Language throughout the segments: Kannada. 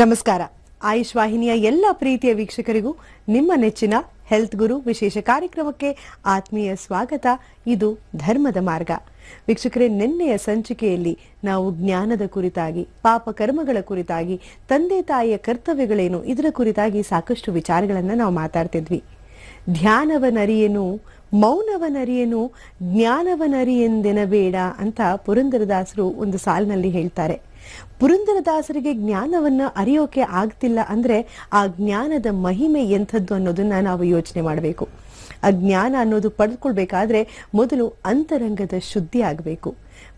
ನಮಸ್ಕಾರ ಆಯುಷ್ ವಾಹಿನಿಯ ಎಲ್ಲ ಪ್ರೀತಿಯ ವೀಕ್ಷಕರಿಗೂ ನಿಮ್ಮ ನೆಚ್ಚಿನ ಹೆಲ್ತ್ ಗುರು ವಿಶೇಷ ಕಾರ್ಯಕ್ರಮಕ್ಕೆ ಆತ್ಮೀಯ ಸ್ವಾಗತ ಇದು ಧರ್ಮದ ಮಾರ್ಗ ವೀಕ್ಷಕರೇ ನಿನ್ನೆಯ ಸಂಚಿಕೆಯಲ್ಲಿ ನಾವು ಜ್ಞಾನದ ಕುರಿತಾಗಿ ಪಾಪ ಕರ್ಮಗಳ ಕುರಿತಾಗಿ ತಂದೆ ತಾಯಿಯ ಕರ್ತವ್ಯಗಳೇನು ಇದರ ಕುರಿತಾಗಿ ಸಾಕಷ್ಟು ವಿಚಾರಗಳನ್ನು ನಾವು ಮಾತಾಡ್ತಿದ್ವಿ ಧ್ಯಾನವನರಿಯೇನು ಮೌನವನರಿಯನು ಜ್ಞಾನವನರಿಯೆಂದೆನಬೇಡ ಅಂತ ಪುರಂದರದಾಸರು ಒಂದು ಸಾಲಿನಲ್ಲಿ ಹೇಳ್ತಾರೆ ಪುರಂದರದಾಸರಿಗೆ ಜ್ಞಾನವನ್ನು ಅರಿಯೋಕೆ ಆಗ್ತಿಲ್ಲ ಅಂದರೆ ಆ ಜ್ಞಾನದ ಮಹಿಮೆ ಎಂಥದ್ದು ಅನ್ನೋದನ್ನು ನಾವು ಯೋಚನೆ ಮಾಡಬೇಕು ಆ ಜ್ಞಾನ ಅನ್ನೋದು ಪಡೆದುಕೊಳ್ಬೇಕಾದ್ರೆ ಮೊದಲು ಅಂತರಂಗದ ಶುದ್ಧಿ ಆಗಬೇಕು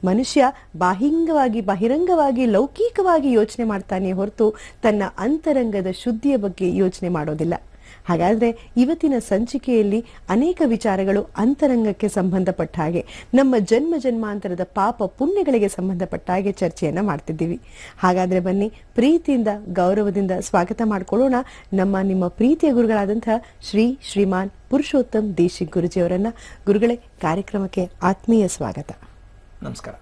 ಮನುಷ್ಯ ಬಾಹಿಂಗವಾಗಿ ಬಹಿರಂಗವಾಗಿ ಲೌಕಿಕವಾಗಿ ಯೋಚನೆ ಮಾಡ್ತಾನೆ ಹೊರತು ತನ್ನ ಅಂತರಂಗದ ಶುದ್ಧಿಯ ಬಗ್ಗೆ ಯೋಚನೆ ಮಾಡೋದಿಲ್ಲ ಹಾಗಾದ್ರೆ ಇವತ್ತಿನ ಸಂಚಿಕೆಯಲ್ಲಿ ಅನೇಕ ವಿಚಾರಗಳು ಅಂತರಂಗಕ್ಕೆ ಸಂಬಂಧಪಟ್ಟ ಹಾಗೆ ನಮ್ಮ ಜನ್ಮ ಜನ್ಮಾಂತರದ ಪಾಪ ಪುಣ್ಯಗಳಿಗೆ ಸಂಬಂಧಪಟ್ಟ ಹಾಗೆ ಚರ್ಚೆಯನ್ನ ಮಾಡ್ತಿದ್ದೀವಿ ಹಾಗಾದ್ರೆ ಬನ್ನಿ ಪ್ರೀತಿಯಿಂದ ಗೌರವದಿಂದ ಸ್ವಾಗತ ಮಾಡಿಕೊಳ್ಳೋಣ ನಮ್ಮ ನಿಮ್ಮ ಪ್ರೀತಿಯ ಗುರುಗಳಾದಂತಹ ಶ್ರೀ ಶ್ರೀಮಾನ್ ಪುರುಷೋತ್ತಮ್ ದೇಶಿಕ್ ಗುರುಜಿಯವರನ್ನ ಗುರುಗಳೇ ಕಾರ್ಯಕ್ರಮಕ್ಕೆ ಆತ್ಮೀಯ ಸ್ವಾಗತ ನಮಸ್ಕಾರ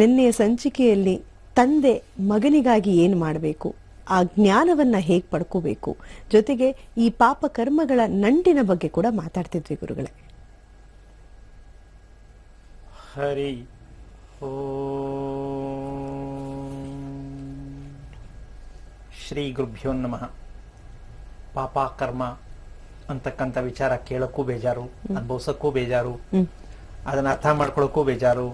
ನಿನ್ನೆಯ ಸಂಚಿಕೆಯಲ್ಲಿ ತಂದೆ ಮಗನಿಗಾಗಿ ಏನು ಮಾಡಬೇಕು ಆ ಜ್ಞಾನವನ್ನ ಹೇಗೆ ಪಡ್ಕೋಬೇಕು ಜೊತೆಗೆ ಈ ಪಾಪ ಕರ್ಮಗಳ ನಂಟಿನ ಬಗ್ಗೆ ಕೂಡ ಮಾತಾಡ್ತಿದ್ವಿ ಗುರುಗಳೇ ಹರಿ ಓ ಶ್ರೀ ಗುರುಭ್ಯೋ ನಮಃ ಪಾಪ ಕರ್ಮ ಅಂತಕ್ಕಂತ ವಿಚಾರ ಕೇಳಕ್ಕೂ ಬೇಜಾರು ಅನುಭವಿಸಕ್ಕೂ ಬೇಜಾರು ಅದನ್ನ ಅರ್ಥ ಮಾಡ್ಕೊಳಕ್ಕೂ ಬೇಜಾರು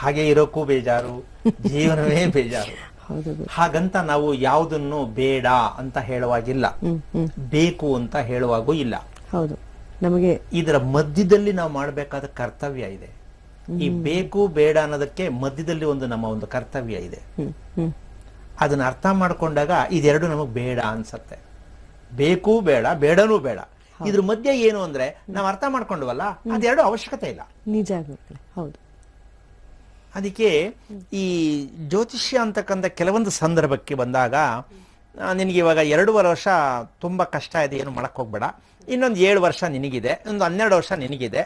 ಹಾಗೆ ಇರೋಕ್ಕೂ ಬೇಜಾರು ಜೀವನವೇ ಬೇಜಾರು ಹಾಗಂತ ನಾವು ಯಾವುದನ್ನು ಬೇಡ ಅಂತ ಹೇಳುವಾಗಿಲ್ಲ ಬೇಕು ಅಂತ ಹೇಳುವಾಗೂ ಇಲ್ಲ ಹೌದು ನಮಗೆ ಇದರ ಮಧ್ಯದಲ್ಲಿ ನಾವು ಮಾಡಬೇಕಾದ ಕರ್ತವ್ಯ ಇದೆ ಈ ಬೇಕು ಬೇಡ ಅನ್ನೋದಕ್ಕೆ ಮಧ್ಯದಲ್ಲಿ ಒಂದು ನಮ್ಮ ಒಂದು ಕರ್ತವ್ಯ ಇದೆ ಅದನ್ನ ಅರ್ಥ ಮಾಡ್ಕೊಂಡಾಗ ಇದೆರಡು ನಮಗೆ ಬೇಡ ಅನ್ಸತ್ತೆ ಬೇಕು ಬೇಡ ಬೇಡನೂ ಬೇಡ ಇದ್ರ ಮಧ್ಯೆ ಏನು ಅಂದ್ರೆ ನಾವು ಅರ್ಥ ಮಾಡ್ಕೊಂಡ್ವಲ್ಲ ಅದೆರಡು ಅವಶ್ಯಕತೆ ಇಲ್ಲ ನಿಜ ಹೌದು ಅದಕ್ಕೆ ಈ ಜ್ಯೋತಿಷ್ಯ ಅಂತಕ್ಕಂಥ ಕೆಲವೊಂದು ಸಂದರ್ಭಕ್ಕೆ ಬಂದಾಗ ನಿನಗೆ ಇವಾಗ ಎರಡೂವರೆ ವರ್ಷ ತುಂಬ ಕಷ್ಟ ಇದೆ ಏನು ಮಾಡಕ್ಕೆ ಹೋಗ್ಬೇಡ ಇನ್ನೊಂದು ಏಳು ವರ್ಷ ನಿನಗಿದೆ ಒಂದು ಹನ್ನೆರಡು ವರ್ಷ ನಿನಗಿದೆ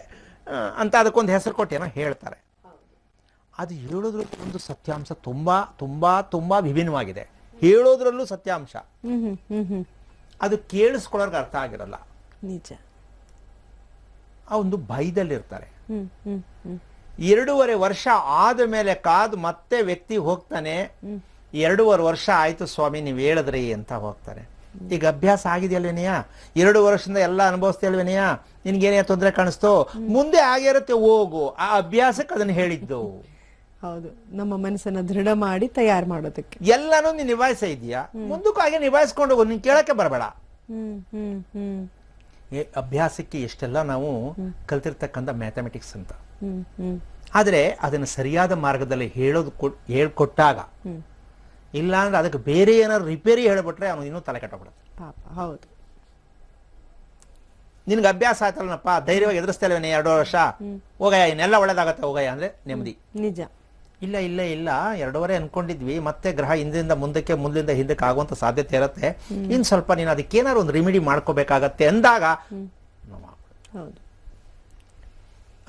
ಅಂತ ಅದಕ್ಕೊಂದು ಹೆಸರು ಕೊಟ್ಟು ಏನೋ ಹೇಳ್ತಾರೆ ಅದು ಹೇಳೋದ್ರ ಒಂದು ಸತ್ಯಾಂಶ ತುಂಬ ತುಂಬ ತುಂಬ ವಿಭಿನ್ನವಾಗಿದೆ ಹೇಳೋದ್ರಲ್ಲೂ ಸತ್ಯಾಂಶ ಅದು ಕೇಳಿಸ್ಕೊಳ್ಳೋರ್ಗೆ ಅರ್ಥ ಆಗಿರಲ್ಲ ನಿಜ ಆ ಒಂದು ಭಯದಲ್ಲಿರ್ತಾರೆ ಎರಡೂವರೆ ವರ್ಷ ಆದ ಮೇಲೆ ಕಾದು ಮತ್ತೆ ವ್ಯಕ್ತಿ ಹೋಗ್ತಾನೆ ಎರಡೂವರೆ ವರ್ಷ ಆಯ್ತು ಸ್ವಾಮಿ ನೀವು ಹೇಳಿದ್ರಿ ಅಂತ ಹೋಗ್ತಾರೆ ಈಗ ಅಭ್ಯಾಸ ಆಗಿದೆಯಲ್ವೇನೆಯಾ ಎರಡು ವರ್ಷದಿಂದ ಎಲ್ಲಾ ಎಲ್ಲ ನಿನ್ಗೆ ನಿನ್ಗೇನೇ ತೊಂದರೆ ಕಾಣಿಸ್ತು ಮುಂದೆ ಆಗಿರುತ್ತೆ ಹೋಗು ಆ ಅಭ್ಯಾಸಕ್ಕೆ ಅದನ್ನ ಹೇಳಿದ್ದು ಹೌದು ನಮ್ಮ ಮನಸ್ಸನ್ನ ದೃಢ ಮಾಡಿ ತಯಾರು ಮಾಡೋದಕ್ಕೆ ಎಲ್ಲಾನು ನೀನ್ ನಿಭಾಯಿಸ ಇದೆಯಾ ಮುಂದಕ್ಕೂ ನಿಭಾಯಿಸ್ಕೊಂಡು ಹೋಗು ನೀನ್ ಕೇಳಕ್ಕೆ ಬರಬೇಡ ಅಭ್ಯಾಸಕ್ಕೆ ಎಷ್ಟೆಲ್ಲ ನಾವು ಕಲ್ತಿರ್ತಕ್ಕಂಥ ಮ್ಯಾಥಮೆಟಿಕ್ಸ್ ಅಂತ ಆದರೆ ಅದನ್ನು ಸರಿಯಾದ ಮಾರ್ಗದಲ್ಲಿ ಹೇಳೋದು ಹೇಳ್ಕೊಟ್ಟಾಗ ಇಲ್ಲ ಅಂದ್ರೆ ಅದಕ್ಕೆ ಬೇರೆ ಏನಾದ್ರು ರಿಪೇರಿ ಹೇಳ್ಬಿಟ್ರೆ ಅವನು ಇನ್ನೂ ತಲೆ ಕಟ್ಟಬಿಡುತ್ತೆ ಹೌದು ನಿನ್ಗೆ ಅಭ್ಯಾಸ ಆಯ್ತಲ್ಲಪ್ಪ ಧೈರ್ಯವಾಗಿ ಎದುರಿಸ್ತಾ ಎರಡು ವರ್ಷ ಹೋಗಯ್ಯ ಇನ್ನೆಲ್ಲ ಒಳ್ಳೇದಾಗತ್ತೆ ಹೋಗಯ್ಯ ಅಂದ್ರೆ ನೆಮ್ಮದಿ ನಿಜ ಇಲ್ಲ ಇಲ್ಲ ಇಲ್ಲ ಎರಡೂವರೆ ಅನ್ಕೊಂಡಿದ್ವಿ ಮತ್ತೆ ಗ್ರಹ ಹಿಂದಿಂದ ಮುಂದಕ್ಕೆ ಮುಂದಿಂದ ಹಿಂದಕ್ಕೆ ಆಗುವಂತ ಸಾಧ್ಯತೆ ಇರುತ್ತೆ ಇನ್ ಸ್ವಲ್ಪ ನೀನು ಏನಾದ್ರು ಒಂದು ರೆಮಿಡಿ ಮಾಡ್ಕೋಬೇಕಾಗತ್ತೆ ಅಂದಾಗ ಹೌದು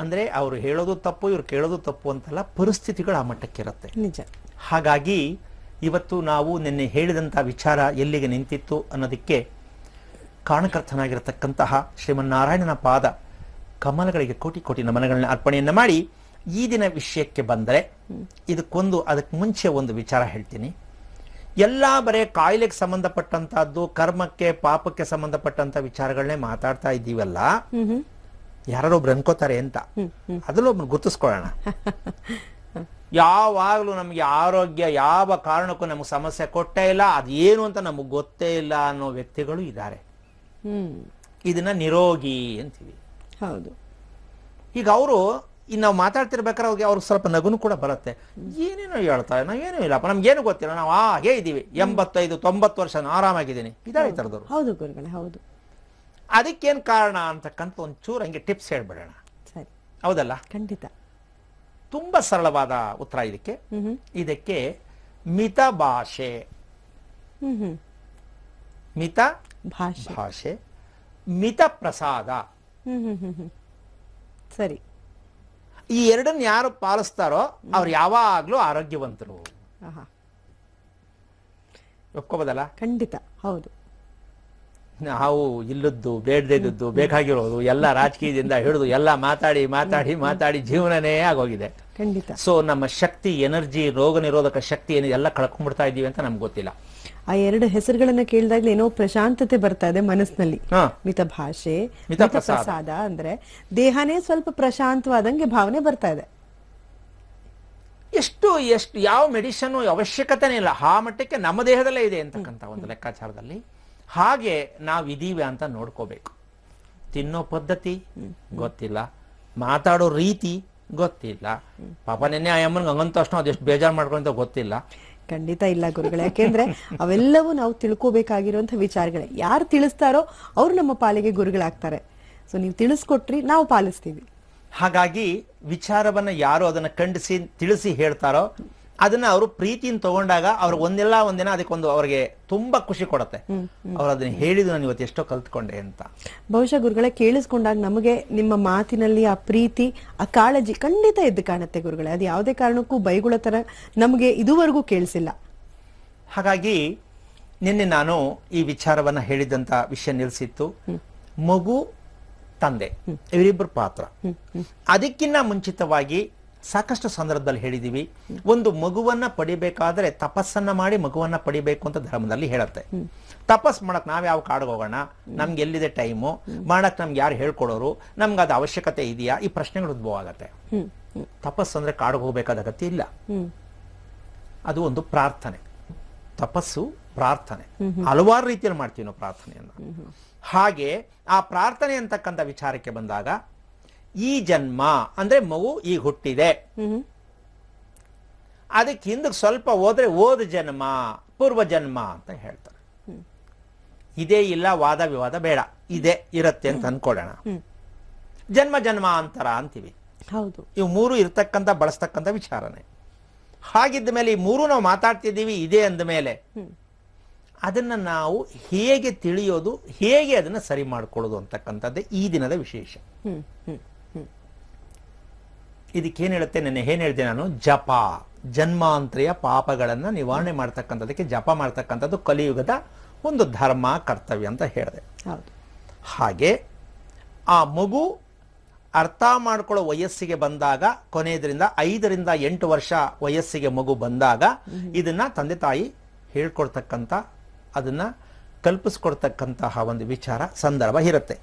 ಅಂದ್ರೆ ಅವರು ಹೇಳೋದು ತಪ್ಪು ಇವ್ರು ಕೇಳೋದು ತಪ್ಪು ಅಂತಲ್ಲ ಪರಿಸ್ಥಿತಿಗಳು ಆ ಮಟ್ಟಕ್ಕಿರುತ್ತೆ ನಿಜ ಹಾಗಾಗಿ ಇವತ್ತು ನಾವು ನಿನ್ನೆ ಹೇಳಿದಂತಹ ವಿಚಾರ ಎಲ್ಲಿಗೆ ನಿಂತಿತ್ತು ಅನ್ನೋದಕ್ಕೆ ಕಾರಣಕರ್ತನಾಗಿರತಕ್ಕಂತಹ ಶ್ರೀಮನ್ನಾರಾಯಣನ ಪಾದ ಕಮಲಗಳಿಗೆ ಕೋಟಿ ಕೋಟಿ ನಮನಗಳನ್ನ ಅರ್ಪಣೆಯನ್ನು ಮಾಡಿ ಈ ದಿನ ವಿಷಯಕ್ಕೆ ಬಂದರೆ ಇದಕ್ಕೊಂದು ಅದಕ್ಕೆ ಮುಂಚೆ ಒಂದು ವಿಚಾರ ಹೇಳ್ತೀನಿ ಎಲ್ಲ ಬರೇ ಕಾಯಿಲೆಗೆ ಸಂಬಂಧಪಟ್ಟಂತಹದ್ದು ಕರ್ಮಕ್ಕೆ ಪಾಪಕ್ಕೆ ಸಂಬಂಧಪಟ್ಟಂತ ವಿಚಾರಗಳನ್ನೇ ಮಾತಾಡ್ತಾ ಇದ್ದೀವಲ್ಲ ಒಬ್ರು ಅನ್ಕೋತಾರೆ ಅಂತ ಅದರಲ್ಲೊಬ್ರು ಗುರ್ತಿಸ್ಕೊಳ್ಳೋಣ ಯಾವಾಗಲೂ ನಮಗೆ ಆರೋಗ್ಯ ಯಾವ ಕಾರಣಕ್ಕೂ ನಮಗೆ ಸಮಸ್ಯೆ ಕೊಟ್ಟೇ ಇಲ್ಲ ಅದು ಏನು ಅಂತ ನಮಗೆ ಗೊತ್ತೇ ಇಲ್ಲ ಅನ್ನೋ ವ್ಯಕ್ತಿಗಳು ಇದ್ದಾರೆ ಇದನ್ನ ನಿರೋಗಿ ಅಂತೀವಿ ಹೌದು ಈಗ ಅವರು ಈಗ ನಾವು ಮಾತಾಡ್ತಿರ್ಬೇಕಾದ್ರೆ ಅವ್ರಿಗೆ ಅವ್ರಿಗೆ ಸ್ವಲ್ಪ ನಗುನು ಕೂಡ ಬರುತ್ತೆ ಏನೇನೋ ಹೇಳ್ತಾರೆ ನಾವು ಏನೂ ಇಲ್ಲಪ್ಪ ನಮ್ಗೇನು ಗೊತ್ತಿಲ್ಲ ನಾವು ಹಾಗೆ ಇದ್ದೀವಿ ಎಂಬತ್ತೈದು ತೊಂಬತ್ತು ವರ್ಷ ಆರಾಮಾಗಿದ್ದೀನಿ ಇದ್ದಾರೆ ಈ ಹೌದು ಗುರುಗಳೇ ಹೌದು ಅದಕ್ಕೇನು ಕಾರಣ ಅಂತಕ್ಕಂಥ ಒಂಚೂರು ಹಂಗೆ ಟಿಪ್ಸ್ ಹೇಳ್ಬಿಡೋಣ ಸರಿ ಹೌದಲ್ಲ ಖಂಡಿತ ತುಂಬ ಸರಳವಾದ ಉತ್ತರ ಇದಕ್ಕೆ ಇದಕ್ಕೆ ಮಿತ ಭಾಷೆ ಮಿತ ಭಾಷೆ ಮಿತ ಪ್ರಸಾದ ಸರಿ ಈ ಎರಡನ್ನ ಯಾರು ಪಾಲಿಸ್ತಾರೋ ಅವ್ರು ಯಾವಾಗಲೂ ಆರೋಗ್ಯವಂತರು ಒಪ್ಕೋಬೋದಲ್ಲ ಖಂಡಿತ ಹೌದು ನಾವು ಇಲ್ಲದ್ದು ಬೇಡದಿದ್ದು ಬೇಕಾಗಿರೋದು ಎಲ್ಲ ರಾಜಕೀಯದಿಂದ ಹಿಡಿದು ಎಲ್ಲ ಮಾತಾಡಿ ಮಾತಾಡಿ ಮಾತಾಡಿ ಜೀವನನೇ ಆಗೋಗಿದೆ ಖಂಡಿತ ಸೊ ನಮ್ಮ ಶಕ್ತಿ ಎನರ್ಜಿ ರೋಗ ನಿರೋಧಕ ಶಕ್ತಿ ಏನಿದೆ ಎಲ್ಲ ಕಳ್ಕೊಂಡ್ಬಿಡ್ತಾ ಇದೀವಿ ಅಂತ ನಮ್ಗೆ ಗೊತ್ತಿಲ್ಲ ಆ ಎರಡು ಹೆಸರುಗಳನ್ನ ಕೇಳಿದಾಗ ಏನೋ ಪ್ರಶಾಂತತೆ ಬರ್ತಾ ಇದೆ ಮನಸ್ಸಿನಲ್ಲಿ ಮಿತ ಭಾಷೆ ಮಿತ ಪ್ರಸಾದ ಅಂದ್ರೆ ದೇಹನೇ ಸ್ವಲ್ಪ ಪ್ರಶಾಂತವಾದಂಗೆ ಭಾವನೆ ಬರ್ತಾ ಇದೆ ಎಷ್ಟು ಎಷ್ಟು ಯಾವ ಮೆಡಿಸನ್ ಅವಶ್ಯಕತೆನೇ ಇಲ್ಲ ಆ ಮಟ್ಟಕ್ಕೆ ನಮ್ಮ ದೇಹದಲ್ಲೇ ಇದೆ ಅಂತಕ್ಕಂಥ ಒಂದು ಲೆಕ್ಕಾಚಾರದಲ್ಲಿ ಹಾಗೆ ನಾವಿದ್ದೀವಿ ಅಂತ ನೋಡ್ಕೋಬೇಕು ತಿನ್ನೋ ಪದ್ಧತಿ ಗೊತ್ತಿಲ್ಲ ಮಾತಾಡೋ ರೀತಿ ಗೊತ್ತಿಲ್ಲ ಪಾಪ ನಿನ್ನೆ ಆ ಅಮ್ಮನಿಗೆ ಹಂಗಂತ ಅಷ್ಟು ಅದೆಷ್ಟು ಬೇಜಾರು ಮಾಡ್ಕೊಂತ ಗೊತ್ತಿಲ್ಲ ಖಂಡಿತ ಇಲ್ಲ ಗುರುಗಳು ಯಾಕೆಂದ್ರೆ ಅವೆಲ್ಲವೂ ನಾವು ತಿಳ್ಕೋಬೇಕಾಗಿರುವಂಥ ವಿಚಾರಗಳೇ ಯಾರು ತಿಳಿಸ್ತಾರೋ ಅವ್ರು ನಮ್ಮ ಪಾಲಿಗೆ ಗುರುಗಳಾಗ್ತಾರೆ ಸೊ ನೀವು ತಿಳಿಸ್ಕೊಟ್ರಿ ನಾವು ಪಾಲಿಸ್ತೀವಿ ಹಾಗಾಗಿ ವಿಚಾರವನ್ನ ಯಾರು ಅದನ್ನ ಖಂಡಿಸಿ ತಿಳಿಸಿ ಹೇಳ್ತಾರೋ ಅದನ್ನ ಅವರು ಪ್ರೀತಿಯಿಂದ ತಗೊಂಡಾಗ ಅವ್ರಿಗೆ ಒಂದಿಲ್ಲ ಒಂದಿನ ಅದಕ್ಕೊಂದು ಅವ್ರಿಗೆ ತುಂಬಾ ಖುಷಿ ಕೊಡುತ್ತೆ ಅವ್ರು ಅದನ್ನ ಹೇಳಿದ್ರು ನಾನು ಇವತ್ತು ಎಷ್ಟೋ ಕಲ್ತ್ಕೊಂಡೆ ಅಂತ ಬಹುಶಃ ಗುರುಗಳೇ ಕೇಳಿಸ್ಕೊಂಡಾಗ ನಮಗೆ ನಿಮ್ಮ ಮಾತಿನಲ್ಲಿ ಆ ಪ್ರೀತಿ ಆ ಕಾಳಜಿ ಖಂಡಿತ ಎದ್ದು ಕಾಣುತ್ತೆ ಗುರುಗಳೇ ಅದು ಯಾವುದೇ ಕಾರಣಕ್ಕೂ ಬೈಗುಳ ತರ ನಮಗೆ ಇದುವರೆಗೂ ಕೇಳಿಸಿಲ್ಲ ಹಾಗಾಗಿ ನಿನ್ನೆ ನಾನು ಈ ವಿಚಾರವನ್ನ ಹೇಳಿದಂತ ವಿಷಯ ನಿಲ್ಸಿತ್ತು ಮಗು ತಂದೆ ಇವರಿಬ್ಬರು ಪಾತ್ರ ಅದಕ್ಕಿಂತ ಮುಂಚಿತವಾಗಿ ಸಾಕಷ್ಟು ಸಂದರ್ಭದಲ್ಲಿ ಹೇಳಿದೀವಿ ಒಂದು ಮಗುವನ್ನ ಪಡಿಬೇಕಾದ್ರೆ ತಪಸ್ಸನ್ನ ಮಾಡಿ ಮಗುವನ್ನ ಪಡಿಬೇಕು ಅಂತ ಧರ್ಮದಲ್ಲಿ ಹೇಳುತ್ತೆ ತಪಸ್ ಮಾಡಕ್ ನಾವ್ ಯಾವ ಕಾಡಿಗೆ ಹೋಗೋಣ ನಮ್ಗೆ ಎಲ್ಲಿದೆ ಟೈಮು ಮಾಡಕ್ ನಮ್ಗೆ ಯಾರು ಹೇಳ್ಕೊಡೋರು ನಮ್ಗೆ ಅದ ಅವಶ್ಯಕತೆ ಇದೆಯಾ ಈ ಪ್ರಶ್ನೆಗಳು ಉದ್ಭವ ಆಗತ್ತೆ ತಪಸ್ ಅಂದ್ರೆ ಕಾಡಿಗೆ ಹೋಗ್ಬೇಕಾದ ಅಗತ್ಯ ಇಲ್ಲ ಅದು ಒಂದು ಪ್ರಾರ್ಥನೆ ತಪಸ್ಸು ಪ್ರಾರ್ಥನೆ ಹಲವಾರು ರೀತಿಯಲ್ಲಿ ಮಾಡ್ತೀವಿ ನಾವು ಪ್ರಾರ್ಥನೆಯನ್ನ ಹಾಗೆ ಆ ಪ್ರಾರ್ಥನೆ ಅಂತಕ್ಕಂಥ ವಿಚಾರಕ್ಕೆ ಬಂದಾಗ ಈ ಜನ್ಮ ಅಂದ್ರೆ ಮಗು ಈ ಹುಟ್ಟಿದೆ ಅದಕ್ಕೆ ಹಿಂದಕ್ಕೆ ಸ್ವಲ್ಪ ಹೋದ್ರೆ ಓದ ಜನ್ಮ ಪೂರ್ವ ಜನ್ಮ ಅಂತ ಹೇಳ್ತಾರೆ ಇದೇ ಇಲ್ಲ ವಾದ ವಿವಾದ ಬೇಡ ಇದೆ ಇರತ್ತೆ ಅಂತ ಅನ್ಕೊಳ್ಳೋಣ ಜನ್ಮ ಜನ್ಮ ಜನ್ಮಾಂತರ ಅಂತೀವಿ ಹೌದು ಇವು ಮೂರು ಇರ್ತಕ್ಕಂಥ ಬಳಸ್ತಕ್ಕಂಥ ವಿಚಾರನೆ ಹಾಗಿದ್ದ ಮೇಲೆ ಈ ಮೂರು ನಾವು ಮಾತಾಡ್ತಿದ್ದೀವಿ ಇದೆ ಅಂದ ಮೇಲೆ ಅದನ್ನ ನಾವು ಹೇಗೆ ತಿಳಿಯೋದು ಹೇಗೆ ಅದನ್ನ ಸರಿ ಮಾಡ್ಕೊಳ್ಳೋದು ಅಂತಕ್ಕಂಥದ್ದೇ ಈ ದಿನದ ವಿಶೇಷ ಇದಕ್ಕೇನು ಹೇಳುತ್ತೆ ನಿನ್ನೆ ಏನು ಹೇಳಿದೆ ನಾನು ಜಪ ಜನ್ಮಾಂತರಿಯ ಪಾಪಗಳನ್ನು ನಿವಾರಣೆ ಮಾಡ್ತಕ್ಕಂಥದ್ದಕ್ಕೆ ಜಪ ಮಾಡ್ತಕ್ಕಂಥದ್ದು ಕಲಿಯುಗದ ಒಂದು ಧರ್ಮ ಕರ್ತವ್ಯ ಅಂತ ಹೇಳಿದೆ ಹಾಗೆ ಆ ಮಗು ಅರ್ಥ ಮಾಡ್ಕೊಳ್ಳೋ ವಯಸ್ಸಿಗೆ ಬಂದಾಗ ಕೊನೆಯದರಿಂದ ಐದರಿಂದ ಎಂಟು ವರ್ಷ ವಯಸ್ಸಿಗೆ ಮಗು ಬಂದಾಗ ಇದನ್ನ ತಂದೆ ತಾಯಿ ಹೇಳ್ಕೊಡ್ತಕ್ಕಂಥ ಅದನ್ನ ಕಲ್ಪಿಸ್ಕೊಡ್ತಕ್ಕಂತಹ ಒಂದು ವಿಚಾರ ಸಂದರ್ಭ ಇರುತ್ತೆ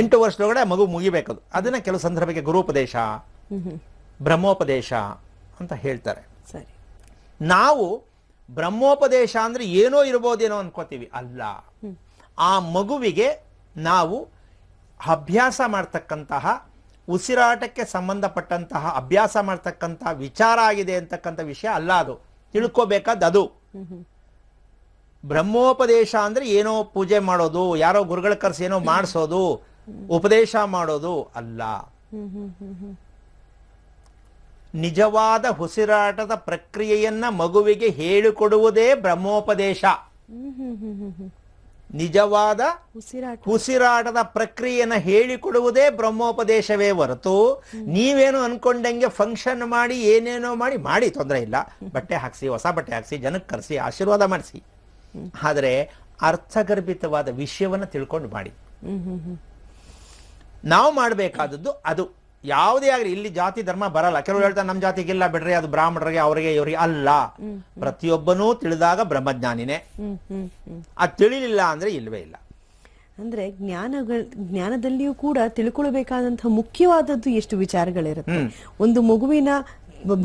ಎಂಟು ವರ್ಷದೊಳಗಡೆ ಮಗು ಮುಗಿಬೇಕದು ಅದನ್ನ ಕೆಲವು ಸಂದರ್ಭಕ್ಕೆ ಗುರುಪದೇಶ ಬ್ರಹ್ಮೋಪದೇಶ ಅಂತ ಹೇಳ್ತಾರೆ ಸರಿ ನಾವು ಬ್ರಹ್ಮೋಪದೇಶ ಅಂದ್ರೆ ಏನೋ ಇರ್ಬೋದೇನೋ ಅನ್ಕೋತೀವಿ ಅಲ್ಲ ಆ ಮಗುವಿಗೆ ನಾವು ಅಭ್ಯಾಸ ಮಾಡ್ತಕ್ಕಂತಹ ಉಸಿರಾಟಕ್ಕೆ ಸಂಬಂಧಪಟ್ಟಂತಹ ಅಭ್ಯಾಸ ಮಾಡ್ತಕ್ಕಂತಹ ವಿಚಾರ ಆಗಿದೆ ಅಂತಕ್ಕಂಥ ವಿಷಯ ಅಲ್ಲ ಅದು ತಿಳ್ಕೋಬೇಕಾದ ಅದು ಬ್ರಹ್ಮೋಪದೇಶ ಅಂದ್ರೆ ಏನೋ ಪೂಜೆ ಮಾಡೋದು ಯಾರೋ ಗುರುಗಳ ಕರ್ಸಿ ಏನೋ ಮಾಡಿಸೋದು ಉಪದೇಶ ಮಾಡೋದು ಅಲ್ಲ ನಿಜವಾದ ಉಸಿರಾಟದ ಪ್ರಕ್ರಿಯೆಯನ್ನ ಮಗುವಿಗೆ ಹೇಳಿಕೊಡುವುದೇ ಬ್ರಹ್ಮೋಪದೇಶ ನಿಜವಾದ ಉಸಿರಾಟದ ಪ್ರಕ್ರಿಯೆಯನ್ನ ಹೇಳಿಕೊಡುವುದೇ ಬ್ರಹ್ಮೋಪದೇಶವೇ ಹೊರತು ನೀವೇನು ಅನ್ಕೊಂಡಂಗೆ ಫಂಕ್ಷನ್ ಮಾಡಿ ಏನೇನೋ ಮಾಡಿ ಮಾಡಿ ತೊಂದರೆ ಇಲ್ಲ ಬಟ್ಟೆ ಹಾಕ್ಸಿ ಹೊಸ ಬಟ್ಟೆ ಹಾಕ್ಸಿ ಜನಕ್ಕೆ ಕರೆಸಿ ಆಶೀರ್ವಾದ ಮಾಡಿಸಿ ಆದರೆ ಅರ್ಥಗರ್ಭಿತವಾದ ವಿಷಯವನ್ನು ತಿಳ್ಕೊಂಡು ಮಾಡಿ ನಾವು ಮಾಡಬೇಕಾದದ್ದು ಅದು ಯಾವುದೇ ಆಗಲಿ ಇಲ್ಲಿ ಜಾತಿ ಧರ್ಮ ಬರಲ್ಲ ಕೆಲವರು ಹೇಳ್ತಾರೆ ನಮ್ಮ ಇಲ್ಲ ಬಿಡ್ರಿ ಅದು ಬ್ರಾಹ್ಮಣರಿಗೆ ಅವರಿಗೆ ಇವ್ರಿ ಅಲ್ಲ ಪ್ರತಿಯೊಬ್ಬನೂ ತಿಳಿದಾಗ ಬ್ರಹ್ಮಜ್ಞಾನಿನೇ ಅದು ತಿಳಿಲಿಲ್ಲ ಅಂದ್ರೆ ಇಲ್ವೇ ಇಲ್ಲ ಅಂದ್ರೆ ಜ್ಞಾನಗಳ ಜ್ಞಾನದಲ್ಲಿಯೂ ಕೂಡ ತಿಳ್ಕೊಳ್ಬೇಕಾದಂತಹ ಮುಖ್ಯವಾದದ್ದು ಎಷ್ಟು ವಿಚಾರಗಳಿರುತ್ತೆ ಒಂದು ಮಗುವಿನ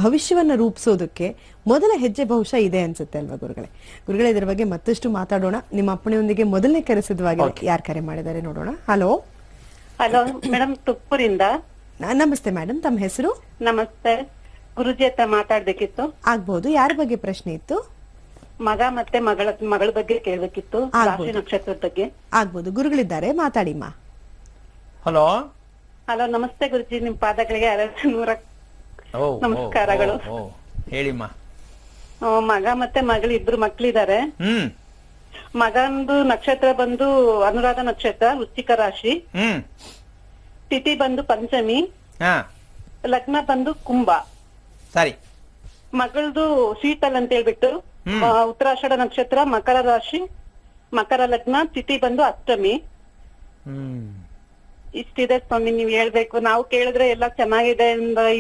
ಭವಿಷ್ಯವನ್ನ ರೂಪಿಸೋದಕ್ಕೆ ಮೊದಲ ಹೆಜ್ಜೆ ಬಹುಶಃ ಇದೆ ಅನ್ಸುತ್ತೆ ಅಲ್ವಾ ಗುರುಗಳೇ ಗುರುಗಳೇ ಇದರ ಬಗ್ಗೆ ಮತ್ತಷ್ಟು ಮಾತಾಡೋಣ ನಿಮ್ಮ ಅಪ್ಪಣೆಯೊಂದಿಗೆ ಮೊದಲನೇ ಕರೆಸಿದ್ವಾಗಿ ಯಾರು ಕರೆ ಮಾಡಿದ್ದಾರೆ ನೋಡೋಣ ಹಲೋ ಹಲೋ ಮೇಡಮ್ ತುಪ್ಪೂರಿಂದ ನಮಸ್ತೆ ಮೇಡಮ್ ತಮ್ಮ ಹೆಸರು ನಮಸ್ತೆ ಗುರುಜಿ ಹತ್ರ ಮಾತಾಡ್ಬೇಕಿತ್ತು ಆಗ್ಬಹುದು ಯಾರ ಬಗ್ಗೆ ಪ್ರಶ್ನೆ ಇತ್ತು ಮಗ ಮತ್ತೆ ಮಗಳ ಮಗಳ ಬಗ್ಗೆ ಕೇಳಬೇಕಿತ್ತು ರಾಶಿ ನಕ್ಷತ್ರದ ಬಗ್ಗೆ ಆಗ್ಬಹುದು ಗುರುಗಳಿದ್ದಾರೆ ಮಾತಾಡಿಮ್ಮ ಹಲೋ ಹಲೋ ನಮಸ್ತೆ ಗುರುಜಿ ನಿಮ್ ಪಾದಗಳಿಗೆ ನೂರ ನಮಸ್ಕಾರಗಳು ಹೇಳಿಮ್ಮ ಮಗ ಮತ್ತೆ ಮಗಳು ಇಬ್ರು ಮಕ್ಳಿದ್ದಾರೆ ಮಗಂದು ನಕ್ಷತ್ರ ಬಂದು ಅನುರಾಧ ನಕ್ಷತ್ರ ವೃಶ್ಚಿಕ ರಾಶಿ ತಿಥಿ ಬಂದು ಪಂಚಮಿ ಲಗ್ನ ಬಂದು ಕುಂಭ ಸರಿ ಮಗಳದು ಶೀತಲ್ ಅಂತ ಹೇಳ್ಬಿಟ್ಟು ಉತ್ತರಾಷಡ ನಕ್ಷತ್ರ ಮಕರ ರಾಶಿ ಮಕರ ಲಗ್ನ ತಿಥಿ ಬಂದು ಅಷ್ಟಮಿ ಇಷ್ಟಿದೆ ಸ್ವಾಮಿ ನೀವ್ ಹೇಳ್ಬೇಕು ನಾವು ಕೇಳಿದ್ರೆ ಎಲ್ಲ ಚೆನ್ನಾಗಿದೆ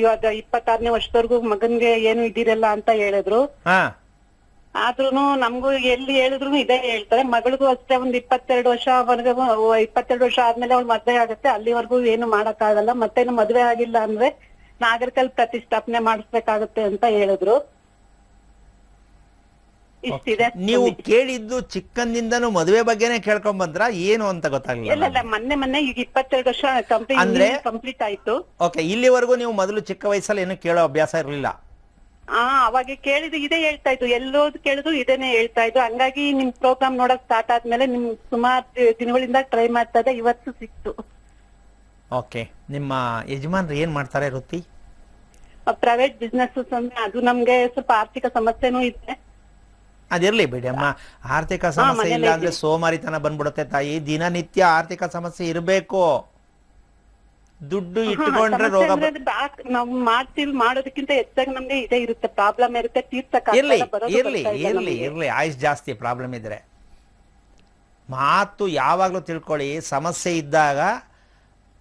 ಇವಾಗ ಇಪ್ಪತ್ತಾರನೇ ವರ್ಷದವರೆಗೂ ಮಗನ್ಗೆ ಏನು ಇದಿರಲ್ಲ ಅಂತ ಹೇಳಿದ್ರು ಆದ್ರೂನು ನಮ್ಗೂ ಎಲ್ಲಿ ಹೇಳಿದ್ರು ಇದೇ ಹೇಳ್ತಾರೆ ಮಗಳಿಗೂ ಅಷ್ಟೇ ಒಂದ್ ಇಪ್ಪತ್ತೆರಡು ವರ್ಷ ವರ್ಗೂ ಇಪ್ಪತ್ತೆರಡು ವರ್ಷ ಆದ್ಮೇಲೆ ಅವ್ಳು ಮದ್ವೆ ಆಗುತ್ತೆ ಅಲ್ಲಿವರೆಗೂ ಏನು ಮಾಡಕ್ ಆಗಲ್ಲ ಮತ್ತೇನು ಮದ್ವೆ ಆಗಿಲ್ಲ ಅಂದ್ರೆ ನಾಗರಿಕಲ್ ಪ್ರತಿಷ್ಠಾಪನೆ ಮಾಡಿಸ್ಬೇಕಾಗುತ್ತೆ ಅಂತ ಹೇಳಿದ್ರು ಇಷ್ಟಿದೆ ನೀವು ಕೇಳಿದ್ದು ಚಿಕ್ಕಂದಿಂದನೂ ಮದುವೆ ಬಗ್ಗೆನೇ ಕೇಳ್ಕೊಂಡ್ ಬಂದ್ರ ಏನು ಅಂತ ಗೊತ್ತಾಗ್ಲಿಲ್ಲ ಇಲ್ಲ ಇಲ್ಲ ಮೊನ್ನೆ ಮೊನ್ನೆ ಈಗ ಇಪ್ಪತ್ತೆರಡು ವರ್ಷ ಕಂಪ್ಲೀಟ್ ಕಂಪ್ಲೀಟ್ ಆಯ್ತು ಓಕೆ ಇಲ್ಲಿವರೆಗೂ ನೀವು ಮೊದಲು ಚಿಕ್ಕ ವಯಸ್ಸಲ್ಲಿ ಏನು ಕೇಳೋ ಅಭ್ಯಾಸ ಇರಲಿಲ್ಲ ಹಾ ಅವಾಗ ಕೇಳಿದ್ದು ಇದೇ ಹೇಳ್ತಾ ಇದ್ದು ಎಲ್ಲೋದ್ ಕೇಳಿದ್ರು ಇದೇನೆ ಹೇಳ್ತಾ ಇದ್ದು ಹಂಗಾಗಿ ನಿಮ್ ಪ್ರೋಗ್ರಾಮ್ ನೋಡಕ್ ಸ್ಟಾರ್ಟ್ ಆದ್ಮೇಲೆ ನಿಮ್ ಸುಮಾರು ದಿನಗಳಿಂದ ಟ್ರೈ ಮಾಡ್ತಾ ಇದ್ದೆ ಇವತ್ತು ಸಿಕ್ತು ಓಕೆ ನಿಮ್ಮ ಯಜಮಾನ್ರು ಏನ್ ಮಾಡ್ತಾರೆ ವೃತ್ತಿ ಪ್ರೈವೇಟ್ ಬಿಸ್ನೆಸ್ ಸ್ವಾಮಿ ಅದು ನಮ್ಗೆ ಸ್ವಲ್ಪ ಆರ್ಥಿಕ ಸಮಸ್ಯೆನೂ ಇದೆ ಅದಿರ್ಲಿ ಬಿಡಿ ಅಮ್ಮ ಆರ್ಥಿಕ ಸಮಸ್ಯೆ ಇಲ್ಲ ಅಂದ್ರೆ ಸೋಮಾರಿತನ ಬಂದ್ಬಿಡುತ್ತೆ ತಾಯಿ ದಿನನಿತ್ಯ ಆರ್ಥಿಕ ಸಮಸ್ಯೆ ಇರಬೇಕು ದುಡ್ಡು ಇಟ್ಕೊಂಡ್ರೆ ರೋಗ ನಾವು ಮಾಡೋದಕ್ಕಿಂತ ಹೆಚ್ಚಾಗಿ ನಮ್ಗೆ ಇದೇ ಇರುತ್ತೆ ಪ್ರಾಬ್ಲಮ್ ಇರುತ್ತೆ ಇರ್ಲಿ ಇರ್ಲಿ ಇರ್ಲಿ ಇರ್ಲಿ ಆಯುಷ್ ಜಾಸ್ತಿ ಪ್ರಾಬ್ಲಮ್ ಇದ್ರೆ ಮಾತು ಯಾವಾಗಲೂ ತಿಳ್ಕೊಳ್ಳಿ ಸಮಸ್ಯೆ ಇದ್ದಾಗ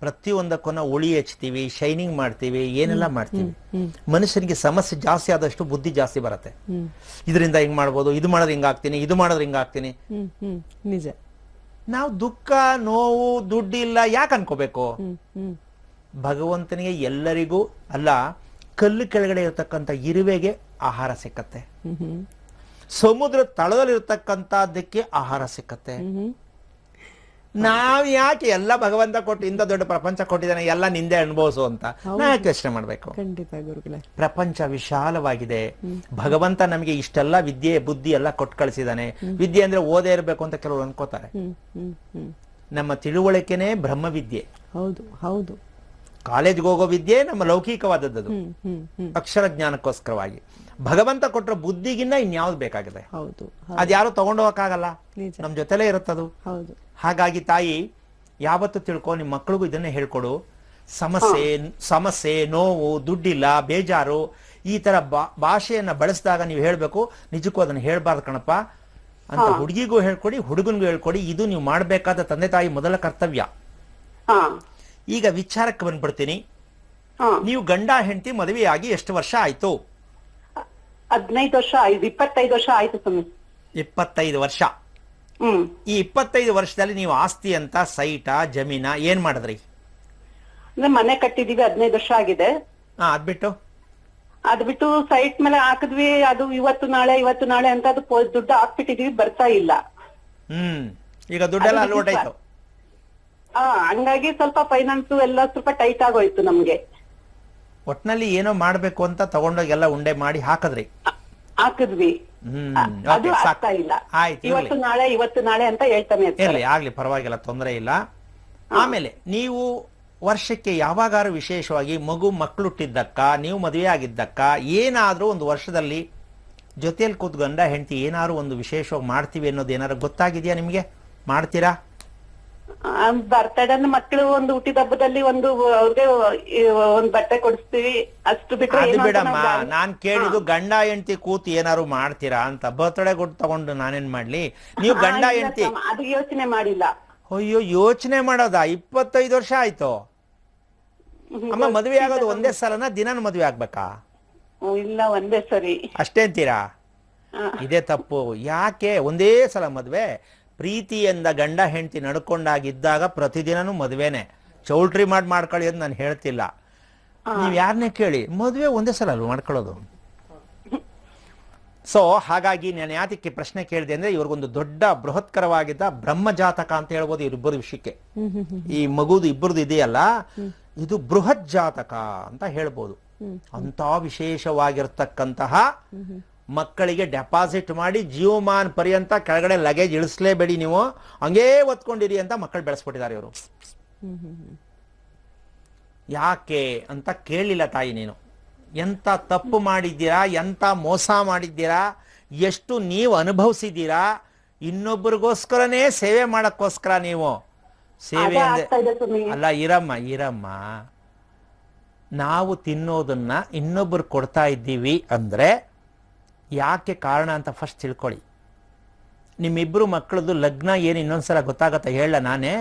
ಪ್ರತಿಯೊಂದಕ್ಕೂ ನಾವು ಉಳಿ ಹಚ್ತೀವಿ ಶೈನಿಂಗ್ ಮಾಡ್ತೀವಿ ಏನೆಲ್ಲ ಮಾಡ್ತೀವಿ ಮನುಷ್ಯನಿಗೆ ಸಮಸ್ಯೆ ಜಾಸ್ತಿ ಆದಷ್ಟು ಬುದ್ಧಿ ಜಾಸ್ತಿ ಬರುತ್ತೆ ಇದರಿಂದ ಹಿಂಗ್ ಮಾಡ್ಬೋದು ಇದು ಹಿಂಗ್ ಹಿಂಗಾಗ್ತೀನಿ ಇದು ಮಾಡೋದ್ರ ಹಿಂಗಾಗ್ತೀನಿ ನಿಜ ನಾವು ದುಃಖ ನೋವು ದುಡ್ಡಿಲ್ಲ ಯಾಕೆ ಅನ್ಕೋಬೇಕು ಭಗವಂತನಿಗೆ ಎಲ್ಲರಿಗೂ ಅಲ್ಲ ಕಲ್ಲು ಕೆಳಗಡೆ ಇರತಕ್ಕಂತ ಇರುವೆಗೆ ಆಹಾರ ಸಿಕ್ಕತ್ತೆ ಸಮುದ್ರ ತಳದಲ್ಲಿರ್ತಕ್ಕಂಥದ್ದಕ್ಕೆ ಆಹಾರ ಸಿಕ್ಕತ್ತೆ ನಾವ್ ಯಾಕೆ ಎಲ್ಲ ಭಗವಂತ ಕೊಟ್ಟು ಇಂಥ ದೊಡ್ಡ ಪ್ರಪಂಚ ಕೊಟ್ಟಿದ್ದಾನೆ ಎಲ್ಲ ನಿಂದೆ ಅನುಭವಿಸು ಅಂತ ನಾ ಯಾಕೆ ಯೋಚನೆ ಮಾಡ್ಬೇಕು ಖಂಡಿತ ಗುರುಗಳೇ ಪ್ರಪಂಚ ವಿಶಾಲವಾಗಿದೆ ಭಗವಂತ ನಮಗೆ ಇಷ್ಟೆಲ್ಲ ವಿದ್ಯೆ ಬುದ್ಧಿ ಎಲ್ಲ ಕೊಟ್ಟು ಕಳಿಸಿದಾನೆ ವಿದ್ಯೆ ಅಂದ್ರೆ ಓದೇ ಇರಬೇಕು ಅಂತ ಕೆಲವರು ಅನ್ಕೋತಾರೆ ನಮ್ಮ ತಿಳುವಳಿಕೆನೆ ವಿದ್ಯೆ ಹೌದು ಹೌದು ಕಾಲೇಜ್ಗೆ ಹೋಗೋ ವಿದ್ಯೆ ನಮ್ಮ ಲೌಕಿಕವಾದದ್ದು ಅಕ್ಷರ ಜ್ಞಾನಕ್ಕೋಸ್ಕರವಾಗಿ ಭಗವಂತ ಕೊಟ್ಟರೆ ಬುದ್ಧಿಗಿನ್ನ ಇನ್ಯಾವ್ದು ಬೇಕಾಗಿದೆ ಅದ್ಯಾರು ತಗೊಂಡೋಗಲ್ಲ ನಮ್ ಜೊತೆಲೇ ಇರುತ್ತದು ಹಾಗಾಗಿ ತಾಯಿ ಯಾವತ್ತು ತಿಳ್ಕೊ ನಿಮ್ ಮಕ್ಳಿಗೂ ಇದನ್ನೇ ಹೇಳ್ಕೊಡು ಸಮಸ್ಯೆ ಸಮಸ್ಯೆ ನೋವು ದುಡ್ಡಿಲ್ಲ ಬೇಜಾರು ಈ ತರ ಭಾಷೆಯನ್ನ ಬಳಸಿದಾಗ ನೀವು ಹೇಳ್ಬೇಕು ನಿಜಕ್ಕೂ ಅದನ್ನ ಹೇಳ್ಬಾರ್ದು ಕಣಪ್ಪ ಅಂತ ಹುಡುಗಿಗೂ ಹೇಳ್ಕೊಡಿ ಹುಡುಗನ್ಗೂ ಹೇಳ್ಕೊಡಿ ಇದು ನೀವು ಮಾಡಬೇಕಾದ ತಂದೆ ತಾಯಿ ಮೊದಲ ಕರ್ತವ್ಯ ಈಗ ವಿಚಾರಕ್ಕೆ ಬಂದ್ಬಿಡ್ತೀನಿ ನೀವು ಗಂಡ ಹೆಂಡತಿ ಮದುವೆಯಾಗಿ ಎಷ್ಟು ವರ್ಷ ಆಯ್ತು ಹದಿನೈದು ವರ್ಷ ಆಯ್ತು ಇಪ್ಪತ್ತೈದು ವರ್ಷ ಆಯ್ತು ಸ್ವಾಮಿ ಇಪ್ಪತ್ತೈದು ವರ್ಷ ಈ ಇಪ್ಪತ್ತೈದು ವರ್ಷದಲ್ಲಿ ನೀವು ಆಸ್ತಿ ಅಂತ ಸೈಟ ಜಮೀನ ಏನ್ ಮಾಡಿದ್ರಿ ಮನೆ ಕಟ್ಟಿದೀವಿ ಹದಿನೈದು ವರ್ಷ ಆಗಿದೆ ಅದ್ಬಿಟ್ಟು ಅದ್ಬಿಟ್ಟು ಸೈಟ್ ಮೇಲೆ ಹಾಕಿದ್ವಿ ಅದು ಇವತ್ತು ನಾಳೆ ಇವತ್ತು ನಾಳೆ ಅಂತ ಅದು ದುಡ್ಡು ಹಾಕ್ಬಿಟ್ಟಿದೀವಿ ಬರ್ತಾ ಇಲ್ಲ ಹ್ಮ್ ಈಗ ದುಡ್ಡೆಲ್ಲ ಲೋಟ್ ಆಯ್ತು ಹಂಗಾಗಿ ಸ್ವಲ್ಪ ಫೈನಾನ್ಸ್ ಎಲ್ಲ ಸ್ವಲ್ಪ ಟೈಟ್ ಆಗೋಯ್ತು ನಮ್ಗೆ ಒಟ್ನಲ್ಲಿ ಏನೋ ಮಾಡ್ಬೇಕು ಅಂತ ತಗೊಂಡೋಗಿ ಎಲ್ಲ ಉಂಡೆ ಮಾಡಿ ಹಾಕದ್ರಿ ಹಾಕಿದ್ವಿ ಇವತ್ತು ನಾಳೆ ಇವತ್ತು ನಾಳೆ ಅಂತ ಹೇಳ್ತಾನೆ ಆಗ್ಲಿ ಪರವಾಗಿಲ್ಲ ತೊಂದರೆ ಇಲ್ಲ ಆಮೇಲೆ ನೀವು ವರ್ಷಕ್ಕೆ ಯಾವಾಗಾರು ವಿಶೇಷವಾಗಿ ಮಗು ಮಕ್ಕಳು ಹುಟ್ಟಿದ್ದಕ್ಕ ನೀವು ಮದುವೆ ಆಗಿದ್ದಕ್ಕ ಏನಾದ್ರೂ ಒಂದು ವರ್ಷದಲ್ಲಿ ಜೊತೆಯಲ್ಲಿ ಕೂತ್ ಗಂಡ ಹೆಂಡತಿ ಏನಾದ್ರು ಒಂದು ವಿಶೇಷವಾಗಿ ಮಾಡ್ತೀವಿ ಅನ್ನೋದು ಏನಾದ್ರು ಗೊತ್ತಾಗಿದ್ಯಾ ನಿಮಗೆ ಮಾಡ್ತೀರಾ ಬರ್ತಡೇನ ಮಕ್ಕಳು ಒಂದು ಹುಟ್ಟಿದ ಹಬ್ಬದಲ್ಲಿ ಒಂದು ಅವ್ರಿಗೆ ಒಂದ್ ಬಟ್ಟೆ ಕೊಡಿಸ್ತೀವಿ ಅಷ್ಟು ಅದು ಬಿಡಮ್ಮ ನಾನ್ ಕೇಳಿದ್ದು ಗಂಡ ಹೆಂಡತಿ ಕೂತು ಏನಾರು ಮಾಡ್ತೀರಾ ಅಂತ ಬರ್ತಡೆ ಕೊಟ್ಟು ತಗೊಂಡು ನಾನೇನ್ ಮಾಡ್ಲಿ ನೀವು ಗಂಡ ಹೆಂಡತಿ ಅದು ಯೋಚನೆ ಮಾಡಿಲ್ಲ ಅಯ್ಯೋ ಯೋಚನೆ ಮಾಡೋದಾ ಇಪ್ಪತ್ತೈದು ವರ್ಷ ಆಯ್ತು ಅಮ್ಮ ಮದ್ವೆ ಆಗೋದು ಒಂದೇ ಸಲನ ದಿನಾನ ಮದ್ವೆ ಆಗ್ಬೇಕಾ ಇಲ್ಲ ಒಂದೇ ಸರಿ ಅಷ್ಟೇ ಅಂತೀರಾ ಇದೆ ಇದೇ ತಪ್ಪು ಯಾಕೆ ಒಂದೇ ಸಲ ಮದ್ವೆ ಪ್ರೀತಿಯಿಂದ ಗಂಡ ಹೆಂಡತಿ ನಡ್ಕೊಂಡಾಗಿದ್ದಾಗ ಪ್ರತಿದಿನನೂ ಮದುವೆನೆ ಚೌಲ್ಟ್ರಿ ಮಾಡಿ ಮಾಡ್ಕೊಳ್ಳಿ ಅಂತ ನಾನು ಹೇಳ್ತಿಲ್ಲ ನೀವು ಯಾರನ್ನೇ ಕೇಳಿ ಮದುವೆ ಒಂದೇ ಸಲ ಅಲ್ವ ಮಾಡ್ಕೊಳ್ಳೋದು ಸೊ ಹಾಗಾಗಿ ನಾನು ಯಾತಕ್ಕೆ ಪ್ರಶ್ನೆ ಕೇಳಿದೆ ಅಂದ್ರೆ ಇವ್ರಿಗೊಂದು ದೊಡ್ಡ ಬೃಹತ್ಕರವಾಗಿದ್ದ ಬ್ರಹ್ಮ ಜಾತಕ ಅಂತ ಹೇಳ್ಬೋದು ಇವ್ರಿಬ್ಬರ ವಿಷಯಕ್ಕೆ ಈ ಮಗುದು ಇಬ್ಬರದು ಇದೆಯಲ್ಲ ಇದು ಬೃಹತ್ ಜಾತಕ ಅಂತ ಹೇಳ್ಬೋದು ಅಂತ ವಿಶೇಷವಾಗಿರ್ತಕ್ಕಂತಹ ಮಕ್ಕಳಿಗೆ ಡೆಪಾಸಿಟ್ ಮಾಡಿ ಜೀವಮಾನ್ ಪರ್ಯಂತ ಕೆಳಗಡೆ ಲಗೇಜ್ ಇಳಿಸಲೇಬೇಡಿ ನೀವು ಹಂಗೇ ಒತ್ಕೊಂಡಿರಿ ಅಂತ ಮಕ್ಕಳು ಬೆಳೆಸ್ಬಿಟ್ಟಿದ್ದಾರೆ ಇವರು ಯಾಕೆ ಅಂತ ಕೇಳಿಲ್ಲ ತಾಯಿ ನೀನು ಎಂತ ತಪ್ಪು ಮಾಡಿದ್ದೀರಾ ಎಂತ ಮೋಸ ಮಾಡಿದ್ದೀರಾ ಎಷ್ಟು ನೀವು ಅನುಭವಿಸಿದ್ದೀರಾ ಇನ್ನೊಬ್ಬರಿಗೋಸ್ಕರನೇ ಸೇವೆ ಮಾಡಕ್ಕೋಸ್ಕರ ನೀವು ಸೇವೆ ಅಲ್ಲ ಇರಮ್ಮ ಇರಮ್ಮ ನಾವು ತಿನ್ನೋದನ್ನ ಇನ್ನೊಬ್ಬರು ಕೊಡ್ತಾ ಇದ್ದೀವಿ ಅಂದ್ರೆ ಯಾಕೆ ಕಾರಣ ಅಂತ ಫಸ್ಟ್ ತಿಳ್ಕೊಳ್ಳಿ ನಿಮ್ಮಿಬ್ಬರು ಮಕ್ಕಳದು ಲಗ್ನ ಏನು ಇನ್ನೊಂದ್ಸಲ ಗೊತ್ತಾಗತ್ತ ಹೇಳ ನಾನೇ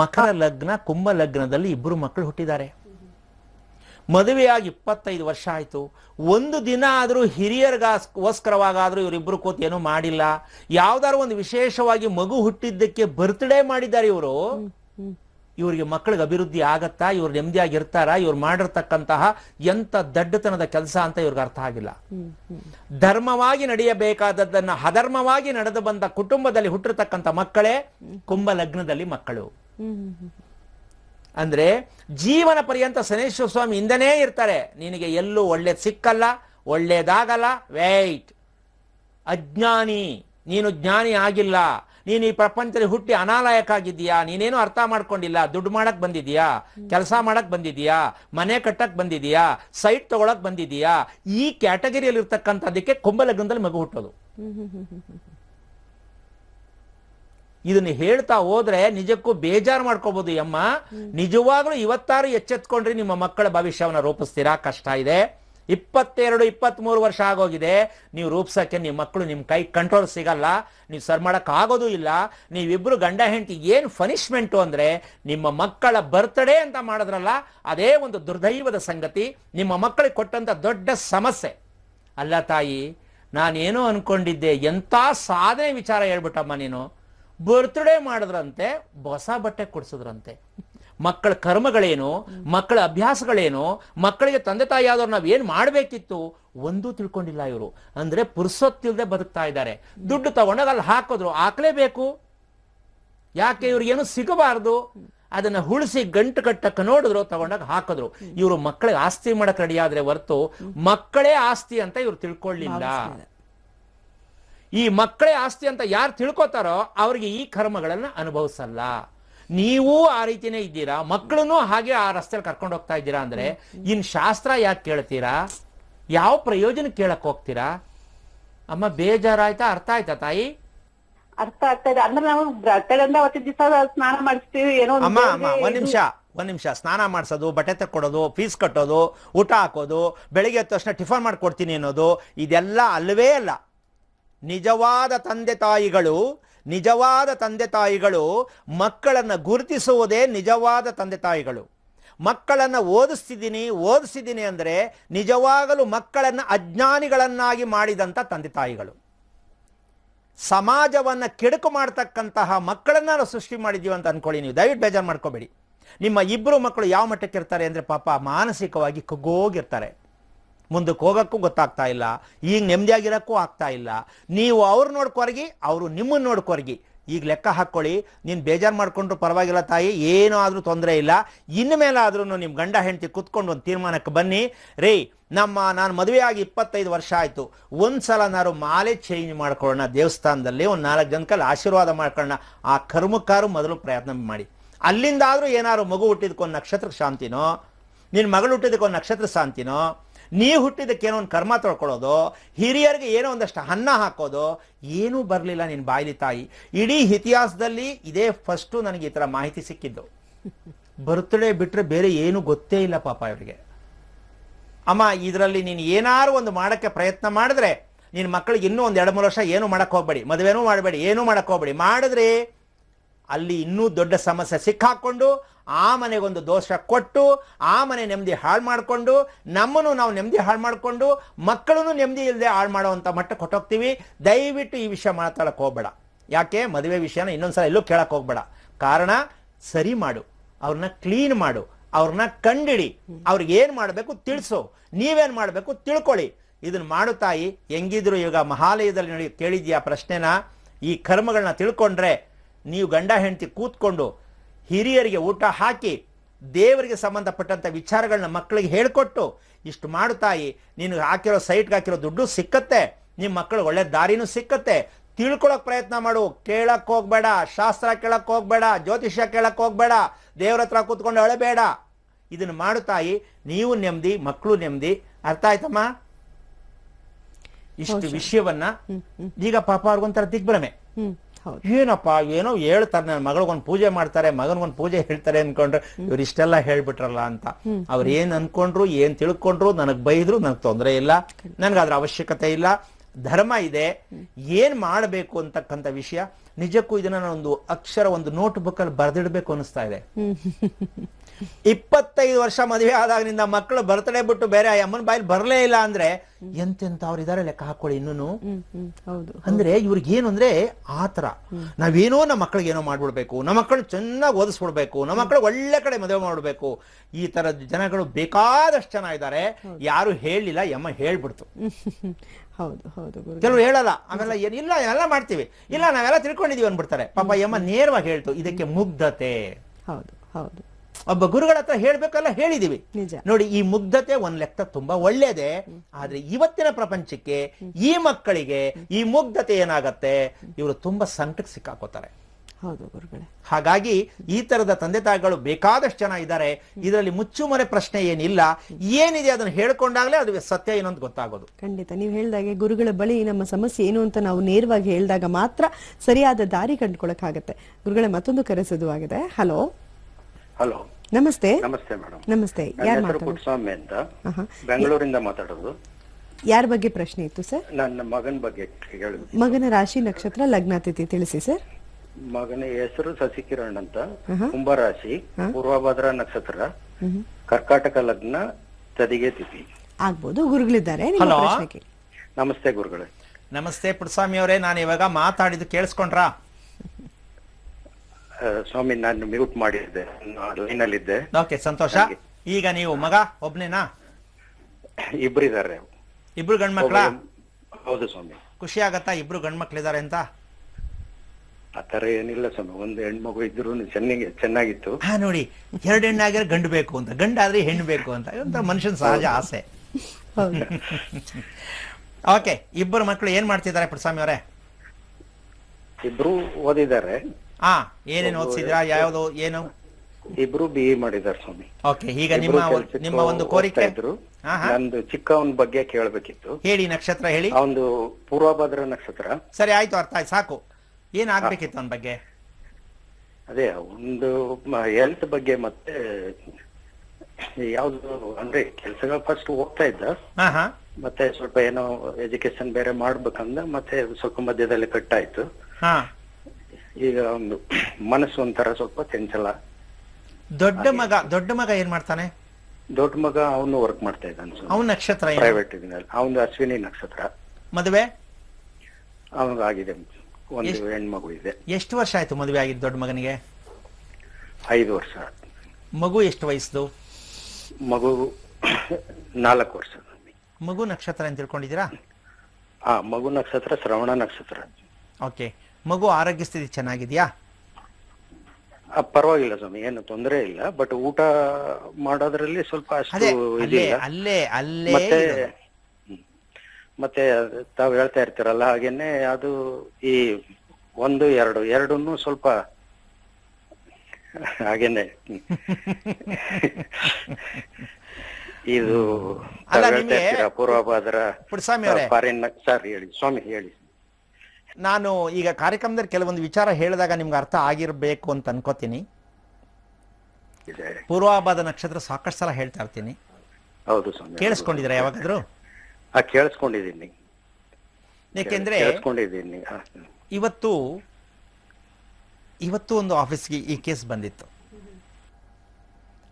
ಮಕರ ಲಗ್ನ ಕುಂಭ ಲಗ್ನದಲ್ಲಿ ಇಬ್ಬರು ಮಕ್ಕಳು ಹುಟ್ಟಿದ್ದಾರೆ ಮದುವೆಯಾಗಿ ಇಪ್ಪತ್ತೈದು ವರ್ಷ ಆಯಿತು ಒಂದು ದಿನ ಆದರೂ ಹಿರಿಯರಿಗೋಸ್ಕರವಾಗಾದರೂ ಇವರಿಬ್ಬರು ಕೂತು ಏನೂ ಮಾಡಿಲ್ಲ ಯಾವ್ದಾದ್ರು ಒಂದು ವಿಶೇಷವಾಗಿ ಮಗು ಹುಟ್ಟಿದ್ದಕ್ಕೆ ಬರ್ತ್ಡೇ ಮಾಡಿದ್ದಾರೆ ಇವರು ಇವರಿಗೆ ಮಕ್ಕಳಿಗೆ ಅಭಿವೃದ್ಧಿ ಆಗತ್ತಾ ಇವ್ರು ನೆಮ್ಮದಿಯಾಗಿರ್ತಾರ ಇವ್ರು ಮಾಡಿರ್ತಕ್ಕಂತಹ ಎಂತ ದಡ್ಡತನದ ಕೆಲಸ ಅಂತ ಇವ್ರಿಗೆ ಅರ್ಥ ಆಗಿಲ್ಲ ಧರ್ಮವಾಗಿ ನಡೆಯಬೇಕಾದದ್ದನ್ನ ಅಧರ್ಮವಾಗಿ ನಡೆದು ಬಂದ ಕುಟುಂಬದಲ್ಲಿ ಹುಟ್ಟಿರ್ತಕ್ಕಂಥ ಮಕ್ಕಳೇ ಕುಂಭ ಲಗ್ನದಲ್ಲಿ ಮಕ್ಕಳು ಅಂದ್ರೆ ಜೀವನ ಪರ್ಯಂತ ಶನೇಶ್ವರ ಸ್ವಾಮಿ ಇಂದನೇ ಇರ್ತಾರೆ ನಿನಗೆ ಎಲ್ಲೂ ಒಳ್ಳೇದ್ ಸಿಕ್ಕಲ್ಲ ಒಳ್ಳೇದಾಗಲ್ಲ ವೈಟ್ ಅಜ್ಞಾನಿ ನೀನು ಜ್ಞಾನಿ ಆಗಿಲ್ಲ ನೀನು ಈ ಪ್ರಪಂಚದಲ್ಲಿ ಹುಟ್ಟಿ ಅನಾಲಾಯಕ ಆಗಿದ್ದೀಯಾ ನೀನೇನು ಅರ್ಥ ಮಾಡ್ಕೊಂಡಿಲ್ಲ ದುಡ್ಡು ಮಾಡಕ್ ಬಂದಿದೀಯಾ ಕೆಲಸ ಮಾಡಕ್ ಬಂದಿದೀಯಾ ಮನೆ ಕಟ್ಟಕ್ ಬಂದಿದೀಯಾ ಸೈಟ್ ತಗೊಳಕ್ ಬಂದಿದೀಯಾ ಈ ಕ್ಯಾಟಗರಿಯಲ್ಲಿ ಇರ್ತಕ್ಕಂಥದಕ್ಕೆ ಕುಂಭಲಗ್ನದಲ್ಲಿ ಮಗು ಹುಟ್ಟೋದು ಇದನ್ನ ಹೇಳ್ತಾ ಹೋದ್ರೆ ನಿಜಕ್ಕೂ ಬೇಜಾರು ಮಾಡ್ಕೋಬಹುದು ಅಮ್ಮ ನಿಜವಾಗ್ಲೂ ಇವತ್ತಾರು ಎಚ್ಚೆತ್ಕೊಂಡ್ರಿ ನಿಮ್ಮ ಮಕ್ಕಳ ಭವಿಷ್ಯವನ್ನ ರೂಪಿಸ್ತೀರಾ ಕಷ್ಟ ಇದೆ ಇಪ್ಪತ್ತೆರಡು ಇಪ್ಪತ್ತ್ಮೂರು ವರ್ಷ ಆಗೋಗಿದೆ ನೀವು ರೂಪಿಸೋಕ್ಕೆ ನಿಮ್ಮ ಮಕ್ಕಳು ನಿಮ್ಮ ಕೈ ಕಂಟ್ರೋಲ್ ಸಿಗಲ್ಲ ನೀವು ಸರ್ ಮಾಡೋಕ್ಕಾಗೋದು ಇಲ್ಲ ನೀವಿಬ್ಬರು ಗಂಡ ಹೆಂಡತಿ ಏನು ಫನಿಷ್ಮೆಂಟು ಅಂದರೆ ನಿಮ್ಮ ಮಕ್ಕಳ ಬರ್ತ್ಡೇ ಅಂತ ಮಾಡಿದ್ರಲ್ಲ ಅದೇ ಒಂದು ದುರ್ದೈವದ ಸಂಗತಿ ನಿಮ್ಮ ಮಕ್ಕಳಿಗೆ ಕೊಟ್ಟಂಥ ದೊಡ್ಡ ಸಮಸ್ಯೆ ಅಲ್ಲ ತಾಯಿ ನಾನೇನೋ ಅಂದ್ಕೊಂಡಿದ್ದೆ ಎಂಥ ಸಾಧನೆ ವಿಚಾರ ಹೇಳ್ಬಿಟ್ಟಮ್ಮ ನೀನು ಬರ್ತ್ಡೇ ಮಾಡಿದ್ರಂತೆ ಹೊಸ ಬಟ್ಟೆ ಕೊಡಿಸಿದ್ರಂತೆ ಮಕ್ಕಳ ಕರ್ಮಗಳೇನು ಮಕ್ಕಳ ಅಭ್ಯಾಸಗಳೇನು ಮಕ್ಕಳಿಗೆ ತಂದೆ ತಾಯಿ ಆದವ್ರು ನಾವು ಏನು ಮಾಡಬೇಕಿತ್ತು ಒಂದೂ ತಿಳ್ಕೊಂಡಿಲ್ಲ ಇವರು ಅಂದ್ರೆ ಪುರ್ಸೊತ್ತಿಲ್ಲದೆ ಬದುಕ್ತಾ ಇದ್ದಾರೆ ದುಡ್ಡು ತಗೊಂಡಾಗ ಅಲ್ಲಿ ಹಾಕಿದ್ರು ಹಾಕಲೇಬೇಕು ಯಾಕೆ ಏನು ಸಿಗಬಾರದು ಅದನ್ನ ಉಳಿಸಿ ಗಂಟು ಕಟ್ಟಕ್ಕೆ ನೋಡಿದ್ರು ತಗೊಂಡಾಗ ಹಾಕಿದ್ರು ಇವರು ಮಕ್ಕಳಿಗೆ ಆಸ್ತಿ ಮಾಡಕ್ ರೆಡಿ ಆದ್ರೆ ಹೊರತು ಮಕ್ಕಳೇ ಆಸ್ತಿ ಅಂತ ಇವ್ರು ತಿಳ್ಕೊಳ್ಳಿಲ್ಲ ಈ ಮಕ್ಕಳೇ ಆಸ್ತಿ ಅಂತ ಯಾರು ತಿಳ್ಕೊತಾರೋ ಅವ್ರಿಗೆ ಈ ಕರ್ಮಗಳನ್ನ ಅನುಭವಿಸಲ್ಲ ನೀವು ಆ ರೀತಿನೇ ಇದ್ದೀರಾ ಮಕ್ಕಳನ್ನು ಹಾಗೆ ಆ ರಸ್ತೆಯಲ್ಲಿ ಕರ್ಕೊಂಡು ಹೋಗ್ತಾ ಇದ್ದೀರಾ ಅಂದ್ರೆ ಇನ್ ಶಾಸ್ತ್ರ ಯಾಕೆ ಕೇಳ್ತೀರಾ ಯಾವ ಪ್ರಯೋಜನ ಕೇಳಕ್ ಹೋಗ್ತೀರಾ ಅಮ್ಮ ಬೇಜಾರಾಯ್ತಾ ಅರ್ಥ ಆಯ್ತಾ ತಾಯಿ ಅರ್ಥ ಆಗ್ತಾ ಇದೆ ಅಂದ್ರೆ ದಿವಸ ಸ್ನಾನ ಮಾಡಿಸ್ತೀವಿ ಏನೋ ಅಮ್ಮ ಅಮ್ಮ ಒಂದ್ ನಿಮಿಷ ಒಂದ್ ನಿಮಿಷ ಸ್ನಾನ ಮಾಡಿಸೋದು ಬಟ್ಟೆ ತಕ್ಕೊಡೋದು ಫೀಸ್ ಕಟ್ಟೋದು ಊಟ ಹಾಕೋದು ಬೆಳಿಗ್ಗೆ ಎದ್ದ ತಕ್ಷಣ ಟಿಫನ್ ಮಾಡ್ಕೊಡ್ತೀನಿ ಅನ್ನೋದು ಇದೆಲ್ಲ ಅಲ್ವೇ ಅಲ್ಲ ನಿಜವಾದ ತಂದೆ ತಾಯಿಗಳು ನಿಜವಾದ ತಂದೆ ತಾಯಿಗಳು ಮಕ್ಕಳನ್ನು ಗುರುತಿಸುವುದೇ ನಿಜವಾದ ತಂದೆ ತಾಯಿಗಳು ಮಕ್ಕಳನ್ನು ಓದಿಸ್ತಿದ್ದೀನಿ ಓದಿಸಿದ್ದೀನಿ ಅಂದರೆ ನಿಜವಾಗಲೂ ಮಕ್ಕಳನ್ನು ಅಜ್ಞಾನಿಗಳನ್ನಾಗಿ ಮಾಡಿದಂಥ ತಂದೆ ತಾಯಿಗಳು ಸಮಾಜವನ್ನು ಕೆಡುಕು ಮಾಡ್ತಕ್ಕಂತಹ ಮಕ್ಕಳನ್ನು ಸೃಷ್ಟಿ ಮಾಡಿದ್ದೀವಿ ಅಂತ ಅನ್ಕೊಳ್ಳಿ ನೀವು ದಯವಿಟ್ಟು ಬೇಜಾರು ಮಾಡ್ಕೋಬೇಡಿ ನಿಮ್ಮ ಇಬ್ಬರು ಮಕ್ಕಳು ಯಾವ ಮಟ್ಟಕ್ಕೆ ಇರ್ತಾರೆ ಅಂದರೆ ಪಾಪ ಮಾನಸಿಕವಾಗಿ ಕುಗ್ಗೋಗಿರ್ತಾರೆ ಮುಂದಕ್ಕೆ ಹೋಗೋಕ್ಕೂ ಗೊತ್ತಾಗ್ತಾ ಇಲ್ಲ ಈಗ ನೆಮ್ಮದಿಯಾಗಿರೋಕ್ಕೂ ಆಗ್ತಾ ಇಲ್ಲ ನೀವು ಅವ್ರು ನೋಡ್ಕೊರ್ಗಿ ಅವರು ನಿಮ್ಮನ್ನು ನೋಡ್ಕೊರ್ಗಿ ಈಗ ಲೆಕ್ಕ ಹಾಕ್ಕೊಳ್ಳಿ ನೀನು ಬೇಜಾರು ಮಾಡಿಕೊಂಡ್ರು ಪರವಾಗಿಲ್ಲ ತಾಯಿ ಏನೂ ಆದರೂ ತೊಂದರೆ ಇಲ್ಲ ಇನ್ನು ಆದ್ರೂ ನಿಮ್ಮ ಗಂಡ ಹೆಂಡತಿ ಕುತ್ಕೊಂಡು ಒಂದು ತೀರ್ಮಾನಕ್ಕೆ ಬನ್ನಿ ರೀ ನಮ್ಮ ನಾನು ಆಗಿ ಇಪ್ಪತ್ತೈದು ವರ್ಷ ಆಯಿತು ಒಂದು ಸಲನಾರು ಮಾಲೆ ಚೇಂಜ್ ಮಾಡ್ಕೊಳ್ಳೋಣ ದೇವಸ್ಥಾನದಲ್ಲಿ ಒಂದು ನಾಲ್ಕು ಜನಕ್ಕಲ್ಲಿ ಆಶೀರ್ವಾದ ಮಾಡ್ಕೊಳ್ಳೋಣ ಆ ಕರ್ಮಕ್ಕಾರು ಮೊದಲು ಪ್ರಯತ್ನ ಮಾಡಿ ಅಲ್ಲಿಂದಾದರೂ ಏನಾದ್ರು ಮಗು ಹುಟ್ಟಿದಕ್ಕೊಂದು ನಕ್ಷತ್ರ ಶಾಂತಿನೋ ನಿನ್ನ ಮಗಳು ಹುಟ್ಟಿದಕ್ಕೊಂದು ನಕ್ಷತ್ರ ಶಾಂತಿನೋ ನೀ ಏನೋ ಒಂದು ಕರ್ಮ ತೊಳ್ಕೊಳ್ಳೋದು ಹಿರಿಯರಿಗೆ ಏನೋ ಒಂದಷ್ಟು ಅನ್ನ ಹಾಕೋದು ಏನೂ ಬರಲಿಲ್ಲ ನಿನ್ನ ಬಾಯಿಲಿ ತಾಯಿ ಇಡೀ ಇತಿಹಾಸದಲ್ಲಿ ಇದೇ ಫಸ್ಟು ನನಗೆ ಈ ಥರ ಮಾಹಿತಿ ಸಿಕ್ಕಿದ್ದು ಬರ್ತ್ಡೇ ಬಿಟ್ಟರೆ ಬೇರೆ ಏನು ಗೊತ್ತೇ ಇಲ್ಲ ಪಾಪ ಇವರಿಗೆ ಅಮ್ಮ ಇದರಲ್ಲಿ ನೀನು ಏನಾದ್ರೂ ಒಂದು ಮಾಡೋಕ್ಕೆ ಪ್ರಯತ್ನ ಮಾಡಿದ್ರೆ ನಿನ್ನ ಮಕ್ಕಳಿಗೆ ಇನ್ನೂ ಒಂದು ಎರಡು ಮೂರು ವರ್ಷ ಏನೂ ಮಾಡಕ್ಕೆ ಹೋಗಬೇಡಿ ಮದುವೆನೂ ಮಾಡಬೇಡಿ ಏನೂ ಮಾಡಕ್ಕೆ ಹೋಗ್ಬೇಡಿ ಮಾಡಿದ್ರೆ ಅಲ್ಲಿ ಇನ್ನೂ ದೊಡ್ಡ ಸಮಸ್ಯೆ ಸಿಕ್ಕಾಕ್ಕೊಂಡು ಆ ಮನೆಗೊಂದು ದೋಷ ಕೊಟ್ಟು ಆ ಮನೆ ನೆಮ್ಮದಿ ಹಾಳು ಮಾಡಿಕೊಂಡು ನಮ್ಮನ್ನು ನಾವು ನೆಮ್ಮದಿ ಹಾಳು ಮಾಡಿಕೊಂಡು ಮಕ್ಕಳನ್ನು ನೆಮ್ಮದಿ ಇಲ್ಲದೆ ಹಾಳು ಮಾಡುವಂಥ ಮಟ್ಟ ಕೊಟ್ಟೋಗ್ತೀವಿ ದಯವಿಟ್ಟು ಈ ವಿಷಯ ಮಾತಾಡಕ್ಕೆ ಹೋಗ್ಬೇಡ ಯಾಕೆ ಮದುವೆ ವಿಷಯನ ಇನ್ನೊಂದ್ಸಲ ಎಲ್ಲೂ ಕೇಳಕ್ಕೆ ಹೋಗ್ಬೇಡ ಕಾರಣ ಸರಿ ಮಾಡು ಅವ್ರನ್ನ ಕ್ಲೀನ್ ಮಾಡು ಅವ್ರನ್ನ ಕಂಡಿಡಿ ಅವ್ರಿಗೆ ಏನು ಮಾಡಬೇಕು ತಿಳಿಸು ನೀವೇನು ಮಾಡಬೇಕು ತಿಳ್ಕೊಳ್ಳಿ ಇದನ್ನು ಮಾಡು ತಾಯಿ ಹೆಂಗಿದ್ರು ಈಗ ಮಹಾಲಯದಲ್ಲಿ ನೋಡಿ ಕೇಳಿದ್ಯಾ ಪ್ರಶ್ನೆನ ಈ ಕರ್ಮಗಳನ್ನ ತಿಳ್ಕೊಂಡ್ರೆ ನೀವು ಗಂಡ ಹೆಂಡತಿ ಕೂತ್ಕೊಂಡು ಹಿರಿಯರಿಗೆ ಊಟ ಹಾಕಿ ದೇವರಿಗೆ ಸಂಬಂಧಪಟ್ಟಂಥ ವಿಚಾರಗಳನ್ನ ಮಕ್ಕಳಿಗೆ ಹೇಳಿಕೊಟ್ಟು ಇಷ್ಟು ಮಾಡು ತಾಯಿ ನೀನು ಹಾಕಿರೋ ಸೈಟ್ಗೆ ಹಾಕಿರೋ ದುಡ್ಡು ಸಿಕ್ಕತ್ತೆ ನಿಮ್ಮ ಮಕ್ಕಳು ಒಳ್ಳೆ ದಾರಿನೂ ಸಿಕ್ಕತ್ತೆ ತಿಳ್ಕೊಳಕ್ ಪ್ರಯತ್ನ ಮಾಡು ಕೇಳಕ್ ಹೋಗ್ಬೇಡ ಶಾಸ್ತ್ರ ಕೇಳಕ್ ಹೋಗ್ಬೇಡ ಜ್ಯೋತಿಷ್ಯ ಕೇಳಕ್ ಹೋಗ್ಬೇಡ ದೇವ್ರ ಹತ್ರ ಕೂತ್ಕೊಂಡು ಅಳಬೇಡ ಇದನ್ನು ಮಾಡು ತಾಯಿ ನೀವು ನೆಮ್ಮದಿ ಮಕ್ಕಳು ನೆಮ್ಮದಿ ಅರ್ಥ ಆಯ್ತಮ್ಮ ಇಷ್ಟು ವಿಷಯವನ್ನ ಈಗ ಪಾಪ ಅವ್ರಿಗೊಂಥರ ದಿಗ್ಭ್ರಮೆ ಏನಪ್ಪ ಏನೋ ಹೇಳ್ತಾರೆ ನನ್ನ ಮಗಳಿಗೊಂದು ಪೂಜೆ ಮಾಡ್ತಾರೆ ಮಗನ್ಗೊಂದು ಪೂಜೆ ಹೇಳ್ತಾರೆ ಅನ್ಕೊಂಡ್ರೆ ಇವ್ರು ಇಷ್ಟೆಲ್ಲ ಹೇಳ್ಬಿಟ್ರಲ್ಲ ಅಂತ ಅವ್ರು ಏನ್ ಅನ್ಕೊಂಡ್ರು ಏನ್ ತಿಳ್ಕೊಂಡ್ರು ನನಗ್ ಬೈದ್ರು ನನಗ್ ತೊಂದರೆ ಇಲ್ಲ ಅದ್ರ ಅವಶ್ಯಕತೆ ಇಲ್ಲ ಧರ್ಮ ಇದೆ ಏನ್ ಮಾಡಬೇಕು ಅಂತಕ್ಕಂಥ ವಿಷಯ ನಿಜಕ್ಕೂ ಇದನ್ನ ಒಂದು ಅಕ್ಷರ ಒಂದು ನೋಟ್ ಬುಕ್ ಅಲ್ಲಿ ಬರ್ದಿಡ್ಬೇಕು ಅನಿಸ್ತಾ ಇದೆ ಇಪ್ಪತ್ತೈದು ವರ್ಷ ಮದುವೆ ಆದಾಗಿನಿಂದ ಮಕ್ಕಳು ಬರ್ತಡೇ ಬಿಟ್ಟು ಬೇರೆ ಅಮ್ಮನ ಬಾಯಲ್ಲಿ ಬರಲೇ ಇಲ್ಲ ಅಂದ್ರೆ ಎಂತೆಂತ ಅವ್ರು ಇದಾರೆ ಲೆಕ್ಕ ಹಾಕೊಳ್ಳಿ ಇನ್ನೂ ಅಂದ್ರೆ ಇವ್ರಿಗೆ ಏನು ಅಂದ್ರೆ ಆತರ ನಾವೇನೋ ನಮ್ಮ ಮಕ್ಕಳಿಗೆ ಏನೋ ಮಾಡ್ಬಿಡ್ಬೇಕು ನಮ್ಮ ಮಕ್ಕಳು ಚೆನ್ನಾಗಿ ಓದಿಸ್ಬಿಡ್ಬೇಕು ನಮ್ಮ ಮಕ್ಕಳು ಒಳ್ಳೆ ಕಡೆ ಮದುವೆ ಮಾಡ್ಬೇಕು ಈ ತರ ಜನಗಳು ಬೇಕಾದಷ್ಟು ಜನ ಇದ್ದಾರೆ ಯಾರು ಹೇಳಿಲ್ಲ ಯಮ್ಮ ಹೇಳ್ಬಿಡ್ತು ಹೌದು ಹೌದು ಕೆಲವರು ಹೇಳಲ್ಲ ಆಮೇಲೆ ಏನಿಲ್ಲ ಎಲ್ಲ ಮಾಡ್ತೀವಿ ಇಲ್ಲ ನಾವೆಲ್ಲ ತಿಳ್ಕೊಂಡಿದೀವಿ ಅನ್ಬಿಡ್ತಾರೆ ಪಾಪ ಯಮ್ಮ ನೇರವಾಗಿ ಹೇಳ್ತು ಇದಕ್ಕೆ ಮುಗ್ಧತೆ ಹೌದು ಹೌದು ಒಬ್ಬ ಗುರುಗಳ ಹತ್ರ ಹೇಳ್ಬೇಕಲ್ಲ ಹೇಳಿದೀವಿ ನೋಡಿ ಈ ಮುಗ್ಧತೆ ಒಂದ್ ಲೆಕ್ಕ ತುಂಬಾ ಒಳ್ಳೇದೆ ಆದ್ರೆ ಇವತ್ತಿನ ಪ್ರಪಂಚಕ್ಕೆ ಈ ಮಕ್ಕಳಿಗೆ ಈ ಮುಗ್ಧತೆ ಏನಾಗತ್ತೆ ಇವರು ತುಂಬಾ ಸಂಕಟಕ್ಕೆ ಸಿಕ್ಕಾಕೋತಾರೆ ಹೌದು ಗುರುಗಳೇ ಹಾಗಾಗಿ ಈ ತರದ ತಂದೆ ತಾಯಿಗಳು ಬೇಕಾದಷ್ಟು ಜನ ಇದ್ದಾರೆ ಇದರಲ್ಲಿ ಮುಚ್ಚುಮರೆ ಪ್ರಶ್ನೆ ಏನಿಲ್ಲ ಏನಿದೆ ಅದನ್ನು ಹೇಳ್ಕೊಂಡಾಗಲೇ ಅದು ಸತ್ಯ ಏನು ಅಂತ ಗೊತ್ತಾಗೋದು ಖಂಡಿತ ನೀವು ಹೇಳಿದಾಗೆ ಗುರುಗಳ ಬಳಿ ನಮ್ಮ ಸಮಸ್ಯೆ ಏನು ಅಂತ ನಾವು ನೇರವಾಗಿ ಹೇಳಿದಾಗ ಮಾತ್ರ ಸರಿಯಾದ ದಾರಿ ಕಂಡುಕೊಳ್ಳಕ್ಕಾಗತ್ತೆ ಗುರುಗಳೇ ಮತ್ತೊಂದು ಕರೆಸೋದು ಆಗಿದೆ ಹಲೋ ಹಲೋ ನಮಸ್ತೆ ನಮಸ್ತೆ ಮೇಡಮ್ ನಮಸ್ತೆ ಯಾರು ಮಾತಾಡೋದು ಪುಟ್ಸ್ವಾಮಿ ಅಂತ ಬೆಂಗಳೂರಿಂದ ಮಾತಾಡೋದು ಯಾರ ಬಗ್ಗೆ ಪ್ರಶ್ನೆ ಇತ್ತು ಸರ್ ನನ್ನ ಮಗನ ಬಗ್ಗೆ ಕೇಳಿದ್ವಿ ಮಗನ ರಾಶಿ ನಕ್ಷತ್ರ ಲಗ್ನ ತಿಥಿ ತಿಳಿಸಿ ಸರ್ ಮಗನ ಹೆಸರು ಸಸಿಕಿರಣ್ ಅಂತ ಆಹಾ. ಕುಂಭರಾಶಿ ಪೂರ್ವಭದ್ರ ನಕ್ಷತ್ರ ಕರ್ಕಾಟಕ ಲಗ್ನ ತದಿಗೆ ತಿಥಿ ಆಗ್ಬೋದು ಗುರುಗಳಿದ್ದಾರೆ ನಮಸ್ತೆ ಗುರುಗಳೇ ನಮಸ್ತೆ ಪುಟ್ಸ್ವಾಮಿ ಅವರೇ ನಾನು ಇವಾಗ ಮಾತಾಡಿದ್ದು ಕೇಳಿಸ್ಕೊಂಡ್ರಾ ಸ್ವಾಮಿ ನಾನು ಮ್ಯೂಟ್ ಮಾಡಿದ್ದೆ ಲೈನ್ ಇದ್ದೆ ಓಕೆ ಸಂತೋಷ ಈಗ ನೀವು ಮಗ ಒಬ್ನೇನಾ ಇಬ್ರು ಇದ್ದಾರೆ ಇಬ್ರು ಗಂಡ್ಮಕ್ಳ ಹೌದು ಸ್ವಾಮಿ ಖುಷಿ ಆಗತ್ತಾ ಇಬ್ರು ಗಂಡ್ಮಕ್ಳಿದ್ದಾರೆ ಅಂತ ಆತರ ಏನಿಲ್ಲ ಸ್ವಾಮಿ ಒಂದು ಹೆಣ್ಮಗು ಇದ್ರು ಚೆನ್ನಾಗಿ ಚೆನ್ನಾಗಿತ್ತು ಹಾ ನೋಡಿ ಎರಡು ಹೆಣ್ಣಾಗಿರೋ ಗಂಡು ಬೇಕು ಅಂತ ಗಂಡಾದ್ರೆ ಹೆಣ್ಣು ಬೇಕು ಅಂತ ಒಂಥರ ಮನುಷ್ಯನ ಸಹಜ ಆಸೆ ಓಕೆ ಇಬ್ಬರು ಮಕ್ಕಳು ಏನ್ ಮಾಡ್ತಿದ್ದಾರೆ ಪುಟ್ಸ್ವಾಮಿ ಅವರೇ ಇಬ್ರು ಓದಿದ್ದಾರೆ ಹಾ ಏನೇನು ಓದಿಸಿದ್ರ ಯಾವ್ದು ಏನು ಇಬ್ರು ಬಿ ಮಾಡಿದಾರೆ ಸ್ವಾಮಿ ಓಕೆ ಈಗ ನಿಮ್ಮ ನಿಮ್ಮ ಒಂದು ಕೋರಿಕೆ ಇದ್ರು ನಂದು ಚಿಕ್ಕವನ ಬಗ್ಗೆ ಕೇಳಬೇಕಿತ್ತು ಹೇಳಿ ನಕ್ಷತ್ರ ಹೇಳಿ ಅವನು ಪೂರ್ವಭದ್ರ ನಕ್ಷತ್ರ ಸರಿ ಆಯ್ತು ಅರ್ಥ ಆಯ್ತು ಸಾಕು ಏನ್ ಆಗ್ಬೇಕಿತ್ತು ಅವನ ಬಗ್ಗೆ ಅದೇ ಒಂದು ಹೆಲ್ತ್ ಬಗ್ಗೆ ಮತ್ತೆ ಯಾವ್ದು ಅಂದ್ರೆ ಕೆಲ್ಸಗಳು ಫಸ್ಟ್ ಹೋಗ್ತಾ ಇದ್ದ ಮತ್ತೆ ಸ್ವಲ್ಪ ಏನೋ ಎಜುಕೇಶನ್ ಬೇರೆ ಮಾಡ್ಬೇಕಂದ ಮತ್ತೆ ಸ್ವಲ್ಪ ಮಧ್ಯದಲ್ಲಿ ಕಟ್ಟಾಯ್ತು ಈಗ ಒಂದು ಮನಸ್ಸು ಒಂಥರ ಸ್ವಲ್ಪ ಚಂಚಲ ದೊಡ್ಡ ಮಗ ದೊಡ್ಡ ಮಗ ಏನ್ ಮಾಡ್ತಾನೆ ದೊಡ್ಡ ಮಗ ಅವನು ವರ್ಕ್ ಮಾಡ್ತಾ ಇದ್ದಾನೆ ಅವ್ನ ನಕ್ಷತ್ರ ಪ್ರೈವೇಟ್ ಅವನು ಅಶ್ವಿನಿ ನಕ್ಷತ್ರ ಮದುವೆ ಅವನಿಗಾಗಿದೆ ಒಂದು ಹೆಣ್ಮಗು ಇದೆ ಎಷ್ಟು ವರ್ಷ ಆಯ್ತು ಮದುವೆ ಆಗಿದ್ದು ದೊಡ್ಡ ಮಗನಿಗೆ ಐದು ವರ್ಷ ಮಗು ಎಷ್ಟು ವಯಸ್ಸು ಮಗು ನಾಲ್ಕು ವರ್ಷ ಮಗು ನಕ್ಷತ್ರ ಅಂತ ತಿಳ್ಕೊಂಡಿದ್ದೀರಾ ಹಾ ಮಗು ನಕ್ಷತ್ರ ಶ್ರವಣ ನಕ್ಷತ್ರ ಓಕೆ ಮಗು ಆರೋಗ್ಯ ಸ್ಥಿತಿ ಚೆನ್ನಾಗಿದೆಯಾ ಪರವಾಗಿಲ್ಲ ಸ್ವಾಮಿ ಏನು ತೊಂದರೆ ಇಲ್ಲ ಬಟ್ ಊಟ ಮಾಡೋದ್ರಲ್ಲಿ ಸ್ವಲ್ಪ ಮತ್ತೆ ಮತ್ತೆ ಹೇಳ್ತಾ ಇರ್ತೀರಲ್ಲ ಹಾಗೇನೆ ಅದು ಈ ಒಂದು ಎರಡು ಎರಡನ್ನು ಸ್ವಲ್ಪ ಹಾಗೇನೆ ಇದು ಪೂರ್ವಭಾದ್ರ ಫಾರಿನ್ ಸರ್ ಹೇಳಿ ಸ್ವಾಮಿ ಹೇಳಿ ನಾನು ಈಗ ಕಾರ್ಯಕ್ರಮದಲ್ಲಿ ಕೆಲವೊಂದು ವಿಚಾರ ಹೇಳಿದಾಗ ನಿಮ್ಗೆ ಅರ್ಥ ಆಗಿರಬೇಕು ಅಂತ ಅನ್ಕೋತೀನಿ ಪೂರ್ವಾಭಾದ ನಕ್ಷತ್ರ ಸಾಕಷ್ಟು ಸಲ ಹೇಳ್ತಾ ಇರ್ತೀನಿ ಹೌದು ಕೇಳಿಸ್ಕೊಂಡಿದ್ರ ಯಾವಾಗಾದ್ರೂ ಯಾಕೆಂದ್ರೆ ಇವತ್ತು ಇವತ್ತು ಒಂದು ಆಫೀಸ್ಗೆ ಈ ಕೇಸ್ ಬಂದಿತ್ತು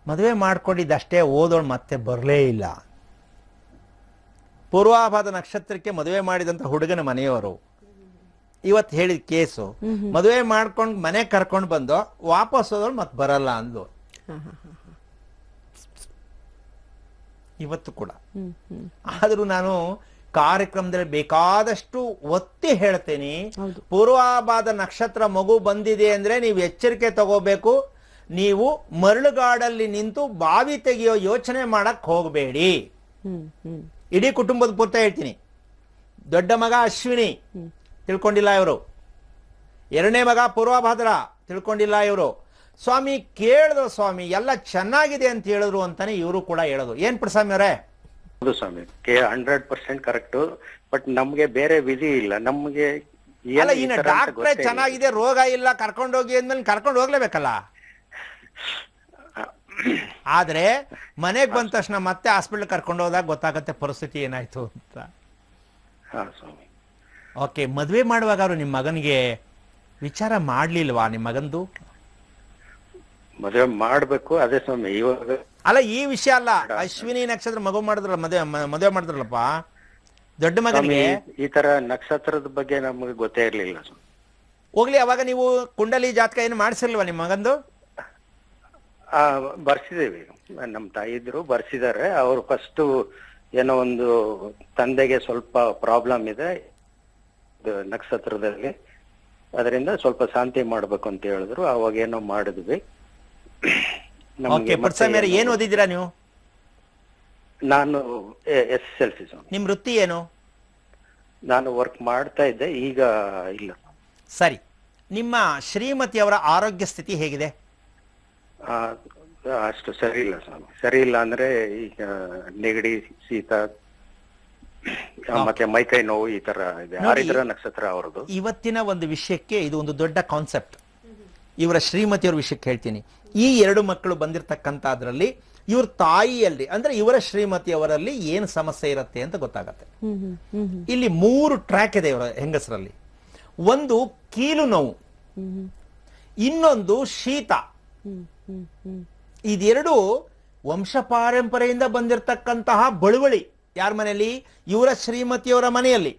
ಮದುವೆ ಮಾಡ್ಕೊಂಡಿದ್ದಷ್ಟೇ ಓದೋಣ ಮತ್ತೆ ಬರಲೇ ಇಲ್ಲ ಪೂರ್ವಾಭಾದ ನಕ್ಷತ್ರಕ್ಕೆ ಮದುವೆ ಮಾಡಿದಂತ ಹುಡುಗನ ಮನೆಯವರು ಇವತ್ತು ಹೇಳಿದ ಕೇಸು ಮದುವೆ ಮಾಡ್ಕೊಂಡು ಮನೆ ಕರ್ಕೊಂಡು ಬಂದು ವಾಪಸ್ ಹೋದ್ರು ಮತ್ತೆ ಬರಲ್ಲ ಅಂದ್ಲು ಇವತ್ತು ಕೂಡ ಆದ್ರೂ ನಾನು ಕಾರ್ಯಕ್ರಮದಲ್ಲಿ ಬೇಕಾದಷ್ಟು ಒತ್ತಿ ಹೇಳ್ತೇನೆ ಪೂರ್ವಾಭಾದ ನಕ್ಷತ್ರ ಮಗು ಬಂದಿದೆ ಅಂದ್ರೆ ನೀವು ಎಚ್ಚರಿಕೆ ತಗೋಬೇಕು ನೀವು ಮರಳುಗಾಡಲ್ಲಿ ನಿಂತು ಬಾವಿ ತೆಗೆಯೋ ಯೋಚನೆ ಮಾಡಕ್ ಹೋಗಬೇಡಿ ಇಡೀ ಕುಟುಂಬದ ಪೂರ್ತ ಹೇಳ್ತೀನಿ ದೊಡ್ಡ ಮಗ ಅಶ್ವಿನಿ ತಿಳ್ಕೊಂಡಿಲ್ಲ ಇವರು ಎರಡನೇ ಮಗ ಪೂರ್ವಭದ್ರ ತಿಳ್ಕೊಂಡಿಲ್ಲ ಇವರು ಸ್ವಾಮಿ ಕೇಳಿದ್ರು ಸ್ವಾಮಿ ಎಲ್ಲ ಚೆನ್ನಾಗಿದೆ ಅಂತ ಹೇಳಿದ್ರು ಅಂತಾನೆ ಇವರು ಕೂಡ ಹೇಳೋದು ಏನ್ ಸ್ವಾಮಿ ಅವರೇ ಹೌದು ಸ್ವಾಮಿ ಹಂಡ್ರೆಡ್ ಪರ್ಸೆಂಟ್ ಕರೆಕ್ಟ್ ಬಟ್ ನಮ್ಗೆ ಬೇರೆ ವಿಧಿ ಇಲ್ಲ ನಮ್ಗೆ ಇನ್ನು ಡಾಕ್ಟ್ರೆ ಚೆನ್ನಾಗಿದೆ ರೋಗ ಇಲ್ಲ ಹೋಗಿ ಅಂದ್ಮೇಲೆ ಕರ್ಕೊಂಡು ಹೋಗ್ಲೇಬೇಕಲ್ಲ ಆದ್ರೆ ಮನೆಗ್ ಬಂದ ತಕ್ಷಣ ಮತ್ತೆ ಹಾಸ್ಪಿಟಲ್ ಕರ್ಕೊಂಡು ಹೋದಾಗ ಗೊತ್ತಾಗತ್ತೆ ಪರಿಸ್ಥಿತಿ ಏನಾಯ್ತು ಅಂತ ಓಕೆ ಮದುವೆ ಮಾಡುವಾಗ ಅವರು ನಿಮ್ಮ ಮಗನಿಗೆ ವಿಚಾರ ಮಾಡ್ಲಿಲ್ವಾ ನಿಮ್ಮ ಮಗಂದು ಮದುವೆ ಮಾಡ್ಬೇಕು ಅದೇ ಸ್ವಾಮಿ ಇವಾಗ ಅಲ್ಲ ಈ ವಿಷಯ ಅಲ್ಲ ಅಶ್ವಿನಿ ನಕ್ಷತ್ರ ಮಗು ಮಾಡಿದ್ರಲ್ಲ ಮದುವೆ ಮದುವೆ ಮಾಡಿದ್ರಲ್ಲಪ್ಪ ದೊಡ್ಡ ಮಗನಿಗೆ ಈ ತರ ನಕ್ಷತ್ರದ ಬಗ್ಗೆ ನಮಗೆ ಗೊತ್ತೇ ಇರ್ಲಿಲ್ಲ ಹೋಗ್ಲಿ ಅವಾಗ ನೀವು ಕುಂಡಲಿ ಜಾತಕ ಏನು ಮಾಡಿಸಿಲ್ವಾ ನಿಮ್ಮ ಮಗಂದು ಬರ್ಸಿದೀವಿ ನಮ್ಮ ತಾಯಿ ಇದ್ರು ಬರ್ಸಿದಾರೆ ಅವ್ರು ಫಸ್ಟ್ ಏನೋ ಒಂದು ತಂದೆಗೆ ಸ್ವಲ್ಪ ಪ್ರಾಬ್ಲಮ್ ಇದೆ ನಕ್ಷತ್ರದಲ್ಲಿ ಅದರಿಂದ ಸ್ವಲ್ಪ ಶಾಂತಿ ಮಾಡ್ಬೇಕು ಅಂತ ಹೇಳಿದ್ರು ಅವಾಗ ಏನೋ ಮಾಡಿದ್ವಿ ಏನು ನೀವು ನಾನು ಎಸ್ ಎಲ್ ಸಿ ನಿಮ್ ವೃತ್ತಿ ಏನು ನಾನು ವರ್ಕ್ ಮಾಡ್ತಾ ಇದ್ದೆ ಈಗ ಇಲ್ಲ ಸರಿ ನಿಮ್ಮ ಶ್ರೀಮತಿ ಅವರ ಆರೋಗ್ಯ ಸ್ಥಿತಿ ಹೇಗಿದೆ ಅಷ್ಟು ಸರಿ ಇಲ್ಲ ಸರಿ ಇಲ್ಲ ಅಂದ್ರೆ ಈಗ ನೆಗಡಿ ಶೀತ ಮತ್ತೆ ಮೈಕೈ ನೋವು ಈ ತರ ಇದೆ ನಕ್ಷತ್ರ ಅವರದು ಇವತ್ತಿನ ಒಂದು ವಿಷಯಕ್ಕೆ ಇದು ಒಂದು ದೊಡ್ಡ ಕಾನ್ಸೆಪ್ಟ್ ಇವರ ಶ್ರೀಮತಿಯವರ ವಿಷಯಕ್ಕೆ ಹೇಳ್ತೀನಿ ಈ ಎರಡು ಮಕ್ಕಳು ಬಂದಿರತಕ್ಕಂತ ಅದರಲ್ಲಿ ಇವ್ರ ತಾಯಿಯಲ್ಲಿ ಅಂದ್ರೆ ಇವರ ಶ್ರೀಮತಿಯವರಲ್ಲಿ ಏನ್ ಸಮಸ್ಯೆ ಇರುತ್ತೆ ಅಂತ ಗೊತ್ತಾಗತ್ತೆ ಇಲ್ಲಿ ಮೂರು ಟ್ರ್ಯಾಕ್ ಇದೆ ಇವರ ಹೆಂಗಸರಲ್ಲಿ ಒಂದು ಕೀಲು ನೋವು ಇನ್ನೊಂದು ಶೀತ ಇದೆರಡು ವಂಶ ಪಾರಂಪರೆಯಿಂದ ಬಂದಿರತಕ್ಕಂತಹ ಬಳುವಳಿ ಯಾರ ಮನೆಯಲ್ಲಿ ಇವರ ಶ್ರೀಮತಿಯವರ ಮನೆಯಲ್ಲಿ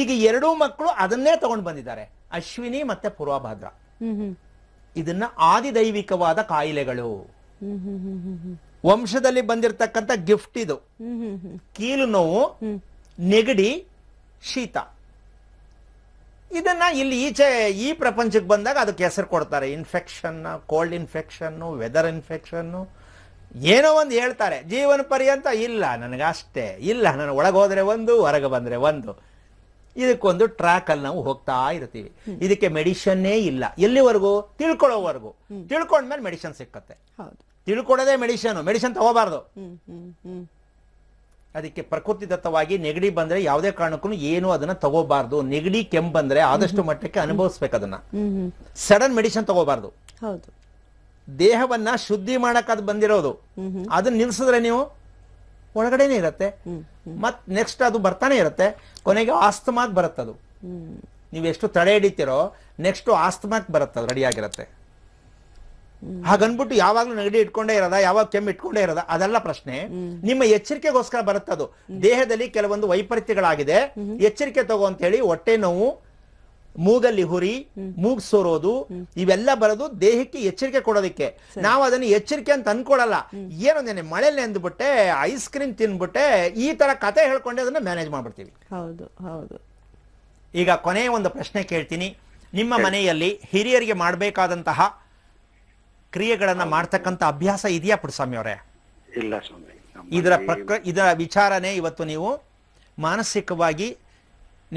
ಈಗ ಎರಡೂ ಮಕ್ಕಳು ಅದನ್ನೇ ತಗೊಂಡು ಬಂದಿದ್ದಾರೆ ಅಶ್ವಿನಿ ಮತ್ತೆ ಪೂರ್ವಭಾದ್ರ ಇದನ್ನ ಆದಿದೈವಿಕವಾದ ಕಾಯಿಲೆಗಳು ವಂಶದಲ್ಲಿ ಬಂದಿರತಕ್ಕಂತ ಗಿಫ್ಟ್ ಇದು ಕೀಲು ನೋವು ನೆಗಡಿ ಶೀತ ಇದನ್ನ ಇಲ್ಲಿ ಈಚೆ ಈ ಪ್ರಪಂಚಕ್ಕೆ ಬಂದಾಗ ಅದಕ್ಕೆ ಹೆಸರು ಕೊಡ್ತಾರೆ infection cold infection weather infection ಏನೋ ಒಂದು ಹೇಳ್ತಾರೆ ಜೀವನ ಪರ್ಯಂತ ಇಲ್ಲ ನನಗಷ್ಟೇ ಇಲ್ಲ ನಾನು ಒಳಗೋದ್ರೆ ಒಂದು ಹೊರಗೆ ಬಂದರೆ ಒಂದು ಇದಕ್ಕೊಂದು ಟ್ರ್ಯಾಕಲ್ಲಿ ನಾವು ಹೋಗ್ತಾ ಇರ್ತೀವಿ ಇದಕ್ಕೆ ಮೆಡಿಷನ್ನೇ ಇಲ್ಲ ಎಲ್ಲಿವರೆಗೂ ತಿಳ್ಕೊಳ್ಳೋವರೆಗೂ ತಿಳ್ಕೊಂಡ್ಮೇಲೆ ಮೆಡಿಷನ್ ಸಿಕ್ಕತ್ತೆ ತಿಳ್ಕೊಡೋದೇ ಮೆಡಿಷನ್ ಮೆಡಿಷನ್ ತಗೋಬಾರ್ದು ಅದಕ್ಕೆ ಪ್ರಕೃತಿ ದತ್ತವಾಗಿ ನೆಗಡಿ ಬಂದ್ರೆ ಯಾವುದೇ ಕಾರಣಕ್ಕೂ ಏನು ಅದನ್ನ ತಗೋಬಾರ್ದು ನೆಗಡಿ ಕೆಮ್ಮು ಬಂದ್ರೆ ಆದಷ್ಟು ಮಟ್ಟಕ್ಕೆ ಅನುಭವಿಸ್ಬೇಕು ಅದನ್ನ ಸಡನ್ ಮೆಡಿಷನ್ ತಗೋಬಾರ್ದು ಹೌದು ದೇಹವನ್ನ ಶುದ್ಧಿ ಮಾಡಕ್ ಅದು ಬಂದಿರೋದು ಅದನ್ನ ನಿಲ್ಸಿದ್ರೆ ನೀವು ಒಳಗಡೆನೆ ಇರತ್ತೆ ಮತ್ ನೆಕ್ಸ್ಟ್ ಅದು ಬರ್ತಾನೆ ಇರತ್ತೆ ಕೊನೆಗೆ ಆಸ್ತಮಾಕ್ ಬರುತ್ತದು ನೀವು ಎಷ್ಟು ತಡೆ ಹಿಡಿತೀರೋ ನೆಕ್ಸ್ಟ್ ಆಸ್ತಮಾಕ್ ಬರುತ್ತೆ ರೆಡಿ ಆಗಿರತ್ತೆ ಹಾಗನ್ಬಿಟ್ಟು ಯಾವಾಗ್ಲೂ ನೆಗಡಿ ಇಟ್ಕೊಂಡೇ ಇರದ ಯಾವಾಗ ಕೆಮ್ಮ ಇಟ್ಕೊಂಡೇ ಇರೋದ ಅದೆಲ್ಲ ಪ್ರಶ್ನೆ ನಿಮ್ಮ ಎಚ್ಚರಿಕೆಗೋಸ್ಕರ ಬರುತ್ತದು ದೇಹದಲ್ಲಿ ಕೆಲವೊಂದು ವೈಪರೀತ್ಯಗಳಾಗಿದೆ ಎಚ್ಚರಿಕೆ ತಗೋ ಅಂತ ಹೇಳಿ ಹೊಟ್ಟೆ ನೋವು ಮೂಗಲ್ಲಿ ಹುರಿ ಮೂಗ್ ಸೋರೋದು ಇವೆಲ್ಲ ಬರೋದು ದೇಹಕ್ಕೆ ಎಚ್ಚರಿಕೆ ಕೊಡೋದಕ್ಕೆ ನಾವು ಅದನ್ನ ಎಚ್ಚರಿಕೆ ಅಂತ ಅನ್ಕೊಡಲ್ಲ ಏನು ನೆನೆ ಮಳೆಯಲ್ಲಿ ಅಂದ್ಬಿಟ್ಟೆ ಐಸ್ ಕ್ರೀಮ್ ತಿನ್ಬಿಟ್ಟೆ ಈ ತರ ಕತೆ ಹೇಳ್ಕೊಂಡೆ ಅದನ್ನ ಮ್ಯಾನೇಜ್ ಮಾಡ್ಬಿಡ್ತೀವಿ ಹೌದು ಹೌದು ಈಗ ಕೊನೆಯ ಒಂದು ಪ್ರಶ್ನೆ ಕೇಳ್ತೀನಿ ನಿಮ್ಮ ಮನೆಯಲ್ಲಿ ಹಿರಿಯರಿಗೆ ಮಾಡಬೇಕಾದಂತಹ ಕ್ರಿಯೆಗಳನ್ನ ಮಾಡ್ತಕ್ಕಂತ ಅಭ್ಯಾಸ ಇದೆಯಾ ಸ್ವಾಮಿ ಅವರೇ ಇಲ್ಲ ಸ್ವಾಮಿ ಇದರ ಪ್ರಕ್ರ ಇದರ ವಿಚಾರನೆ ಇವತ್ತು ನೀವು ಮಾನಸಿಕವಾಗಿ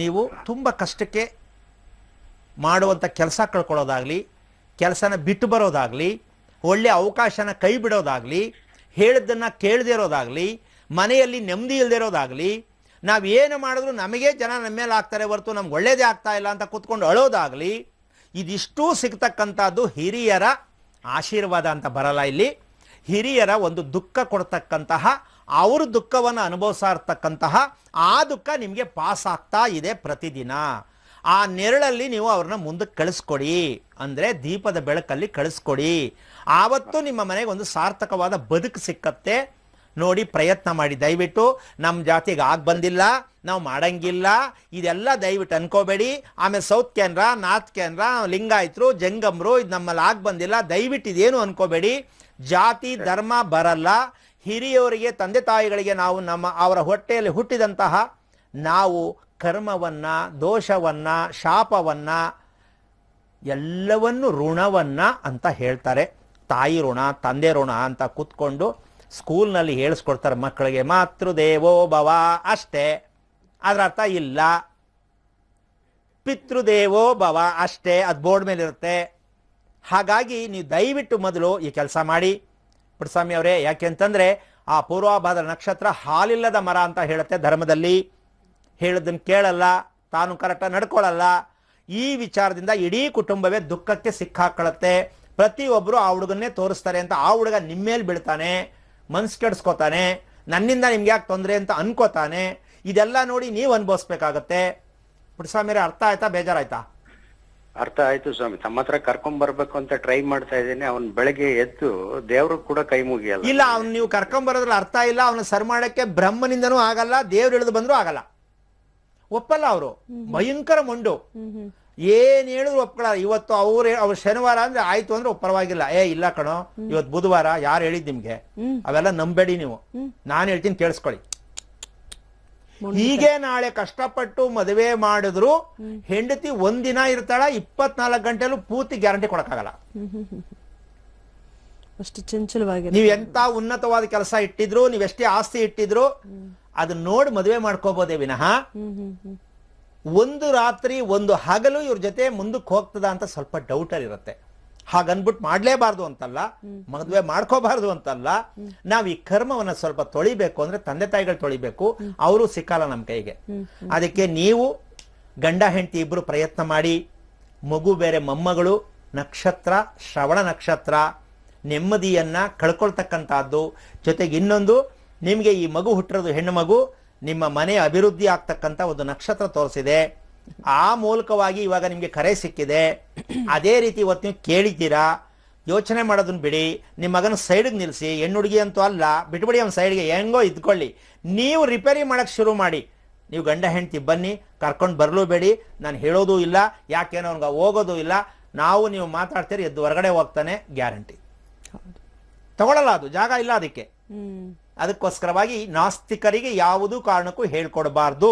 ನೀವು ತುಂಬಾ ಕಷ್ಟಕ್ಕೆ ಮಾಡುವಂಥ ಕೆಲಸ ಕಳ್ಕೊಳ್ಳೋದಾಗಲಿ ಕೆಲಸನ ಬಿಟ್ಟು ಬರೋದಾಗಲಿ ಒಳ್ಳೆಯ ಅವಕಾಶನ ಕೈ ಬಿಡೋದಾಗಲಿ ಹೇಳಿದ್ದನ್ನು ಕೇಳದೇ ಇರೋದಾಗಲಿ ಮನೆಯಲ್ಲಿ ನೆಮ್ಮದಿ ಇರೋದಾಗಲಿ ನಾವು ಏನು ಮಾಡಿದ್ರು ನಮಗೇ ಜನ ನಮ್ಮ ಮೇಲೆ ಆಗ್ತಾರೆ ಹೊರತು ನಮ್ಗೆ ಒಳ್ಳೇದೇ ಆಗ್ತಾ ಇಲ್ಲ ಅಂತ ಕೂತ್ಕೊಂಡು ಅಳೋದಾಗಲಿ ಇದಿಷ್ಟೂ ಸಿಗ್ತಕ್ಕಂಥದ್ದು ಹಿರಿಯರ ಆಶೀರ್ವಾದ ಅಂತ ಬರಲ್ಲ ಇಲ್ಲಿ ಹಿರಿಯರ ಒಂದು ದುಃಖ ಕೊಡ್ತಕ್ಕಂತಹ ಅವರು ದುಃಖವನ್ನು ಅನುಭವಿಸ್ತಾ ಆ ದುಃಖ ನಿಮಗೆ ಪಾಸ್ ಆಗ್ತಾ ಇದೆ ಪ್ರತಿದಿನ ಆ ನೆರಳಲ್ಲಿ ನೀವು ಅವ್ರನ್ನ ಮುಂದಕ್ಕೆ ಕಳಿಸ್ಕೊಡಿ ಅಂದ್ರೆ ದೀಪದ ಬೆಳಕಲ್ಲಿ ಕಳಿಸ್ಕೊಡಿ ಆವತ್ತು ನಿಮ್ಮ ಮನೆಗೆ ಒಂದು ಸಾರ್ಥಕವಾದ ಬದುಕು ಸಿಕ್ಕತ್ತೆ ನೋಡಿ ಪ್ರಯತ್ನ ಮಾಡಿ ದಯವಿಟ್ಟು ನಮ್ಮ ಜಾತಿಗೆ ಆಗ ಬಂದಿಲ್ಲ ನಾವು ಮಾಡಂಗಿಲ್ಲ ಇದೆಲ್ಲ ದಯವಿಟ್ಟು ಅನ್ಕೋಬೇಡಿ ಆಮೇಲೆ ಸೌತ್ ಕೇಂದ್ರ ನಾರ್ತ್ ಕೇಂದ್ರ ಲಿಂಗಾಯತರು ಜಂಗಮ್ರು ಇದು ನಮ್ಮಲ್ಲಿ ಆಗ ಬಂದಿಲ್ಲ ದಯವಿಟ್ಟು ಇದೇನು ಅನ್ಕೋಬೇಡಿ ಜಾತಿ ಧರ್ಮ ಬರಲ್ಲ ಹಿರಿಯವರಿಗೆ ತಂದೆ ತಾಯಿಗಳಿಗೆ ನಾವು ನಮ್ಮ ಅವರ ಹೊಟ್ಟೆಯಲ್ಲಿ ಹುಟ್ಟಿದಂತಹ ನಾವು ಕರ್ಮವನ್ನು ದೋಷವನ್ನು ಶಾಪವನ್ನು ಎಲ್ಲವನ್ನು ಋಣವನ್ನು ಅಂತ ಹೇಳ್ತಾರೆ ತಾಯಿ ಋಣ ತಂದೆ ಋಣ ಅಂತ ಕೂತ್ಕೊಂಡು ಸ್ಕೂಲ್ನಲ್ಲಿ ಹೇಳಿಸ್ಕೊಡ್ತಾರೆ ಮಕ್ಕಳಿಗೆ ಮಾತೃದೇವೋ ಭವ ಅಷ್ಟೇ ಅದರ ಅರ್ಥ ಇಲ್ಲ ಪಿತೃದೇವೋ ಭವ ಅಷ್ಟೇ ಅದು ಬೋರ್ಡ್ ಮೇಲೆ ಇರುತ್ತೆ ಹಾಗಾಗಿ ನೀವು ದಯವಿಟ್ಟು ಮೊದಲು ಈ ಕೆಲಸ ಮಾಡಿ ಪುಟ್ಸ್ವಾಮಿ ಅವರೇ ಯಾಕೆಂತಂದ್ರೆ ಆ ಪೂರ್ವಾಭಾದ್ರ ನಕ್ಷತ್ರ ಹಾಲಿಲ್ಲದ ಮರ ಅಂತ ಹೇಳುತ್ತೆ ಧರ್ಮದಲ್ಲಿ ಹೇಳಿದ್ದನ್ನು ಕೇಳಲ್ಲ ತಾನು ಕರೆಕ್ಟಾಗಿ ನಡ್ಕೊಳ್ಳಲ್ಲ ಈ ವಿಚಾರದಿಂದ ಇಡೀ ಕುಟುಂಬವೇ ದುಃಖಕ್ಕೆ ಸಿಕ್ಕಾಕೊಳ್ಳುತ್ತೆ ಪ್ರತಿಯೊಬ್ಬರು ಆ ಹುಡುಗನ್ನೇ ತೋರಿಸ್ತಾರೆ ಅಂತ ಆ ಹುಡುಗ ನಿಮ್ಮ ಮೇಲೆ ಬೀಳ್ತಾನೆ ಮನ್ಸು ಕೆಡಿಸ್ಕೋತಾನೆ ನನ್ನಿಂದ ನಿಮ್ಗೆ ಯಾಕೆ ತೊಂದರೆ ಅಂತ ಅನ್ಕೋತಾನೆ ಇದೆಲ್ಲ ನೋಡಿ ನೀವು ಅನುಭವಿಸ್ಬೇಕಾಗತ್ತೆ ಪುಟ್ಸ್ವಾಮಿರೇ ಅರ್ಥ ಆಯ್ತಾ ಬೇಜಾರಾಯ್ತಾ ಅರ್ಥ ಆಯ್ತು ಸ್ವಾಮಿ ತಮ್ಮ ಹತ್ರ ಕರ್ಕೊಂಡ್ ಬರ್ಬೇಕು ಅಂತ ಟ್ರೈ ಮಾಡ್ತಾ ಇದ್ದೀನಿ ಅವನ್ ಬೆಳಗ್ಗೆ ಎದ್ದು ದೇವರು ಕೂಡ ಕೈ ಮುಗಿಯಲ್ಲ ಇಲ್ಲ ಅವ್ನು ನೀವು ಕರ್ಕೊಂಡ್ ಬರೋದ್ರಲ್ಲಿ ಅರ್ಥ ಇಲ್ಲ ಅವನ ಸರ್ ಮಾಡಕ್ಕೆ ಬ್ರಹ್ಮನಿಂದನೂ ಆಗಲ್ಲ ದೇವ್ರು ಇಳಿದು ಬಂದ್ರು ಆಗಲ್ಲ ಒಪ್ಪಲ್ಲ ಅವರು ಭಯಂಕರ ಮೊಂಡು ಏನ್ ಹೇಳಿದ್ರು ಒಪ್ಕೊಳ ಇವತ್ತು ಅವ್ರು ಅವ್ರ ಶನಿವಾರ ಅಂದ್ರೆ ಆಯ್ತು ಅಂದ್ರೆ ಪರವಾಗಿಲ್ಲ ಏ ಇಲ್ಲ ಕಣೋ ಇವತ್ತು ಬುಧವಾರ ಯಾರು ಹೇಳಿದ್ ನಿಮ್ಗೆ ಅವೆಲ್ಲ ನಂಬೇಡಿ ನೀವು ನಾನು ಹೇಳ್ತೀನಿ ಕೇಳಿಸ್ಕೊಳ್ಳಿ ಹೀಗೆ ನಾಳೆ ಕಷ್ಟಪಟ್ಟು ಮದುವೆ ಮಾಡಿದ್ರು ಹೆಂಡತಿ ಒಂದಿನ ಇರ್ತಾಳ ಇಪ್ಪತ್ನಾಲ್ಕು ಗಂಟೆಲೂ ಪೂರ್ತಿ ಗ್ಯಾರಂಟಿ ಕೊಡಕ್ಕಾಗಲ್ಲ ಅಷ್ಟು ಚಂಚಲವಾಗಿ ನೀವು ಎಂತ ಉನ್ನತವಾದ ಕೆಲಸ ಇಟ್ಟಿದ್ರು ನೀವೆಷ್ಟೇ ಆಸ್ತಿ ಇಟ್ಟಿದ್ರು ಅದನ್ನ ನೋಡಿ ಮದುವೆ ಮಾಡ್ಕೋಬೋದೇ ವಿನಃ ಒಂದು ರಾತ್ರಿ ಒಂದು ಹಗಲು ಇವ್ರ ಜೊತೆ ಮುಂದಕ್ಕೆ ಹೋಗ್ತದ ಅಂತ ಸ್ವಲ್ಪ ಡೌಟ್ ಅಲ್ಲಿ ಇರುತ್ತೆ ಹಾಗನ್ಬಿಟ್ಟು ಮಾಡ್ಲೇಬಾರ್ದು ಅಂತಲ್ಲ ಮದುವೆ ಮಾಡ್ಕೋಬಾರ್ದು ಅಂತಲ್ಲ ನಾವು ಈ ಕರ್ಮವನ್ನ ಸ್ವಲ್ಪ ತೊಳಿಬೇಕು ಅಂದ್ರೆ ತಂದೆ ತಾಯಿಗಳು ತೊಳಿಬೇಕು ಅವರು ಸಿಕ್ಕಲ್ಲ ನಮ್ಮ ಕೈಗೆ ಅದಕ್ಕೆ ನೀವು ಗಂಡ ಹೆಂಡತಿ ಇಬ್ರು ಪ್ರಯತ್ನ ಮಾಡಿ ಮಗು ಬೇರೆ ಮೊಮ್ಮಗಳು ನಕ್ಷತ್ರ ಶ್ರವಣ ನಕ್ಷತ್ರ ನೆಮ್ಮದಿಯನ್ನ ಕಳ್ಕೊಳ್ತಕ್ಕಂಥದ್ದು ಜೊತೆಗೆ ಇನ್ನೊಂದು ನಿಮಗೆ ಈ ಮಗು ಹುಟ್ಟಿರೋದು ಹೆಣ್ಣು ಮಗು ನಿಮ್ಮ ಮನೆ ಅಭಿವೃದ್ಧಿ ಆಗ್ತಕ್ಕಂಥ ಒಂದು ನಕ್ಷತ್ರ ತೋರಿಸಿದೆ ಆ ಮೂಲಕವಾಗಿ ಇವಾಗ ನಿಮಗೆ ಕರೆ ಸಿಕ್ಕಿದೆ ಅದೇ ರೀತಿ ಇವತ್ತು ನೀವು ಕೇಳಿದ್ದೀರಾ ಯೋಚನೆ ಮಾಡೋದನ್ನು ಬಿಡಿ ನಿಮ್ಮ ಮಗನ ಸೈಡ್ಗೆ ನಿಲ್ಲಿಸಿ ಹೆಣ್ಣು ಹುಡುಗಿ ಅಂತೂ ಅಲ್ಲ ಬಿಟ್ಬಿಡಿ ಅವ್ನ ಸೈಡ್ಗೆ ಹೆಂಗೋ ಇದ್ಕೊಳ್ಳಿ ನೀವು ರಿಪೇರಿ ಮಾಡೋಕ್ಕೆ ಶುರು ಮಾಡಿ ನೀವು ಗಂಡ ಹೆಂಡತಿ ಬನ್ನಿ ಕರ್ಕೊಂಡು ಬರಲೂಬೇಡಿ ನಾನು ಹೇಳೋದು ಇಲ್ಲ ಯಾಕೇನೋ ಅವ್ನಿಗೆ ಹೋಗೋದು ಇಲ್ಲ ನಾವು ನೀವು ಮಾತಾಡ್ತೀರಿ ಎದ್ದು ಹೊರಗಡೆ ಹೋಗ್ತಾನೆ ಗ್ಯಾರಂಟಿ ತಗೊಳ್ಳಲ್ಲ ಅದು ಜಾಗ ಇಲ್ಲ ಅದಕ್ಕೆ ಅದಕ್ಕೋಸ್ಕರವಾಗಿ ನಾಸ್ತಿಕರಿಗೆ ಯಾವುದೂ ಕಾರಣಕ್ಕೂ ಹೇಳ್ಕೊಡಬಾರ್ದು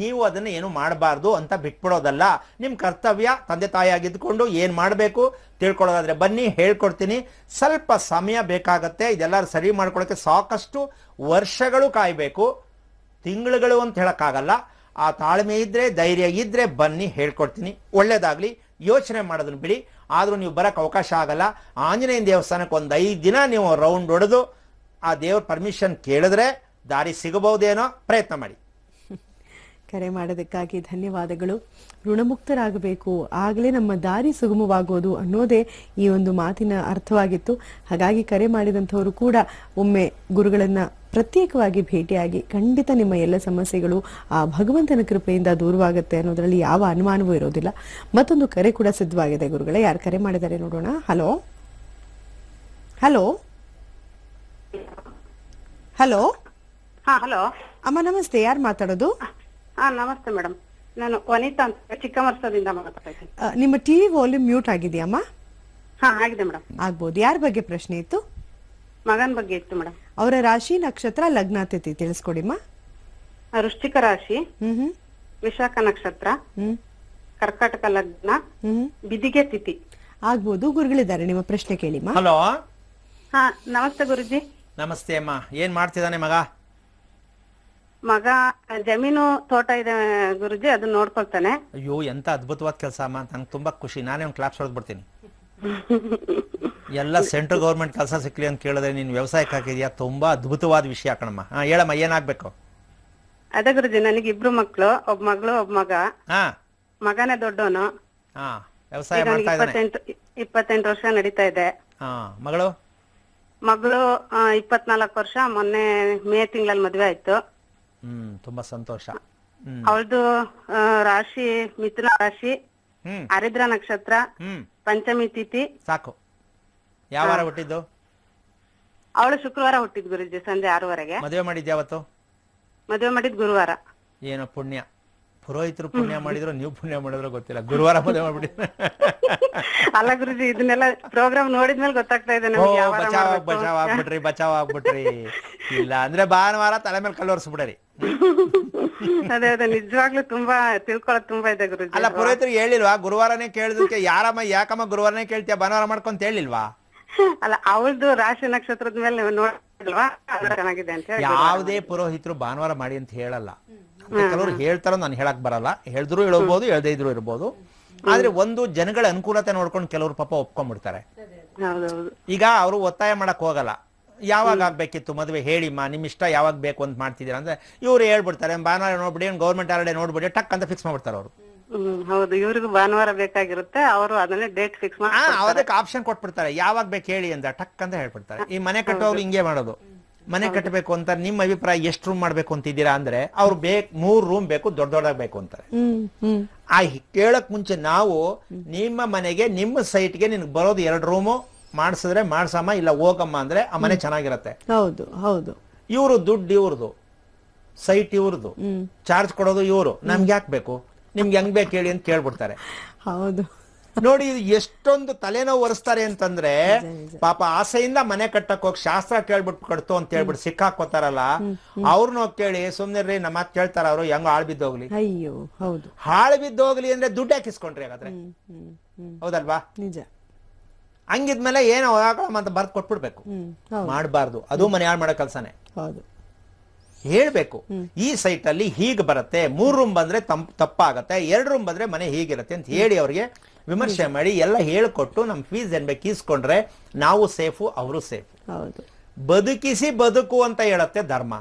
ನೀವು ಅದನ್ನು ಏನು ಮಾಡಬಾರ್ದು ಅಂತ ಬಿಟ್ಬಿಡೋದಲ್ಲ ನಿಮ್ಮ ಕರ್ತವ್ಯ ತಂದೆ ತಾಯಿಯಾಗಿದ್ದುಕೊಂಡು ಏನು ಮಾಡಬೇಕು ತಿಳ್ಕೊಳ್ಳೋದಾದರೆ ಬನ್ನಿ ಹೇಳ್ಕೊಡ್ತೀನಿ ಸ್ವಲ್ಪ ಸಮಯ ಬೇಕಾಗತ್ತೆ ಇದೆಲ್ಲರೂ ಸರಿ ಮಾಡ್ಕೊಳ್ಳೋಕ್ಕೆ ಸಾಕಷ್ಟು ವರ್ಷಗಳು ಕಾಯಬೇಕು ತಿಂಗಳುಗಳು ಅಂತ ಹೇಳೋಕ್ಕಾಗಲ್ಲ ಆ ತಾಳ್ಮೆ ಇದ್ದರೆ ಧೈರ್ಯ ಇದ್ದರೆ ಬನ್ನಿ ಹೇಳ್ಕೊಡ್ತೀನಿ ಒಳ್ಳೇದಾಗಲಿ ಯೋಚನೆ ಮಾಡೋದನ್ನು ಬಿಡಿ ಆದರೂ ನೀವು ಬರೋಕ್ಕೆ ಅವಕಾಶ ಆಗಲ್ಲ ಆಂಜನೇಯನ ದೇವಸ್ಥಾನಕ್ಕೆ ಒಂದು ಐದು ದಿನ ನೀವು ರೌಂಡ್ ಹೊಡೆದು ಆ ದೇವ್ರ ಪರ್ಮಿಷನ್ ಕೇಳಿದ್ರೆ ದಾರಿ ಸಿಗಬಹುದೇನೋ ಪ್ರಯತ್ನ ಮಾಡಿ ಕರೆ ಮಾಡೋದಕ್ಕಾಗಿ ಧನ್ಯವಾದಗಳು ಋಣಮುಕ್ತರಾಗಬೇಕು ಆಗಲೇ ನಮ್ಮ ದಾರಿ ಸುಗಮವಾಗೋದು ಅನ್ನೋದೇ ಈ ಒಂದು ಮಾತಿನ ಅರ್ಥವಾಗಿತ್ತು ಹಾಗಾಗಿ ಕರೆ ಮಾಡಿದಂಥವರು ಕೂಡ ಒಮ್ಮೆ ಗುರುಗಳನ್ನು ಪ್ರತ್ಯೇಕವಾಗಿ ಭೇಟಿಯಾಗಿ ಖಂಡಿತ ನಿಮ್ಮ ಎಲ್ಲ ಸಮಸ್ಯೆಗಳು ಆ ಭಗವಂತನ ಕೃಪೆಯಿಂದ ದೂರವಾಗುತ್ತೆ ಅನ್ನೋದರಲ್ಲಿ ಯಾವ ಅನುಮಾನವೂ ಇರೋದಿಲ್ಲ ಮತ್ತೊಂದು ಕರೆ ಕೂಡ ಸಿದ್ಧವಾಗಿದೆ ಗುರುಗಳೇ ಯಾರು ಕರೆ ಮಾಡಿದ್ದಾರೆ ನೋಡೋಣ ಹಲೋ ಹಲೋ ಹಲೋ ಹಾ ಹಲೋ ಅಮ್ಮ ನಮಸ್ತೆ ಯಾರು ಮಾತಾಡೋದು ಹಾ ನಮಸ್ತೆ ಮೇಡಮ್ ನಾನು ವನಿತಾ ಅಂತ ಚಿಕ್ಕಮರ್ಸದಿಂದ ಮಾತಾಡ್ತಾ ನಿಮ್ಮ ಟಿವಿ ವಾಲ್ಯೂಮ್ ಮ್ಯೂಟ್ ಆಗಿದೆಯಮ್ಮ ಹಾ ಆಗಿದೆ ಮೇಡಮ್ ಆಗ್ಬೋದು ಯಾರ ಬಗ್ಗೆ ಪ್ರಶ್ನೆ ಇತ್ತು ಮಗನ ಬಗ್ಗೆ ಇತ್ತು ಮೇಡಮ್ ಅವರ ರಾಶಿ ನಕ್ಷತ್ರ ಲಗ್ನ ತಿಥಿ ತಿಳಿಸ್ಕೊಡಿಮ್ಮ ವೃಶ್ಚಿಕ ರಾಶಿ ಹ್ಮ್ ಹ್ಮ್ ವಿಶಾಖ ನಕ್ಷತ್ರ ಹ್ಮ್ ಕರ್ಕಾಟಕ ಲಗ್ನ ಹ್ಮ್ ಬಿದಿಗೆ ತಿಥಿ ಆಗ್ಬೋದು ಗುರುಗಳಿದ್ದಾರೆ ನಿಮ್ಮ ಪ್ರಶ್ನೆ ಕೇಳಿಮ್ಮ ಹಲೋ ಹಾ ನಮಸ್ತೆ ಗುರುಜಿ ನಮಸ್ತೆ ಅಮ್ಮ ಏನ್ ಮಾಡ್ತಿದ್ದಾನೆ ಮಗ ಮಗ ಜಮೀನು ತೋಟ ಇದೆ ಗುರುಜಿ ಅದನ್ನ ನೋಡ್ಕೊಳ್ತಾನೆ ಅಯ್ಯೋ ಎಂತ ಅದ್ಭುತವಾದ ಕೆಲಸ ಅಮ್ಮ ನಂಗೆ ತುಂಬಾ ಖುಷಿ ನಾನೇ ಒಂದು ಕ್ಲಾಪ್ಸ್ ಹೊಡೆದು ಬಿಡ್ತೀನಿ ಎಲ್ಲ ಸೆಂಟ್ರಲ್ ಗೌರ್ಮೆಂಟ್ ಕೆಲಸ ಸಿಕ್ಲಿ ಅಂತ ಕೇಳಿದ್ರೆ ನೀನ್ ವ್ಯವಸಾಯಕ್ಕೆ ಹಾಕಿದ್ಯಾ ತುಂಬಾ ಅದ್ಭುತವಾದ ವಿಷಯ ಕಣಮ್ಮ ಹಾ ಹೇಳಮ್ಮ ಏನಾಗ್ಬೇಕು ಅದೇ ಗುರುಜಿ ನನಗೆ ಇಬ್ರು ಮಕ್ಕಳು ಒಬ್ಬ ಮಗಳು ಒಬ್ಬ ಮಗ ಹಾ ಮಗನೇ ದೊಡ್ಡವನು ಹಾ ವ್ಯವಸಾಯ ಮಾಡ್ತಾ ಇದ್ದಾನೆ ಇಪ್ಪತ್ತೆಂಟು ವರ್ಷ ನಡೀತಾ ಇದೆ ಹಾ ಮಗಳು ಮಗಳು ಇಪ್ಪತ್ನಾಲ್ಕು ವರ್ಷ ಮೊನ್ನೆ ಮೇ ತಿಂಗಳಲ್ಲಿ ಮದುವೆ ಆಯ್ತು ಹ್ಮ್ ತುಂಬಾ ಸಂತೋಷ ಅವಳದು ರಾಶಿ ಮಿಥುನ ರಾಶಿ ಹರಿದ್ರ ನಕ್ಷತ್ರ ಪಂಚಮಿ ತಿಥಿ ಸಾಕು ಯಾವ ವಾರ ಹುಟ್ಟಿದ್ದು ಅವಳು ಶುಕ್ರವಾರ ಹುಟ್ಟಿದ್ ಗುರುಜಿ ಸಂಜೆ ಆರೂವರೆಗೆ ಮದುವೆ ಮಾಡಿದ್ಯಾವತ್ತು ಮದುವೆ ಮಾಡಿದ್ ಗುರುವಾರ ಏನೋ ಪುಣ್ಯ ಪುರೋಹಿತರು ಪುಣ್ಯ ಮಾಡಿದ್ರು ನೀವು ಪುಣ್ಯ ಮಾಡಿದ್ರು ಗೊತ್ತಿಲ್ಲ ಗುರುವಾರ ಮದುವೆ ಮಾಡ್ಬಿಡಿ ಅಲ್ಲ ಗುರುಜಿ ಇದನ್ನೆಲ್ಲ ಪ್ರೋಗ್ರಾಮ್ ನೋಡಿದ್ಮೇಲೆ ಗೊತ್ತಾಗ್ತಾ ಇದೆ ಬಚಾವ್ ಬಚಾವ್ ಆಗ್ಬಿಟ್ರಿ ಬಚಾವ್ ಆಗ್ಬಿಟ್ರಿ ಇಲ್ಲ ಅಂದ್ರೆ ಭಾನುವಾರ ತಲೆ ಮೇಲೆ ಕಲ್ಲೋರ್ಸ್ಬಿಡ್ರಿ ಅದೇ ಅದೇ ನಿಜವಾಗ್ಲೂ ತುಂಬಾ ತಿಳ್ಕೊಳ್ಳೋದು ತುಂಬಾ ಇದೆ ಗುರುಜಿ ಅಲ್ಲ ಪುರೋಹಿತರು ಹೇಳಿಲ್ವಾ ಗುರುವಾರನೇ ಕೇಳಿದಕ್ಕೆ ಯಾರಮ್ಮ ಯಾಕಮ್ಮ ಗುರುವಾರನೇ ಕೇಳ್ತೀಯ ಭಾನುವಾರ ಮಾಡ್ಕೊಂತ ಹೇಳಿಲ್ವಾ ಅಲ್ಲ ಅವ್ರದ್ದು ರಾಶಿ ನಕ್ಷತ್ರದ ಮೇಲೆ ನೋಡಿಲ್ವಾ ಚೆನ್ನಾಗಿದೆ ಅಂತ ಯಾವುದೇ ಪುರೋಹಿತರು ಭಾನುವಾರ ಮಾಡಿ ಅಂತ ಹೇಳಲ್ಲ ಕೆಲವರು ಹೇಳ್ತಾರೋ ನಾನು ಹೇಳಕ್ ಬರಲ್ಲ ಹೇಳಿದ್ರು ಹೇಳಬಹುದು ಹೇಳದೇ ಇದ್ರು ಇರಬಹುದು ಆದ್ರೆ ಒಂದು ಜನಗಳ ಅನುಕೂಲತೆ ನೋಡ್ಕೊಂಡು ಕೆಲವರು ಪಾಪ ಒಪ್ಕೊಂಡ್ಬಿಡ್ತಾರೆ ಈಗ ಅವರು ಒತ್ತಾಯ ಮಾಡಕ್ ಹೋಗಲ್ಲ ಯಾವಾಗ ಆಗ್ಬೇಕಿತ್ತು ಮದುವೆ ಹೇಳಿಮ್ಮ ನಿಮ್ ಇಷ್ಟ ಯಾವಾಗ ಬೇಕು ಅಂತ ಮಾಡ್ತಿದ್ದೀರಾ ಅಂದ್ರೆ ಇವ್ರು ಹೇಳ್ಬಿಡ್ತಾರೆ ಭಾನುವಾರ ನೋಡ್ಬಿಡಿ ಗೌರ್ಮೆಂಟ್ ಹಾಲಿಡೇ ನೋಡ್ಬಿಡಿ ಟಕ್ ಅಂತ ಫಿಕ್ಸ್ ಮಾಡ್ಬಿಡ್ತಾರೆ ಅವರು ಹೌದು ಭಾನುವಾರ ಬೇಕಾಗಿರುತ್ತೆ ಅವರು ಡೇಟ್ ಫಿಕ್ಸ್ ಅದಕ್ಕೆ ಆಪ್ಷನ್ ಕೊಟ್ಬಿಡ್ತಾರೆ ಯಾವಾಗ ಬೇಕು ಹೇಳಿ ಅಂತ ಟಕ್ ಅಂತ ಹೇಳ್ಬಿಡ್ತಾರೆ ಈ ಮನೆ ಕಟ್ಟೋರು ಹಿಂಗೆ ಮಾಡೋದು ಮನೆ ಕಟ್ಟಬೇಕು ಅಂತ ನಿಮ್ಮ ಅಭಿಪ್ರಾಯ ಎಷ್ಟು ರೂಮ್ ಮಾಡ್ಬೇಕು ಅಂತಿದ್ದೀರಾ ಅಂದ್ರೆ ಅವ್ರು ಬೇಕ್ ಮೂರ್ ರೂಮ್ ಬೇಕು ದೊಡ್ಡ ಬೇಕು ಅಂತಾರೆ ಆ ಕೇಳಕ್ ಮುಂಚೆ ನಾವು ನಿಮ್ಮ ಮನೆಗೆ ನಿಮ್ಮ ಸೈಟ್ಗೆ ನಿನ್ಗೆ ಬರೋದು ಎರಡ್ ರೂಮು ಮಾಡಿಸಿದ್ರೆ ಮಾಡ್ಸಮ್ಮ ಇಲ್ಲ ಹೋಗಮ್ಮ ಅಂದ್ರೆ ಆ ಮನೆ ಚೆನ್ನಾಗಿರತ್ತೆ ಹೌದು ಹೌದು ಇವರು ದುಡ್ಡು ಇವ್ರದು ಸೈಟ್ ಇವ್ರದು ಚಾರ್ಜ್ ಕೊಡೋದು ಇವರು ನಮ್ಗೆ ಯಾಕೆ ಬೇಕು ನಿಮ್ಗೆ ಹೆಂಗ್ ಬೇಕು ಹೇಳಿ ಅಂತ ಕೇಳ್ಬಿಡ್ತಾರೆ ಹೌದು ನೋಡಿ ಎಷ್ಟೊಂದು ತಲೆನೋವು ಒರೆಸ್ತಾರೆ ಅಂತಂದ್ರೆ ಪಾಪ ಆಸೆಯಿಂದ ಮನೆ ಕಟ್ಟಕ್ ಹೋಗಿ ಶಾಸ್ತ್ರ ಕೇಳ್ಬಿಟ್ ಕಟ್ತು ಅಂತ ಹೇಳ್ಬಿಟ್ಟು ಸಿಕ್ಕಾಕೋತಾರಲ್ಲ ಅವ್ರನ್ನ ಕೇಳಿ ಸುಮ್ನೆ ರೀ ನಮ್ಮ ಮಾತು ಕೇಳ್ತಾರ ಅವ್ರು ಹೆಂಗ ಹಾಳು ಬಿದ್ದೋಗ್ಲಿ ಅಯ್ಯೋ ಹೌದು ಹಾಳ್ ಬಿದ್ದೋಗ್ಲಿ ಅಂದ್ರೆ ದುಡ್ಡು ಹಾಕಿಸ್ಕೊಂಡ್ರಿ ಹಾಗಾದ್ರೆ ಹೌದಲ್ವಾ ನಿಜ ಹಂಗಿದ್ಮೇಲೆ ಏನೋ ಅಂತ ಬರ್ದು ಕೊಟ್ಬಿಡ್ಬೇಕು ಮಾಡಬಾರ್ದು ಅದು ಮನೆ ಹಾಳು ಮಾಡೋ ಕೆಲಸನೇ ಹೌದು ಹೇಳ್ಬೇಕು ಈ ಸೈಟ್ ಅಲ್ಲಿ ಹೀಗ್ ಬರುತ್ತೆ ಮೂರ್ ರೂಮ್ ಬಂದ್ರೆ ತಪ್ಪಾಗತ್ತೆ ಎರಡ್ ರೂಮ್ ಬಂದ್ರೆ ಮನೆ ಹೀಗಿರುತ್ತೆ ಅಂತ ಹೇಳಿ ಅವ್ರಿಗೆ ವಿಮರ್ಶೆ ಮಾಡಿ ಎಲ್ಲ ಹೇಳಿಕೊಟ್ಟು ನಮ್ಮ ಫೀಸ್ ಏನ್ ಬೇಕು ಈಸ್ಕೊಂಡ್ರೆ ನಾವು ಸೇಫು ಅವರು ಸೇಫ್ ಬದುಕಿಸಿ ಬದುಕು ಅಂತ ಹೇಳುತ್ತೆ ಧರ್ಮ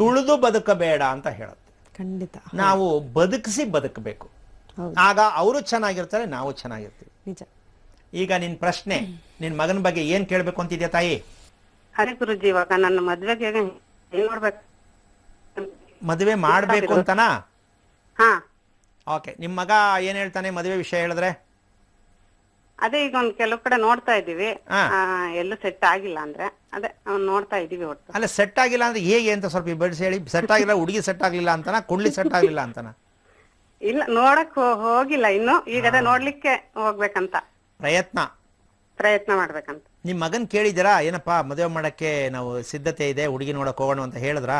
ತುಳಿದು ಬದುಕಬೇಡ ಅಂತ ಹೇಳುತ್ತೆ ಖಂಡಿತ ನಾವು ಬದುಕಿಸಿ ಬದುಕಬೇಕು ಆಗ ಅವರು ಚೆನ್ನಾಗಿರ್ತಾರೆ ನಾವು ಚೆನ್ನಾಗಿರ್ತೀವಿ ಈಗ ನಿನ್ ಪ್ರಶ್ನೆ ನಿನ್ ಮಗನ ಬಗ್ಗೆ ಏನ್ ಕೇಳ್ಬೇಕು ಅಂತಿದ್ಯಾ ತಾಯಿ ಹರಿ ಗುರುಜಿ ಇವಾಗ ನನ್ನ ಮದ್ವೆಗೆ ಮದುವೆ ಮಾಡ್ಬೇಕು ಅಂತನಾ ಓಕೆ ನಿಮ್ ಮಗ ಏನ್ ಹೇಳ್ತಾನೆ ಮದುವೆ ವಿಷಯ ಹೇಳಿದ್ರೆ ಅದೇ ಈಗ ಒಂದ್ ಕೆಲವು ಕಡೆ ನೋಡ್ತಾ ಇದೀವಿ ಎಲ್ಲೂ ಸೆಟ್ ಆಗಿಲ್ಲ ಅಂದ್ರೆ ಅದೇ ಅವ್ನ್ ನೋಡ್ತಾ ಇದೀವಿ ಒಟ್ಟು ಅಲ್ಲ ಸೆಟ್ ಆಗಿಲ್ಲ ಅಂದ್ರೆ ಹೇಗೆ ಅಂತ ಸ್ವಲ್ಪ ವಿವರಿಸಿ ಹೇಳಿ ಸೆಟ್ ಆಗಿಲ್ಲ ಹುಡುಗಿ ಸೆಟ್ ಆಗಲಿಲ್ಲ ಅಂತಾನ ಕೊಳ್ಳಿ ಸೆಟ್ ಆಗಲಿಲ್ಲ ಅಂತಾನ ಇಲ್ಲ ನೋಡಕ್ ಹೋಗಿಲ್ಲ ಇನ್ನು ಈಗ ಅದೇ ನೋಡ್ಲಿಕ್ಕೆ ಹೋಗ್ಬೇಕಂತ ಪ್ರಯತ್ನ ಪ್ರಯತ್ನ ಮಾಡ್ಬೇಕಂತ ನಿಮ್ ಮಗನ್ ಕೇಳಿದಿರಾ ಏನಪ್ಪಾ ಮದುವೆ ಮಾಡಕ್ಕೆ ನಾವು ಸಿದ್ಧತೆ ಇದೆ ಹುಡುಗಿ ನೋಡಕ್ ಹೋಗೋಣ ಅಂತ ಹೇಳಿದ್ರಾ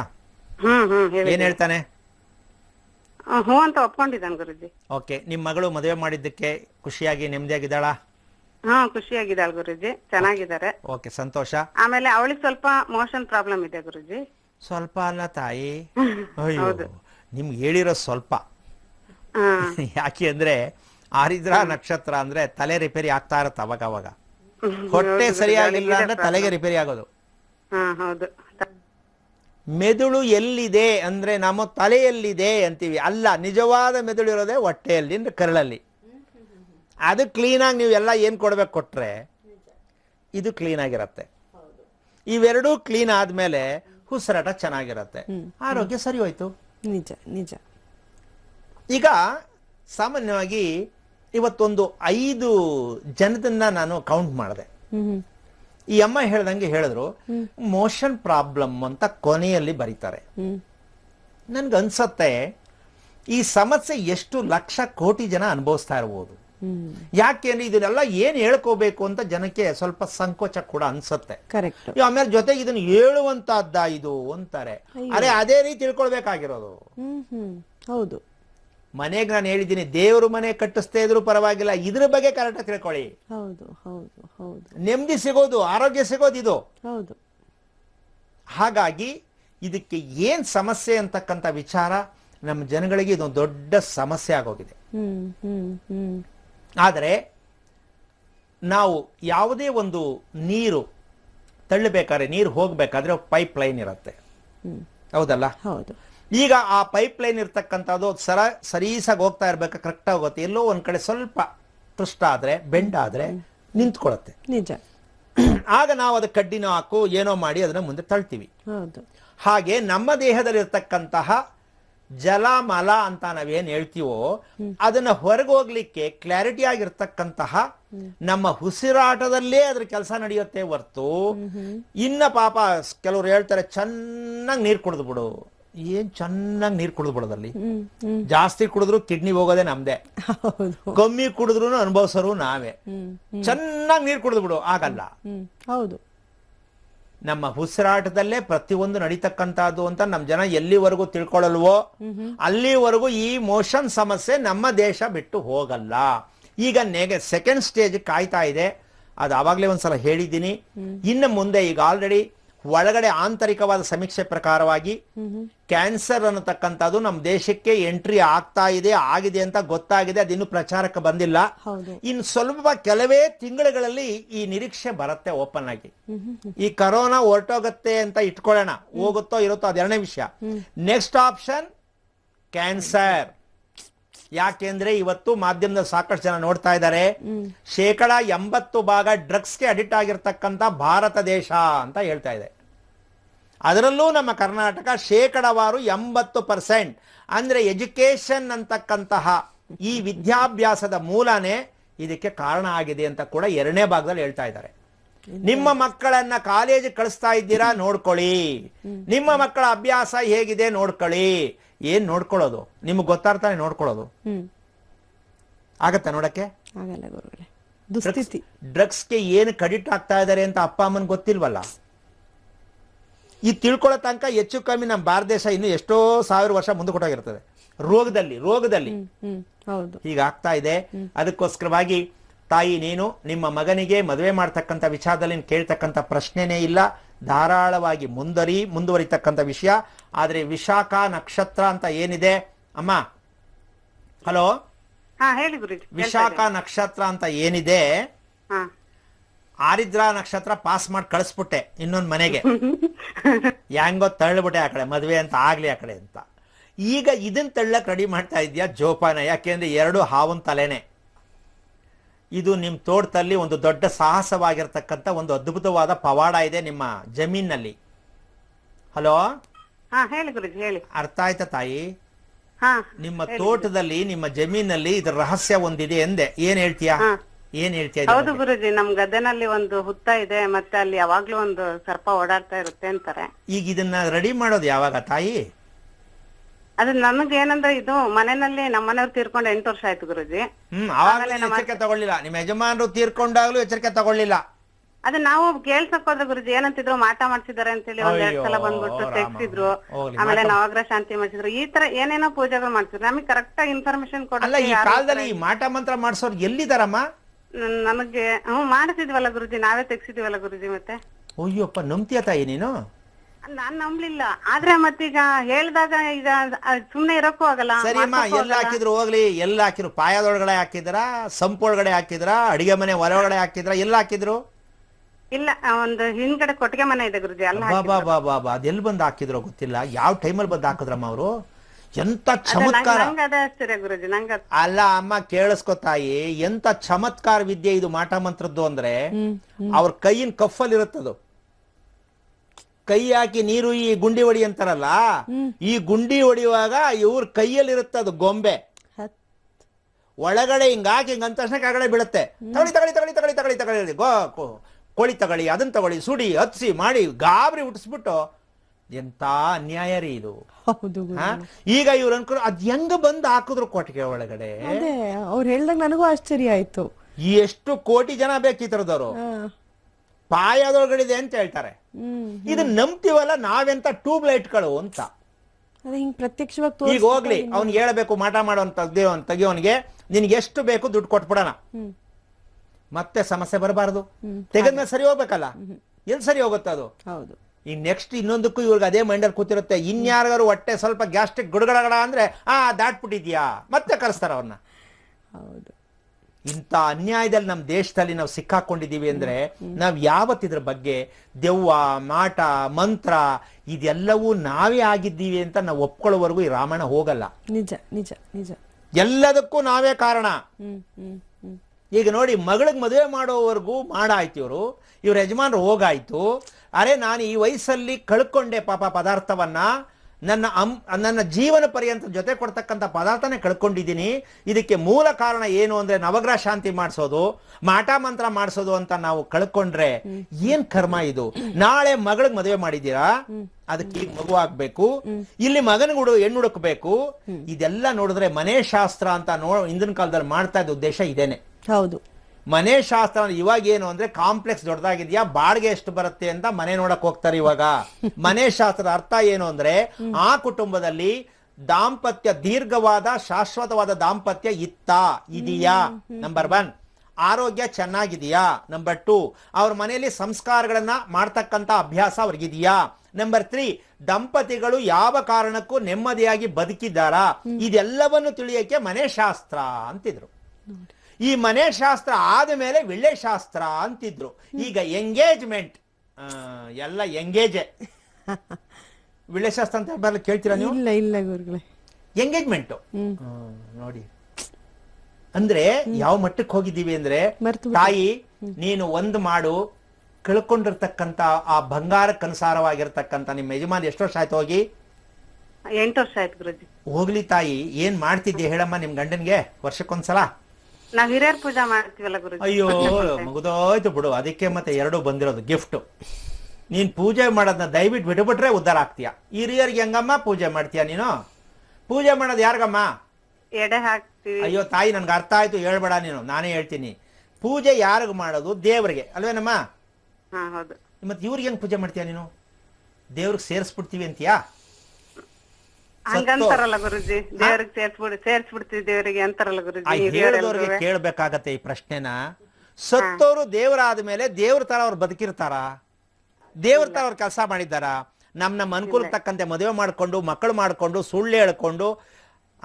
ಹ್ಮ್ ಹ್ಮ್ ಏನ್ ಹೇಳ್ತಾನೆ ಹ್ಞೂ ಅಂತ ಒಪ್ಕೊಂಡಿದ್ದಾನೆ ಗುರುಜಿ ಓಕೆ ನಿಮ್ಮ ಮಗಳು ಮದುವೆ ಮಾಡಿದ್ದಕ್ಕೆ ಖುಷಿಯಾಗಿ ನೆಮ್ಮದಿಯಾಗಿದ್ದಾಳಾ ಹಾ ಖುಷಿಯಾಗಿದ್ದಾಳೆ ಗುರುಜಿ ಚೆನ್ನಾಗಿದ್ದಾರೆ ಓಕೆ ಸಂತೋಷ ಆಮೇಲೆ ಅವಳಿಗೆ ಸ್ವಲ್ಪ ಮೋಷನ್ ಪ್ರಾಬ್ಲಮ್ ಇದೆ ಗುರುಜಿ ಸ್ವಲ್ಪ ಅಲ್ಲ ತಾಯಿ ಅಯ್ಯೋ ನಿಮ್ಗೆ ಹೇಳಿರೋ ಸ್ವಲ್ಪ ಯಾಕೆ ಅಂದ್ರೆ ಆರಿದ್ರ ನಕ್ಷತ್ರ ಅಂದ್ರೆ ತಲೆ ರಿಪೇರಿ ಆಗ್ತಾ ಇರತ್ತೆ ಅವಾಗ ಅವಾಗ ಹೊಟ್ಟೆ ಸರಿಯಾಗಿಲ್ಲ ಅಂದ್ರೆ ತಲೆಗೆ ರಿಪೇರಿ ಆಗೋದು ಹಾ ಹೌದು ಮೆದುಳು ಎಲ್ಲಿದೆ ಅಂದ್ರೆ ನಮ್ಮ ತಲೆಯಲ್ಲಿದೆ ಅಂತೀವಿ ಅಲ್ಲ ನಿಜವಾದ ಮೆದುಳು ಇರೋದೇ ಹೊಟ್ಟೆಯಲ್ಲಿ ಅಂದ್ರೆ ಕರಳಲ್ಲಿ ಅದು ಕ್ಲೀನಾಗಿ ನೀವು ಎಲ್ಲ ಏನು ಕೊಡಬೇಕು ಕೊಟ್ಟರೆ ಇದು ಕ್ಲೀನಾಗಿರತ್ತೆ ಇವೆರಡೂ ಕ್ಲೀನ್ ಆದಮೇಲೆ ಉಸಿರಾಟ ಚೆನ್ನಾಗಿರತ್ತೆ ಆರೋಗ್ಯ ಸರಿ ಹೋಯ್ತು ನಿಜ ನಿಜ ಈಗ ಸಾಮಾನ್ಯವಾಗಿ ಇವತ್ತೊಂದು ಐದು ಜನದನ್ನ ನಾನು ಕೌಂಟ್ ಮಾಡಿದೆ ಈ ಅಮ್ಮ ಹೇಳ್ದಂಗೆ ಹೇಳಿದ್ರು ಮೋಷನ್ ಪ್ರಾಬ್ಲಮ್ ಅಂತ ಕೊನೆಯಲ್ಲಿ ಬರೀತಾರೆ ಅನ್ಸತ್ತೆ ಈ ಸಮಸ್ಯೆ ಎಷ್ಟು ಲಕ್ಷ ಕೋಟಿ ಜನ ಅನುಭವಿಸ್ತಾ ಇರ್ಬೋದು ಯಾಕೆ ಅಂದ್ರೆ ಇದನ್ನೆಲ್ಲ ಏನ್ ಹೇಳ್ಕೋಬೇಕು ಅಂತ ಜನಕ್ಕೆ ಸ್ವಲ್ಪ ಸಂಕೋಚ ಕೂಡ ಅನ್ಸತ್ತೆ ಆಮೇಲೆ ಜೊತೆಗೆ ಇದನ್ನ ಹೇಳುವಂತಹದ್ದ ಇದು ಅಂತಾರೆ ಅರೆ ಅದೇ ರೀತಿ ತಿಳ್ಕೊಳ್ಬೇಕಾಗಿರೋದು ಹೌದು ಮನೆಗೆ ನಾನು ಹೇಳಿದ್ದೀನಿ ದೇವರು ಮನೆ ಕಟ್ಟಿಸ್ತಾ ಇದ್ರು ಪರವಾಗಿಲ್ಲ ಇದ್ರ ಬಗ್ಗೆ ಕರೆಕ್ಟ್ ತಿಳ್ಕೊಳ್ಳಿ ಹೌದು ನೆಮ್ಮದಿ ಸಿಗೋದು ಆರೋಗ್ಯ ಸಿಗೋದು ಇದು ಹೌದು ಹಾಗಾಗಿ ಇದಕ್ಕೆ ಏನ್ ಸಮಸ್ಯೆ ಅಂತಕ್ಕಂಥ ವಿಚಾರ ನಮ್ಮ ಜನಗಳಿಗೆ ಇದೊಂದು ದೊಡ್ಡ ಸಮಸ್ಯೆ ಆಗೋಗಿದೆ ಆದರೆ ನಾವು ಯಾವುದೇ ಒಂದು ನೀರು ತಳ್ಳಬೇಕಾದ್ರೆ ನೀರು ಹೋಗ್ಬೇಕಾದ್ರೆ ಪೈಪ್ ಲೈನ್ ಇರುತ್ತೆ ಹೌದಲ್ಲ ಹೌದು ಈಗ ಆ ಪೈಪ್ ಲೈನ್ ಇರ್ತಕ್ಕಂಥದ್ದು ಸರ ಸರೀಸಾಗಿ ಹೋಗ್ತಾ ಇರ್ಬೇಕು ಕರೆಕ್ಟ್ ಆಗುತ್ತೆ ಎಲ್ಲೋ ಒಂದ್ ಕಡೆ ಸ್ವಲ್ಪ ತುಷ್ಟ ಆದ್ರೆ ಬೆಂಡ್ ಆದ್ರೆ ನಿಂತ್ಕೊಳತ್ತೆ ನಿಜ ಆಗ ನಾವು ಅದಕ್ಕೆ ಕಡ್ಡಿನ ಹಾಕು ಏನೋ ಮಾಡಿ ಅದನ್ನ ಮುಂದೆ ತಳ್ತೀವಿ ಹಾಗೆ ನಮ್ಮ ದೇಹದಲ್ಲಿರ್ತಕ್ಕಂತಹ ಜಲ ಮಲ ಅಂತ ನಾವೇನ್ ಹೇಳ್ತೀವೋ ಅದನ್ನ ಹೊರಗೆ ಹೋಗ್ಲಿಕ್ಕೆ ಕ್ಲಾರಿಟಿ ಆಗಿರ್ತಕ್ಕಂತಹ ನಮ್ಮ ಉಸಿರಾಟದಲ್ಲೇ ಅದ್ರ ಕೆಲಸ ನಡೆಯುತ್ತೆ ಹೊರ್ತು ಇನ್ನ ಪಾಪ ಕೆಲವ್ರು ಹೇಳ್ತಾರೆ ಚೆನ್ನಾಗಿ ನೀರು ಕುಡಿದ್ಬಿಡು ಏನ್ ಚೆನ್ನಾಗಿ ನೀರ್ ಕುಡಿದ್ಬಿಡೋದಲ್ಲಿ ಜಾಸ್ತಿ ಕುಡಿದ್ರು ಕಿಡ್ನಿ ಹೋಗೋದೇ ನಮ್ದೆ ಕಮ್ಮಿ ಕುಡಿದ್ರು ಅನುಭವಿಸೋರು ನಾವೇ ಚೆನ್ನಾಗಿ ನೀರ್ ಬಿಡು ಆಗಲ್ಲ ಹೌದು ನಮ್ಮ ಉಸಿರಾಟದಲ್ಲೇ ಪ್ರತಿಯೊಂದು ನಡೀತಕ್ಕಂತಹದ್ದು ಅಂತ ನಮ್ಮ ಜನ ಎಲ್ಲಿವರೆಗೂ ತಿಳ್ಕೊಳ್ಳಲ್ವೋ ಅಲ್ಲಿವರೆಗೂ ಈ ಮೋಷನ್ ಸಮಸ್ಯೆ ನಮ್ಮ ದೇಶ ಬಿಟ್ಟು ಹೋಗಲ್ಲ ಈಗ ನೆಗೆ ಸೆಕೆಂಡ್ ಸ್ಟೇಜ್ ಕಾಯ್ತಾ ಇದೆ ಅದು ಆವಾಗಲೇ ಒಂದ್ಸಲ ಹೇಳಿದ್ದೀನಿ ಇನ್ನು ಮುಂದೆ ಈಗ ಆಲ್ರೆಡಿ ಒಳಗಡೆ ಆಂತರಿಕವಾದ ಸಮೀಕ್ಷೆ ಪ್ರಕಾರವಾಗಿ ಕ್ಯಾನ್ಸರ್ ಅನ್ನತಕ್ಕಂಥದ್ದು ನಮ್ಮ ದೇಶಕ್ಕೆ ಎಂಟ್ರಿ ಆಗ್ತಾ ಇದೆ ಆಗಿದೆ ಅಂತ ಗೊತ್ತಾಗಿದೆ ಅದಿನ್ನು ಪ್ರಚಾರಕ್ಕೆ ಬಂದಿಲ್ಲ ಇನ್ನು ಸ್ವಲ್ಪ ಕೆಲವೇ ತಿಂಗಳುಗಳಲ್ಲಿ ಈ ನಿರೀಕ್ಷೆ ಬರುತ್ತೆ ಓಪನ್ ಆಗಿ ಈ ಕರೋನಾ ಹೊರಟೋಗತ್ತೆ ಅಂತ ಇಟ್ಕೊಳ್ಳೋಣ ಹೋಗುತ್ತೋ ಇರುತ್ತೋ ಅದೆರಡನೇ ವಿಷಯ ನೆಕ್ಸ್ಟ್ ಆಪ್ಷನ್ ಕ್ಯಾನ್ಸರ್ ಯಾಕೆಂದ್ರೆ ಇವತ್ತು ಮಾಧ್ಯಮದ ಸಾಕಷ್ಟು ಜನ ನೋಡ್ತಾ ಇದ್ದಾರೆ ಶೇಕಡ ಎಂಬತ್ತು ಭಾಗ ಡ್ರಗ್ಸ್ಗೆ ಅಡಿಕ್ಟ್ ಆಗಿರ್ತಕ್ಕಂತ ಭಾರತ ದೇಶ ಅಂತ ಹೇಳ್ತಾ ಇದೆ ಅದರಲ್ಲೂ ನಮ್ಮ ಕರ್ನಾಟಕ ಶೇಕಡವಾರು ಎಂಬತ್ತು ಪರ್ಸೆಂಟ್ ಅಂದ್ರೆ ಎಜುಕೇಶನ್ ಅಂತಕ್ಕಂತಹ ಈ ವಿದ್ಯಾಭ್ಯಾಸದ ಮೂಲನೇ ಇದಕ್ಕೆ ಕಾರಣ ಆಗಿದೆ ಅಂತ ಕೂಡ ಎರಡನೇ ಭಾಗದಲ್ಲಿ ಹೇಳ್ತಾ ಇದ್ದಾರೆ ನಿಮ್ಮ ಮಕ್ಕಳನ್ನ ಕಾಲೇಜ್ ಕಳಿಸ್ತಾ ಇದ್ದೀರಾ ನೋಡ್ಕೊಳ್ಳಿ ನಿಮ್ಮ ಮಕ್ಕಳ ಅಭ್ಯಾಸ ಹೇಗಿದೆ ನೋಡ್ಕೊಳ್ಳಿ ಏನ್ ನೋಡ್ಕೊಳ್ಳೋದು ನಿಮ್ಗೆ ಗೊತ್ತಾಗ್ತಾನೆ ನೋಡ್ಕೊಳ್ಳೋದು ಆಗತ್ತ ನೋಡಕ್ಕೆ ದುಸ್ಥಿತಿ ಡ್ರಗ್ಸ್ಗೆ ಏನು ಕಡಿಟ್ ಆಗ್ತಾ ಇದಾರೆ ಅಂತ ಅಪ್ಪ ಅಮ್ಮನ್ ಗೊತ್ತಿಲ್ವಲ್ಲ ಈ ತಿಳ್ಕೊಳ್ಳೋ ತನಕ ಹೆಚ್ಚು ಕಮ್ಮಿ ನಮ್ಮ ಭಾರತ ದೇಶ ಇನ್ನು ಎಷ್ಟೋ ಸಾವಿರ ವರ್ಷ ಮುಂದೆ ಕೊಟ್ಟಾಗಿರ್ತದೆ ರೋಗದಲ್ಲಿ ರೋಗದಲ್ಲಿ ಆಗ್ತಾ ಇದೆ ಅದಕ್ಕೋಸ್ಕರವಾಗಿ ತಾಯಿ ನೀನು ನಿಮ್ಮ ಮಗನಿಗೆ ಮದುವೆ ಮಾಡ್ತಕ್ಕಂಥ ವಿಚಾರದಲ್ಲಿ ಕೇಳ್ತಕ್ಕಂಥ ಪ್ರಶ್ನೆನೇ ಇಲ್ಲ ಧಾರಾಳವಾಗಿ ಮುಂದರಿ ಮುಂದುವರಿತಕ್ಕಂಥ ವಿಷಯ ಆದರೆ ವಿಶಾಖ ನಕ್ಷತ್ರ ಅಂತ ಏನಿದೆ ಅಮ್ಮ ಹಲೋ ವಿಶಾಖ ನಕ್ಷತ್ರ ಅಂತ ಏನಿದೆ ಆರಿದ್ರ ನಕ್ಷತ್ರ ಪಾಸ್ ಮಾಡಿ ಕಳಿಸ್ಬಿಟ್ಟೆ ಇನ್ನೊಂದು ಮನೆಗೆ ಹೆಂಗೋ ತಳ್ಳಿಬಿಟ್ಟೆ ಆ ಕಡೆ ಮದ್ವೆ ಅಂತ ಆಗ್ಲಿ ಆ ಕಡೆ ಅಂತ ಈಗ ಇದನ್ನ ತಳ್ಳಕ್ ರೆಡಿ ಮಾಡ್ತಾ ಇದ್ಯಾ ಜೋಪಾನ ಯಾಕೆಂದ್ರೆ ಎರಡು ಹಾವನ್ ತಲೆನೆ ಇದು ನಿಮ್ಮ ತೋಟದಲ್ಲಿ ಒಂದು ದೊಡ್ಡ ಸಾಹಸವಾಗಿರ್ತಕ್ಕಂತ ಒಂದು ಅದ್ಭುತವಾದ ಪವಾಡ ಇದೆ ನಿಮ್ಮ ಜಮೀನಲ್ಲಿ ಹಲೋ ಹೇಳಿ ಗುರುಜಿ ಹೇಳಿ ಅರ್ಥ ಆಯ್ತಾ ತಾಯಿ ನಿಮ್ಮ ತೋಟದಲ್ಲಿ ನಿಮ್ಮ ಜಮೀನಲ್ಲಿ ಇದ್ರ ರಹಸ್ಯ ಒಂದಿದೆ ಎಂದೆ ಏನ್ ಹೇಳ್ತೀಯಾ ಏನ್ ಹೇಳ್ತೀಯ ಹೌದು ಗುರುಜಿ ನಮ್ ಗದ್ದೆನಲ್ಲಿ ಒಂದು ಹುತ್ತ ಇದೆ ಮತ್ತೆ ಅಲ್ಲಿ ಯಾವಾಗ್ಲೂ ಒಂದು ಸರ್ಪ ಓಡಾಡ್ತಾ ಇರುತ್ತೆ ಅಂತಾರೆ ಈಗ ಇದನ್ನ ರೆಡಿ ಮಾಡೋದು ಯಾವಾಗ ತಾಯಿ ಅದ್ ಏನಂದ್ರೆ ಇದು ಮನೆಯಲ್ಲಿ ನಮ್ಮನೆಯವ್ರು ತೀರ್ಕೊಂಡು ಎಂಟು ವರ್ಷ ಆಯ್ತು ಗುರುಜಿ ನಮ್ಮ ಎಚ್ಚರಿಕೆ ತಗೊಳ್ಳಿಲ್ಲ ನಿಮ್ ಯಜಮಾನರು ತೀರ್ಕೊಂಡಾಗ್ಲೂ ಎಚ್ಚರಿಕೆ ತಗೊಳ್ಳಿಲ್ಲ ಅದ್ ನಾವು ಕೇಳ್ಸಕ್ ಹೋದ್ರೆ ಗುರುಜಿ ಏನಂತಿದ್ರು ಮಾಟ ಮಾಡ್ಸಿದಾರೆ ಅಂತೇಳಿ ಒಂದ್ ಎರಡ್ ಸಲ ಬಂದ್ಬಿಟ್ಟು ತೆಗ್ಸಿದ್ರು ಆಮೇಲೆ ನವಗ್ರಹ ಶಾಂತಿ ಮಾಡಿಸಿದ್ರು ಈ ತರ ಏನೇನೋ ಪೂಜೆಗಳು ಮಾಡ್ಸಿದ್ರು ನಮಗೆ ಕರೆಕ್ಟ್ ಆಗಿ ಇನ್ಫಾರ್ಮೇಶನ್ ಅಲ್ಲ ಈ ಕಾಲದಲ್ಲಿ ಈ ಮಾಟ ಮಂತ್ರ ಮಾಡಿಸೋರು ಎಲ್ಲಿದಾರಮ್ಮ ನನಗೆ ಹ್ಮ್ ಮಾಡಿಸಿದ್ವಲ್ಲ ಗುರುಜಿ ನಾವೇ ತೆಗ್ಸಿದ್ವಲ್ಲ ಗುರುಜಿ ಮತ್ತೆ ಅಯ್ಯೋಪ್ಪ ನಂಬ್ತೀಯ ತಾಯಿ ನೀನು ನಾನ್ ನಂಬ್ಲಿಲ್ಲ ಆದ್ರೆ ಮತ್ತೀಗ ಹೇಳ್ದಾಗ ಈಗ ಸುಮ್ನೆ ಇರಕ್ಕೂ ಆಗಲ್ಲ ಸರಿ ಎಲ್ಲ ಹಾಕಿದ್ರು ಹೋಗ್ಲಿ ಎಲ್ಲ ಹಾಕಿದ್ರು ಪಾಯದೊಳಗಡೆ ಹಾಕಿದ್ರ ಸಂಪೊಳಗಡೆ ಹಾಕಿದ್ರ ಅಡಿಗೆ ಮನೆ ಹೊರಗಡೆ ಹಾಕಿದ್ರ ಎಲ್ಲ ಹಾಕಿದ್ರು ಇಲ್ಲ ಒಂದು ಹಿಂದ್ಗಡೆ ಕೊಟ್ಟಿಗೆ ಮನೆ ಇದೆ ಗುರುಜಿ ಅಲ್ಲ ಬಾಬಾ ಬಾ ಬಾ ಬಾ ಬಾ ಅದೆಲ್ಲಿ ಬಂದು ಹಾಕಿದ್ರು ಗೊತ್ತಿಲ್ಲ ಯಾವ ಟೈಮಲ್ಲಿ ಬಂದು ಹಾಕಿದ್ರಮ್ಮ ಅವರು ಎಂತ ಚಮತ್ಕಾರ ಗುರುಜಿ ಅಲ್ಲ ಅಮ್ಮ ಕೇಳಿಸ್ಕೊ ತಾಯಿ ಎಂತ ಚಮತ್ಕಾರ ವಿದ್ಯೆ ಇದು ಮಾಟ ಮಂತ್ರದ್ದು ಅಂದ್ರೆ ಅವ್ರ ಕೈಯಿನ ಕಫಲ್ ಇರುತ್ತದು ಕೈ ಹಾಕಿ ನೀರು ಈ ಗುಂಡಿ ಹೊಡಿ ಅಂತಾರಲ್ಲ ಈ ಗುಂಡಿ ಹೊಡಿಯುವಾಗ ಇವ್ರ ಕೈಯಲ್ಲಿರುತ್ತೆ ಅದು ಗೊಂಬೆ ಒಳಗಡೆ ಹಿಂಗ ಹಾಕಿ ಹಿಂಗ ತಕ್ಷಣ ಕೆಳಗಡೆ ಬೀಳುತ್ತೆ ತಗಳಿ ತಗಳಿ ತಗಳಿ ತಗಳಿ ತಗಳಿ ತಗೊಳ್ಳಿ ಗೋ ಕೋಳಿ ತಗೊಳ್ಳಿ ಅದನ್ನ ತಗೊಳ್ಳಿ ಸುಡಿ ಹತ್ಸಿ ಮಾಡಿ ಗಾಬರಿ ಹುಟ್ಟಿಸ್ಬಿಟ್ಟು ಎಂತ ಅನ್ಯಾಯ ರೀ ಇದು ಈಗ ಇವ್ರು ಅನ್ಕೊಂಡು ಅದ್ ಹೆಂಗ ಬಂದು ಹಾಕಿದ್ರು ಕೋಟಿಗೆ ಒಳಗಡೆ ಅವ್ರು ಹೇಳ್ದಾಗ ನನಗೂ ಆಶ್ಚರ್ಯ ಆಯ್ತು ಎಷ್ಟು ಕೋಟಿ ಜನ ಬೇಕು ಈ ತರದವ್ರು ಪಾಯದೊಳಗಡೆ ಇದೆ ಅಂತ ಹೇಳ್ತಾರೆ ಇದನ್ನ ನಂಬ್ತೀವಲ್ಲ ನಾವೆಂತ ಟ್ಯೂಬ್ ಲೈಟ್ಗಳು ಅಂತ ಈಗ ಹೋಗ್ಲಿ ಅವ್ನ್ ಹೇಳಬೇಕು ಮಾಟ ಮಾಡೋನ್ ಅಂತ ನಿನ್ಗೆ ಎಷ್ಟು ಬೇಕು ದುಡ್ಡು ಕೊಟ್ಬಿಡೋಣ ಮತ್ತೆ ಸಮಸ್ಯೆ ಬರಬಾರ್ದು ತೆಗೆದ್ಮೇಲೆ ಸರಿ ಹೋಗ್ಬೇಕಲ್ಲ ಎಲ್ಲಿ ಸರಿ ಹೋಗುತ್ತೆ ಅದು ಹೌದು ಈ ನೆಕ್ಸ್ಟ್ ಇನ್ನೊಂದಕ್ಕೂ ಇವ್ರಿಗೆ ಅದೇ ಮೈಂಡಲ್ಲಿ ಕೂತಿರುತ್ತೆ ಇನ್ಯಾರಿಗಾರು ಹೊಟ್ಟೆ ಸ್ವಲ್ಪ ಗ್ಯಾಸ್ಟ್ರಿಕ್ ಗುಡಗಡಗಡ ಅಂದ್ರೆ ಆ ದಾಟ್ಬಿಟ್ಟಿದ್ಯಾ ಮತ್ತೆ ಕಲಿಸ್ತಾರ ಅವ್ರನ್ನ ಹೌದು ಇಂಥ ಅನ್ಯಾಯದಲ್ಲಿ ನಮ್ಮ ದೇಶದಲ್ಲಿ ನಾವು ಸಿಕ್ಕಾಕೊಂಡಿದ್ದೀವಿ ಅಂದ್ರೆ ನಾವು ಯಾವತ್ತಿದ್ರ ಬಗ್ಗೆ ದೆವ್ವ ಮಾಟ ಮಂತ್ರ ಇದೆಲ್ಲವೂ ನಾವೇ ಆಗಿದ್ದೀವಿ ಅಂತ ನಾವು ಒಪ್ಕೊಳ್ಳೋವರೆಗೂ ಈ ರಾಮಾಯಣ ಹೋಗಲ್ಲ ನಿಜ ನಿಜ ನಿಜ ಎಲ್ಲದಕ್ಕೂ ನಾವೇ ಕಾರಣ ಈಗ ನೋಡಿ ಮಗಳಿಗೆ ಮದುವೆ ಮಾಡೋವರೆಗೂ ಮಾಡಾಯ್ತು ಇವರು ಇವ್ರ ಯಜಮಾನ್ರು ಹೋಗಾಯ್ತು ಅರೆ ನಾನು ಈ ವಯಸ್ಸಲ್ಲಿ ಕಳ್ಕೊಂಡೆ ಪಾಪ ಪದಾರ್ಥವನ್ನ ನನ್ನ ಅಂ ನನ್ನ ಜೀವನ ಪರ್ಯಂತ ಜೊತೆ ಕೊಡ್ತಕ್ಕಂಥ ಪದಾರ್ಥನೇ ಕಳ್ಕೊಂಡಿದ್ದೀನಿ ಇದಕ್ಕೆ ಮೂಲ ಕಾರಣ ಏನು ಅಂದ್ರೆ ನವಗ್ರಹ ಶಾಂತಿ ಮಾಡಿಸೋದು ಮಾಟ ಮಂತ್ರ ಮಾಡಿಸೋದು ಅಂತ ನಾವು ಕಳ್ಕೊಂಡ್ರೆ ಏನ್ ಕರ್ಮ ಇದು ನಾಳೆ ಮಗಳಿಗೆ ಮದುವೆ ಮಾಡಿದ್ದೀರಾ ಅದಕ್ಕೆ ಮಗು ಆಗ್ಬೇಕು ಇಲ್ಲಿ ಮಗನಿಗೂಡು ಹೆಣ್ಣು ಹುಡುಕ್ಬೇಕು ಇದೆಲ್ಲ ನೋಡಿದ್ರೆ ಮನೆ ಶಾಸ್ತ್ರ ಅಂತ ನೋ ಹಿಂದಿನ ಕಾಲದಲ್ಲಿ ಮಾಡ್ತಾ ಇದ್ದ ಉದ್ದೇಶ ಇದೇನೆ ಹೌದು ಮನೆ ಶಾಸ್ತ್ರ ಇವಾಗ ಏನು ಅಂದ್ರೆ ಕಾಂಪ್ಲೆಕ್ಸ್ ದೊಡ್ಡದಾಗಿದ್ಯಾ ಬಾಡಿಗೆ ಎಷ್ಟು ಬರುತ್ತೆ ಅಂತ ಮನೆ ನೋಡಕ್ ಹೋಗ್ತಾರೆ ಇವಾಗ ಮನೆ ಶಾಸ್ತ್ರದ ಅರ್ಥ ಏನು ಅಂದ್ರೆ ಆ ಕುಟುಂಬದಲ್ಲಿ ದಾಂಪತ್ಯ ದೀರ್ಘವಾದ ಶಾಶ್ವತವಾದ ದಾಂಪತ್ಯ ಇತ್ತ ಇದೆಯಾ ನಂಬರ್ ಒನ್ ಆರೋಗ್ಯ ಚೆನ್ನಾಗಿದೆಯಾ ನಂಬರ್ ಟು ಅವ್ರ ಮನೆಯಲ್ಲಿ ಸಂಸ್ಕಾರಗಳನ್ನ ಮಾಡ್ತಕ್ಕಂತ ಅಭ್ಯಾಸ ಅವ್ರಿಗಿದೆಯಾ ನಂಬರ್ ತ್ರೀ ದಂಪತಿಗಳು ಯಾವ ಕಾರಣಕ್ಕೂ ನೆಮ್ಮದಿಯಾಗಿ ಬದುಕಿದ್ದಾರಾ ಇದೆಲ್ಲವನ್ನು ತಿಳಿಯಕ್ಕೆ ಮನೆ ಶಾಸ್ತ್ರ ಅಂತಿದ್ರು ಈ ಮನೆ ಶಾಸ್ತ್ರ ಆದ ಮೇಲೆ ವಿಳೆ ಶಾಸ್ತ್ರ ಅಂತಿದ್ರು ಈಗ ಎಂಗೇಜ್ಮೆಂಟ್ ಎಲ್ಲ ಎಂಗೇಜೆ ವಿಳೆ ಶಾಸ್ತ್ರ ಅಂತ ಬರಲ್ಲ ಕೇಳ್ತೀರಾ ನೀವು ಇಲ್ಲ ಇಲ್ಲ ಗುರುಗಳೇ ಎಂಗೇಜ್ಮೆಂಟು ನೋಡಿ ಅಂದ್ರೆ ಯಾವ ಮಟ್ಟಕ್ಕೆ ಹೋಗಿದ್ದೀವಿ ಅಂದ್ರೆ ತಾಯಿ ನೀನು ಒಂದು ಮಾಡು ಕಳ್ಕೊಂಡಿರ್ತಕ್ಕಂತ ಆ ಬಂಗಾರಕ್ಕನುಸಾರವಾಗಿರ್ತಕ್ಕಂತ ನಿಮ್ಮ ಯಜಮಾನ್ ಎಷ್ಟು ವರ್ಷ ಆಯ್ತು ಹೋಗಿ ಎಂಟು ವರ್ಷ ಆಯ್ತು ಹೋಗ್ಲಿ ತಾಯಿ ಏನ್ ಮಾಡ್ತಿದ್ದೆ ಹೇಳಮ್ಮ ನಿಮ್ ಗಂಡನ್ಗೆ ವರ್ಷಕ್ಕೊಂದ್ಸಲ ಮಾಡ್ತೀವಲ್ಲ ಅಯ್ಯೋ ಮುಗಿದೋಯ್ತು ಬಿಡು ಅದಕ್ಕೆ ಮತ್ತೆ ಎರಡು ಬಂದಿರೋದು ಗಿಫ್ಟ್ ನೀನ್ ಪೂಜೆ ಮಾಡೋದನ್ನ ದಯವಿಟ್ಟು ಬಿಟ್ಬಿಟ್ರೆ ಉದ್ದಾರ ಆಗ್ತೀಯ ಹಿರಿಯರಿಗೆ ಹೆಂಗಮ್ಮ ಪೂಜೆ ಮಾಡ್ತೀಯ ನೀನು ಪೂಜೆ ಮಾಡೋದು ಯಾರಿಗಮ್ಮ ಎಡೆ ಅಯ್ಯೋ ತಾಯಿ ನನ್ಗೆ ಅರ್ಥ ಆಯ್ತು ಹೇಳ್ಬೇಡ ನೀನು ನಾನೇ ಹೇಳ್ತೀನಿ ಪೂಜೆ ಯಾರಿಗ ಮಾಡೋದು ದೇವ್ರಿಗೆ ಅಲ್ವೇನಮ್ಮ ಮತ್ತೆ ಇವ್ರಿಗೆ ಹೆಂಗ್ ಪೂಜೆ ಮಾಡ್ತೀಯ ನೀನು ದೇವ್ರಿಗೆ ಸೇರಿಸ್ಬಿಡ್ತೀವಿ ಅಂತೀಯಾ ಹಂಗಂತಾರಲ್ಲ ಗುರುಜಿ ದೇವರಿಗೆ ಗುರುಜಿ ಕೇಳ್ಬೇಕಾಗತ್ತೆ ಈ ಪ್ರಶ್ನೆನ ಸತ್ತವರು ದೇವರಾದ ಮೇಲೆ ದೇವ್ರ ತರ ಅವ್ರು ಬದುಕಿರ್ತಾರ ದೇವ್ರ ತರ ಅವ್ರು ಕೆಲಸ ಮಾಡಿದ್ದಾರ ನಮ್ ನಮ್ಮ ಅನುಕೂಲ ತಕ್ಕಂತೆ ಮದುವೆ ಮಾಡ್ಕೊಂಡು ಮಕ್ಕಳು ಮಾಡ್ಕೊಂಡು ಸುಳ್ಳು ಹೇಳ್ಕೊಂಡು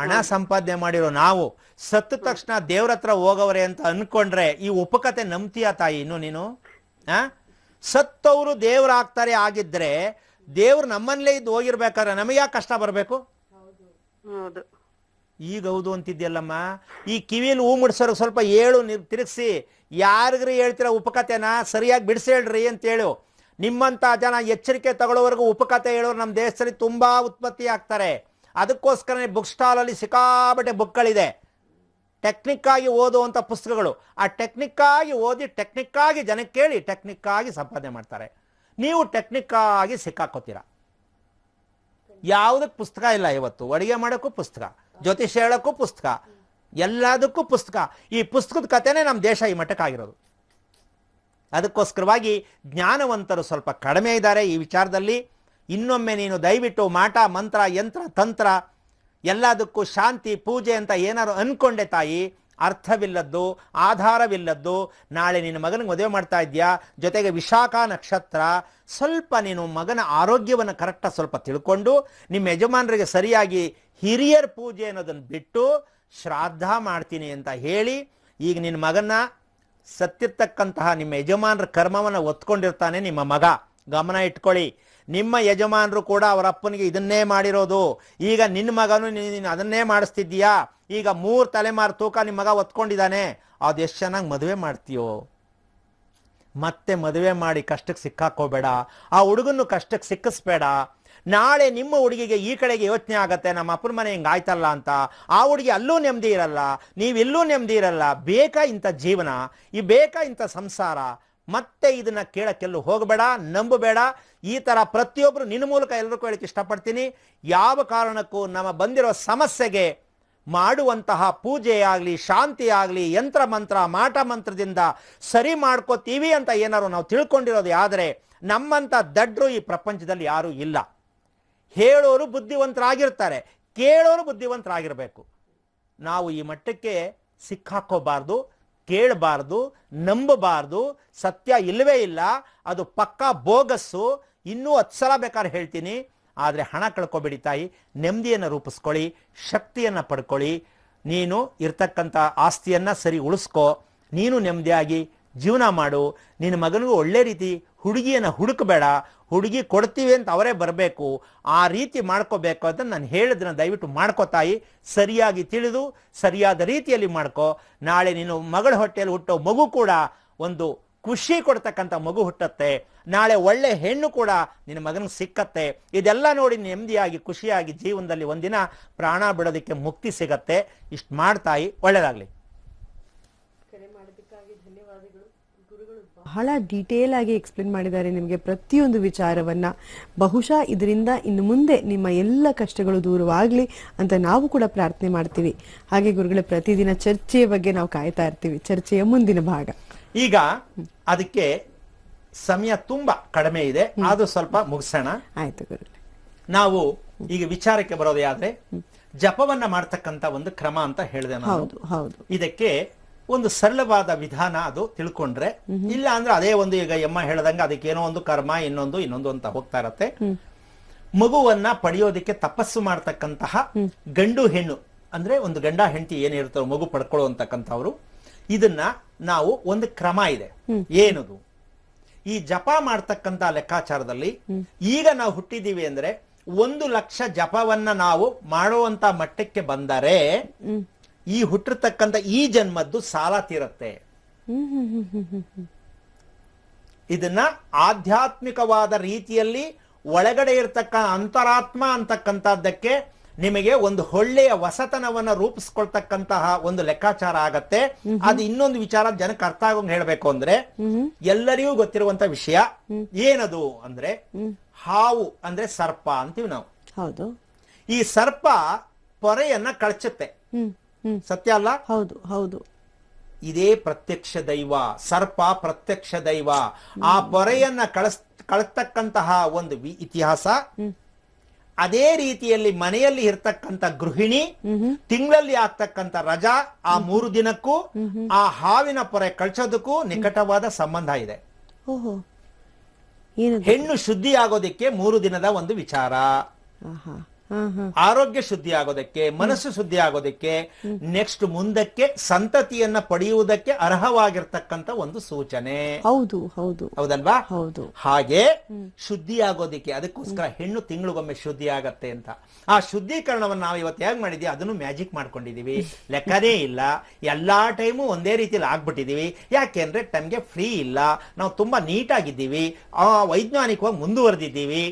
ಹಣ ಸಂಪಾದನೆ ಮಾಡಿರೋ ನಾವು ಸತ್ತ ತಕ್ಷಣ ದೇವ್ರ ಹತ್ರ ಹೋಗವ್ರೆ ಅಂತ ಅನ್ಕೊಂಡ್ರೆ ಈ ಉಪಕತೆ ನಂಬ್ತೀಯ ತಾಯಿ ಇನ್ನು ನೀನು ಆ ಸತ್ತವರು ದೇವರಾಗ್ತಾರೆ ಆಗಿದ್ರೆ ದೇವ್ರು ನಮ್ಮನ್ಲೇ ಇದ್ದು ಹೋಗಿರ್ಬೇಕಾದ್ರೆ ನಮಗೆ ಯಾಕೆ ಕಷ್ಟ ಬರಬೇಕು ಈಗ ಹೌದು ಅಂತಿದ್ಯಲ್ಲಮ್ಮ ಈ ಕಿವಿಲಿ ಹೂ ಮುಡ್ಸೋರು ಸ್ವಲ್ಪ ಹೇಳು ತಿರುಗಿಸಿ ಯಾರಿಗ್ರಿ ಹೇಳ್ತೀರ ಉಪಕಥೆನ ಸರಿಯಾಗಿ ಬಿಡಿಸಿ ಹೇಳ್ರಿ ಅಂತ ಹೇಳು ನಿಮ್ಮಂಥ ಜನ ಎಚ್ಚರಿಕೆ ತಗೊಳ್ಳೋವರೆಗೂ ಉಪಕಥೆ ಹೇಳೋರು ನಮ್ಮ ದೇಶದಲ್ಲಿ ತುಂಬ ಉತ್ಪತ್ತಿ ಆಗ್ತಾರೆ ಅದಕ್ಕೋಸ್ಕರನೇ ಬುಕ್ ಸ್ಟಾಲಲ್ಲಿ ಸಿಕ್ಕಾಬಟ್ಟೆ ಬುಕ್ಗಳಿದೆ ಟೆಕ್ನಿಕ್ಕಾಗಿ ಓದುವಂಥ ಪುಸ್ತಕಗಳು ಆ ಟೆಕ್ನಿಕ್ಕಾಗಿ ಓದಿ ಟೆಕ್ನಿಕ್ಕಾಗಿ ಜನಕ್ಕೆ ಕೇಳಿ ಟೆಕ್ನಿಕ್ಕಾಗಿ ಸಂಪಾದನೆ ಮಾಡ್ತಾರೆ ನೀವು ಆಗಿ ಸಿಕ್ಕಾಕೋತೀರ ಯಾವುದಕ್ಕೆ ಪುಸ್ತಕ ಇಲ್ಲ ಇವತ್ತು ಅಡುಗೆ ಮಾಡೋಕ್ಕೂ ಪುಸ್ತಕ ಜ್ಯೋತಿಷ್ಯ ಹೇಳೋಕ್ಕೂ ಪುಸ್ತಕ ಎಲ್ಲದಕ್ಕೂ ಪುಸ್ತಕ ಈ ಪುಸ್ತಕದ ಕಥೆನೇ ನಮ್ಮ ದೇಶ ಈ ಮಟ್ಟಕ್ಕಾಗಿರೋದು ಅದಕ್ಕೋಸ್ಕರವಾಗಿ ಜ್ಞಾನವಂತರು ಸ್ವಲ್ಪ ಕಡಿಮೆ ಇದ್ದಾರೆ ಈ ವಿಚಾರದಲ್ಲಿ ಇನ್ನೊಮ್ಮೆ ನೀನು ದಯವಿಟ್ಟು ಮಾಟ ಮಂತ್ರ ಯಂತ್ರ ತಂತ್ರ ಎಲ್ಲದಕ್ಕೂ ಶಾಂತಿ ಪೂಜೆ ಅಂತ ಏನಾದ್ರು ಅಂದ್ಕೊಂಡೆ ತಾಯಿ ಅರ್ಥವಿಲ್ಲದ್ದು ಆಧಾರವಿಲ್ಲದ್ದು ನಾಳೆ ನಿನ್ನ ಮಗನಿಗೆ ಮದುವೆ ಮಾಡ್ತಾ ಇದೆಯಾ ಜೊತೆಗೆ ವಿಶಾಖ ನಕ್ಷತ್ರ ಸ್ವಲ್ಪ ನೀನು ಮಗನ ಆರೋಗ್ಯವನ್ನು ಕರೆಕ್ಟಾಗಿ ಸ್ವಲ್ಪ ತಿಳ್ಕೊಂಡು ನಿಮ್ಮ ಯಜಮಾನರಿಗೆ ಸರಿಯಾಗಿ ಹಿರಿಯರ ಪೂಜೆ ಅನ್ನೋದನ್ನು ಬಿಟ್ಟು ಶ್ರಾದ್ದ ಮಾಡ್ತೀನಿ ಅಂತ ಹೇಳಿ ಈಗ ನಿನ್ನ ಮಗನ ಸತ್ತಿರ್ತಕ್ಕಂತಹ ನಿಮ್ಮ ಯಜಮಾನರ ಕರ್ಮವನ್ನು ಒತ್ಕೊಂಡಿರ್ತಾನೆ ನಿಮ್ಮ ಮಗ ಗಮನ ಇಟ್ಕೊಳ್ಳಿ ನಿಮ್ಮ ಯಜಮಾನರು ಕೂಡ ಅವರ ಅಪ್ಪನಿಗೆ ಇದನ್ನೇ ಮಾಡಿರೋದು ಈಗ ನಿನ್ನ ಮಗನು ನೀನು ಅದನ್ನೇ ಮಾಡಿಸ್ತಿದ್ದೀಯಾ ಈಗ ಮೂರು ತಲೆಮಾರು ತೂಕ ನಿಮ್ಮ ಮಗ ಒತ್ಕೊಂಡಿದ್ದಾನೆ ಅದು ಎಷ್ಟು ಚೆನ್ನಾಗಿ ಮದುವೆ ಮಾಡ್ತೀಯೋ ಮತ್ತೆ ಮದುವೆ ಮಾಡಿ ಕಷ್ಟಕ್ಕೆ ಸಿಕ್ಕಾಕೋಬೇಡ ಆ ಹುಡುಗನ್ನು ಕಷ್ಟಕ್ಕೆ ಸಿಕ್ಕಿಸ್ಬೇಡ ನಾಳೆ ನಿಮ್ಮ ಹುಡುಗಿಗೆ ಈ ಕಡೆಗೆ ಯೋಚನೆ ಆಗತ್ತೆ ನಮ್ಮ ಅಪ್ಪನ ಮನೆ ಹಿಂಗೆ ಆಯ್ತಲ್ಲ ಅಂತ ಆ ಹುಡುಗಿ ಅಲ್ಲೂ ನೆಮ್ಮದಿ ಇರಲ್ಲ ನೀವೆಲ್ಲೂ ನೆಮ್ಮದಿ ಇರಲ್ಲ ಬೇಕಾ ಇಂಥ ಜೀವನ ಈ ಬೇಕಾ ಇಂಥ ಸಂಸಾರ ಮತ್ತೆ ಇದನ್ನ ಕೇಳಕ್ಕೆಲ್ಲೂ ಹೋಗಬೇಡ ನಂಬಬೇಡ ಈ ಥರ ಪ್ರತಿಯೊಬ್ಬರು ನಿನ್ನ ಮೂಲಕ ಎಲ್ಲರಿಗೂ ಹೇಳಕ್ಕೆ ಇಷ್ಟಪಡ್ತೀನಿ ಯಾವ ಕಾರಣಕ್ಕೂ ನಮ್ಮ ಬಂದಿರೋ ಸಮಸ್ಯೆಗೆ ಮಾಡುವಂತಹ ಪೂಜೆಯಾಗಲಿ ಶಾಂತಿಯಾಗಲಿ ಯಂತ್ರ ಮಂತ್ರ ಮಾಟ ಮಂತ್ರದಿಂದ ಸರಿ ಮಾಡ್ಕೋತೀವಿ ಅಂತ ಏನಾರು ನಾವು ತಿಳ್ಕೊಂಡಿರೋದು ಆದರೆ ನಮ್ಮಂಥ ದಡ್ರು ಈ ಪ್ರಪಂಚದಲ್ಲಿ ಯಾರೂ ಇಲ್ಲ ಹೇಳೋರು ಬುದ್ಧಿವಂತರಾಗಿರ್ತಾರೆ ಕೇಳೋರು ಬುದ್ಧಿವಂತರಾಗಿರಬೇಕು ನಾವು ಈ ಮಟ್ಟಕ್ಕೆ ಸಿಕ್ಕಾಕೋಬಾರ್ದು ಕೇಳಬಾರ್ದು ನಂಬಬಾರ್ದು ಸತ್ಯ ಇಲ್ಲವೇ ಇಲ್ಲ ಅದು ಪಕ್ಕಾ ಬೋಗಸ್ಸು ಇನ್ನೂ ಹತ್ತು ಸಲ ಬೇಕಾದ್ರೆ ಹೇಳ್ತೀನಿ ಆದರೆ ಹಣ ಕಳ್ಕೊಬೇಡಿ ತಾಯಿ ನೆಮ್ಮದಿಯನ್ನು ರೂಪಿಸ್ಕೊಳ್ಳಿ ಶಕ್ತಿಯನ್ನು ಪಡ್ಕೊಳ್ಳಿ ನೀನು ಇರ್ತಕ್ಕಂಥ ಆಸ್ತಿಯನ್ನು ಸರಿ ಉಳಿಸ್ಕೊ ನೀನು ನೆಮ್ಮದಿಯಾಗಿ ಜೀವನ ಮಾಡು ನಿನ್ನ ಮಗನಿಗೂ ಒಳ್ಳೆ ರೀತಿ ಹುಡುಗಿಯನ್ನು ಹುಡುಕಬೇಡ ಹುಡುಗಿ ಕೊಡ್ತೀವಿ ಅಂತ ಅವರೇ ಬರಬೇಕು ಆ ರೀತಿ ಮಾಡ್ಕೋಬೇಕು ಅಂತ ನಾನು ಹೇಳಿದ್ರೆ ದಯವಿಟ್ಟು ಮಾಡ್ಕೋ ತಾಯಿ ಸರಿಯಾಗಿ ತಿಳಿದು ಸರಿಯಾದ ರೀತಿಯಲ್ಲಿ ಮಾಡ್ಕೋ ನಾಳೆ ನೀನು ಮಗಳ ಹೊಟ್ಟೆಯಲ್ಲಿ ಹುಟ್ಟೋ ಮಗು ಕೂಡ ಒಂದು ಖುಷಿ ಕೊಡ್ತಕ್ಕಂಥ ಮಗು ಹುಟ್ಟತ್ತೆ ನಾಳೆ ಒಳ್ಳೆ ಹೆಣ್ಣು ಕೂಡ ನಿನ್ನ ಮಗನಿಗೆ ಸಿಕ್ಕತ್ತೆ ಇದೆಲ್ಲ ನೋಡಿ ನೆಮ್ಮದಿಯಾಗಿ ಖುಷಿಯಾಗಿ ಜೀವನದಲ್ಲಿ ಒಂದಿನ ಪ್ರಾಣ ಬಿಡೋದಕ್ಕೆ ಮುಕ್ತಿ ಸಿಗತ್ತೆ ಇಷ್ಟು ಮಾಡ್ತಾಯಿ ಒಳ್ಳೇದಾಗ್ಲಿ ಬಹಳ ಡೀಟೇಲ್ ಆಗಿ ಎಕ್ಸ್ಪ್ಲೇನ್ ಮಾಡಿದ್ದಾರೆ ನಿಮಗೆ ಪ್ರತಿಯೊಂದು ವಿಚಾರವನ್ನ ಬಹುಶಃ ಇದರಿಂದ ಇನ್ನು ಮುಂದೆ ನಿಮ್ಮ ಎಲ್ಲ ಕಷ್ಟಗಳು ದೂರವಾಗಲಿ ಅಂತ ನಾವು ಕೂಡ ಪ್ರಾರ್ಥನೆ ಮಾಡ್ತೀವಿ ಹಾಗೆ ಗುರುಗಳ ಪ್ರತಿದಿನ ಚರ್ಚೆಯ ಬಗ್ಗೆ ನಾವು ಕಾಯ್ತಾ ಇರ್ತೀವಿ ಚರ್ಚೆಯ ಮುಂದಿನ ಭಾಗ ಈಗ ಅದಕ್ಕೆ ಸಮಯ ತುಂಬಾ ಕಡಿಮೆ ಇದೆ ಅದು ಸ್ವಲ್ಪ ಮುಗಿಸೋಣ ಆಯ್ತು ನಾವು ಈಗ ವಿಚಾರಕ್ಕೆ ಬರೋದೇ ಜಪವನ್ನ ಮಾಡ್ತಕ್ಕಂತ ಒಂದು ಕ್ರಮ ಅಂತ ಹೇಳಿದೆ ನಾನು ಇದಕ್ಕೆ ಒಂದು ಸರಳವಾದ ವಿಧಾನ ಅದು ತಿಳ್ಕೊಂಡ್ರೆ ಇಲ್ಲ ಅಂದ್ರೆ ಅದೇ ಒಂದು ಈಗ ಎಮ್ಮ ಹೇಳದಂಗ ಅದಕ್ಕೆ ಏನೋ ಒಂದು ಕರ್ಮ ಇನ್ನೊಂದು ಇನ್ನೊಂದು ಅಂತ ಹೋಗ್ತಾ ಇರತ್ತೆ ಮಗುವನ್ನ ಪಡೆಯೋದಕ್ಕೆ ತಪಸ್ಸು ಮಾಡ್ತಕ್ಕಂತಹ ಗಂಡು ಹೆಣ್ಣು ಅಂದ್ರೆ ಒಂದು ಗಂಡ ಹೆಂಡತಿ ಏನಿರ್ತಾರೋ ಮಗು ಪಡ್ಕೊಳ್ಳೋ ಇದನ್ನ ನಾವು ಒಂದು ಕ್ರಮ ಇದೆ ಏನದು ಈ ಜಪ ಮಾಡ್ತಕ್ಕಂತ ಲೆಕ್ಕಾಚಾರದಲ್ಲಿ ಈಗ ನಾವು ಹುಟ್ಟಿದೀವಿ ಅಂದ್ರೆ ಒಂದು ಲಕ್ಷ ಜಪವನ್ನ ನಾವು ಮಾಡುವಂತ ಮಟ್ಟಕ್ಕೆ ಬಂದರೆ ಈ ಹುಟ್ಟಿರ್ತಕ್ಕಂಥ ಈ ಜನ್ಮದ್ದು ಸಾಲ ತೀರತ್ತೆ ಇದನ್ನ ಆಧ್ಯಾತ್ಮಿಕವಾದ ರೀತಿಯಲ್ಲಿ ಒಳಗಡೆ ಇರ್ತಕ್ಕ ಅಂತರಾತ್ಮ ಅಂತಕ್ಕಂಥದ್ದಕ್ಕೆ ನಿಮಗೆ ಒಂದು ಒಳ್ಳೆಯ ವಸತನವನ್ನ ರೂಪಿಸ್ಕೊಳ್ತಕ್ಕಂತಹ ಒಂದು ಲೆಕ್ಕಾಚಾರ ಆಗತ್ತೆ ಅದು ಇನ್ನೊಂದು ವಿಚಾರ ಜನಕ್ಕೆ ಅರ್ಥ ಆಗೋಂಗ್ ಹೇಳ್ಬೇಕು ಅಂದ್ರೆ ಎಲ್ಲರಿಗೂ ಗೊತ್ತಿರುವಂತ ವಿಷಯ ಏನದು ಅಂದ್ರೆ ಹಾವು ಅಂದ್ರೆ ಸರ್ಪ ಅಂತೀವಿ ನಾವು ಹೌದು ಈ ಸರ್ಪ ಪೊರೆಯನ್ನ ಕಳಚುತ್ತೆ ಸತ್ಯ ಅಲ್ಲ ಹೌದು ಹೌದು ಇದೇ ಪ್ರತ್ಯಕ್ಷ ದೈವ ಸರ್ಪ ಪ್ರತ್ಯಕ್ಷ ದೈವ ಆ ಪೊರೆಯನ್ನ ಕಳಸ್ ಕಳತಕ್ಕಂತಹ ಒಂದು ಇತಿಹಾಸ ಅದೇ ರೀತಿಯಲ್ಲಿ ಮನೆಯಲ್ಲಿ ಇರ್ತಕ್ಕಂಥ ಗೃಹಿಣಿ ತಿಂಗಳಲ್ಲಿ ಆಗ್ತಕ್ಕಂಥ ರಜಾ ಆ ಮೂರು ದಿನಕ್ಕೂ ಆ ಹಾವಿನ ಪೊರೆ ಕಳ್ಸೋದಕ್ಕೂ ನಿಕಟವಾದ ಸಂಬಂಧ ಇದೆ ಹೆಣ್ಣು ಶುದ್ಧಿ ಆಗೋದಿಕ್ಕೆ ಮೂರು ದಿನದ ಒಂದು ವಿಚಾರ ಆರೋಗ್ಯ ಶುದ್ಧಿ ಆಗೋದಕ್ಕೆ ಮನಸ್ಸು ಶುದ್ಧಿ ಆಗೋದಕ್ಕೆ ನೆಕ್ಸ್ಟ್ ಮುಂದಕ್ಕೆ ಸಂತತಿಯನ್ನ ಪಡೆಯುವುದಕ್ಕೆ ಅರ್ಹವಾಗಿರ್ತಕ್ಕಂತ ಒಂದು ಸೂಚನೆ ಹೌದು ಹೌದು ಹೌದಲ್ವಾ ಹೌದು ಹಾಗೆ ಶುದ್ಧಿ ಆಗೋದಿಕ್ಕೆ ಅದಕ್ಕೋಸ್ಕರ ಹೆಣ್ಣು ತಿಂಗಳಿಗೊಮ್ಮೆ ಶುದ್ಧಿ ಆಗತ್ತೆ ಅಂತ ಆ ಶುದ್ಧೀಕರಣವನ್ನು ನಾವು ಇವತ್ತು ಹೇಗೆ ಮಾಡಿದ್ವಿ ಅದನ್ನು ಮ್ಯಾಜಿಕ್ ಮಾಡ್ಕೊಂಡಿದೀವಿ ಲೆಕ್ಕನೇ ಇಲ್ಲ ಎಲ್ಲಾ ಟೈಮು ಒಂದೇ ರೀತಿಯಲ್ಲಿ ಆಗ್ಬಿಟ್ಟಿದೀವಿ ಯಾಕೆಂದ್ರೆ ಟೈಮ್ಗೆ ಫ್ರೀ ಇಲ್ಲ ನಾವು ತುಂಬಾ ನೀಟಾಗಿದ್ದೀವಿ ಆ ವೈಜ್ಞಾನಿಕವಾಗಿ ಮುಂದುವರೆದಿದ್ದೀವಿ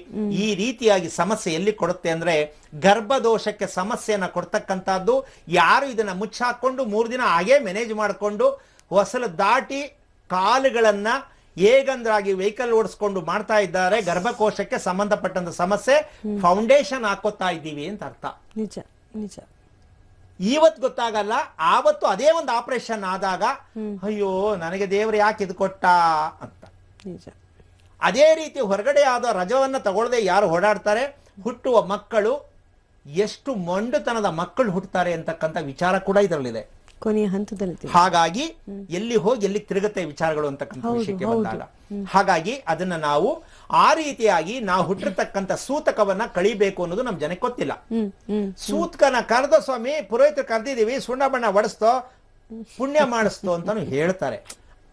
ಈ ರೀತಿಯಾಗಿ ಸಮಸ್ಯೆ ಎಲ್ಲಿ ಕೊಡುತ್ತೆ ಅಂದ್ರೆ ಗರ್ಭದೋಷಕ್ಕೆ ಸಮಸ್ಯೆಯನ್ನು ಕೊಡ್ತಕ್ಕಂಥದ್ದು ಯಾರು ಇದನ್ನು ಮುಚ್ಚಾಕೊಂಡು ಮೂರು ದಿನ ಹಾಗೆ ಮ್ಯಾನೇಜ್ ಮಾಡಿಕೊಂಡು ಹೊಸಲು ದಾಟಿ ಕಾಲುಗಳನ್ನು ಹೇಗಂದ್ರಾಗಿ ವೆಹಿಕಲ್ ಓಡಿಸ್ಕೊಂಡು ಮಾಡ್ತಾ ಇದ್ದಾರೆ ಗರ್ಭಕೋಶಕ್ಕೆ ಸಂಬಂಧಪಟ್ಟಂತ ಸಮಸ್ಯೆ ಫೌಂಡೇಶನ್ ಹಾಕೋತಾ ಇದ್ದೀವಿ ಅಂತ ಅರ್ಥ ನಿಜ ನಿಜ ಇವತ್ತು ಗೊತ್ತಾಗಲ್ಲ ಆವತ್ತು ಅದೇ ಒಂದು ಆಪರೇಷನ್ ಆದಾಗ ಅಯ್ಯೋ ನನಗೆ ದೇವರು ಯಾಕೆ ಇದು ಕೊಟ್ಟ ಅಂತ ಅದೇ ರೀತಿ ಹೊರಗಡೆ ಆದ ರಜವನ್ನ ತಗೊಳ್ಳದೆ ಯಾರು ಓಡಾಡ್ತಾರೆ ಹುಟ್ಟುವ ಮಕ್ಕಳು ಎಷ್ಟು ಮೊಂಡುತನದ ಮಕ್ಕಳು ಹುಟ್ಟುತ್ತಾರೆ ಅಂತಕ್ಕಂಥ ವಿಚಾರ ಕೂಡ ಇದರಲ್ಲಿದೆ ಕೊನೆಯ ಹಂತದಲ್ಲಿ ಹಾಗಾಗಿ ಎಲ್ಲಿ ಹೋಗಿ ಎಲ್ಲಿ ತಿರುಗುತ್ತೆ ವಿಚಾರಗಳು ಅಂತಕ್ಕಂಥ ವಿಷಯಕ್ಕೆ ಬಂದಾಗ ಹಾಗಾಗಿ ಅದನ್ನ ನಾವು ಆ ರೀತಿಯಾಗಿ ನಾವು ಹುಟ್ಟಿರ್ತಕ್ಕಂಥ ಸೂತಕವನ್ನ ಕಳಿಬೇಕು ಅನ್ನೋದು ನಮ್ ಜನಕ್ಕೆ ಗೊತ್ತಿಲ್ಲ ಸೂತಕನ ಕರೆದ ಸ್ವಾಮಿ ಪುರೋಹಿತ ಕರೆದಿದ್ದೀವಿ ಸುಣ್ಣ ಬಣ್ಣ ಒಡಿಸ್ತೋ ಪುಣ್ಯ ಮಾಡಿಸ್ತೋ ಅಂತಾನು ಹೇಳ್ತಾರೆ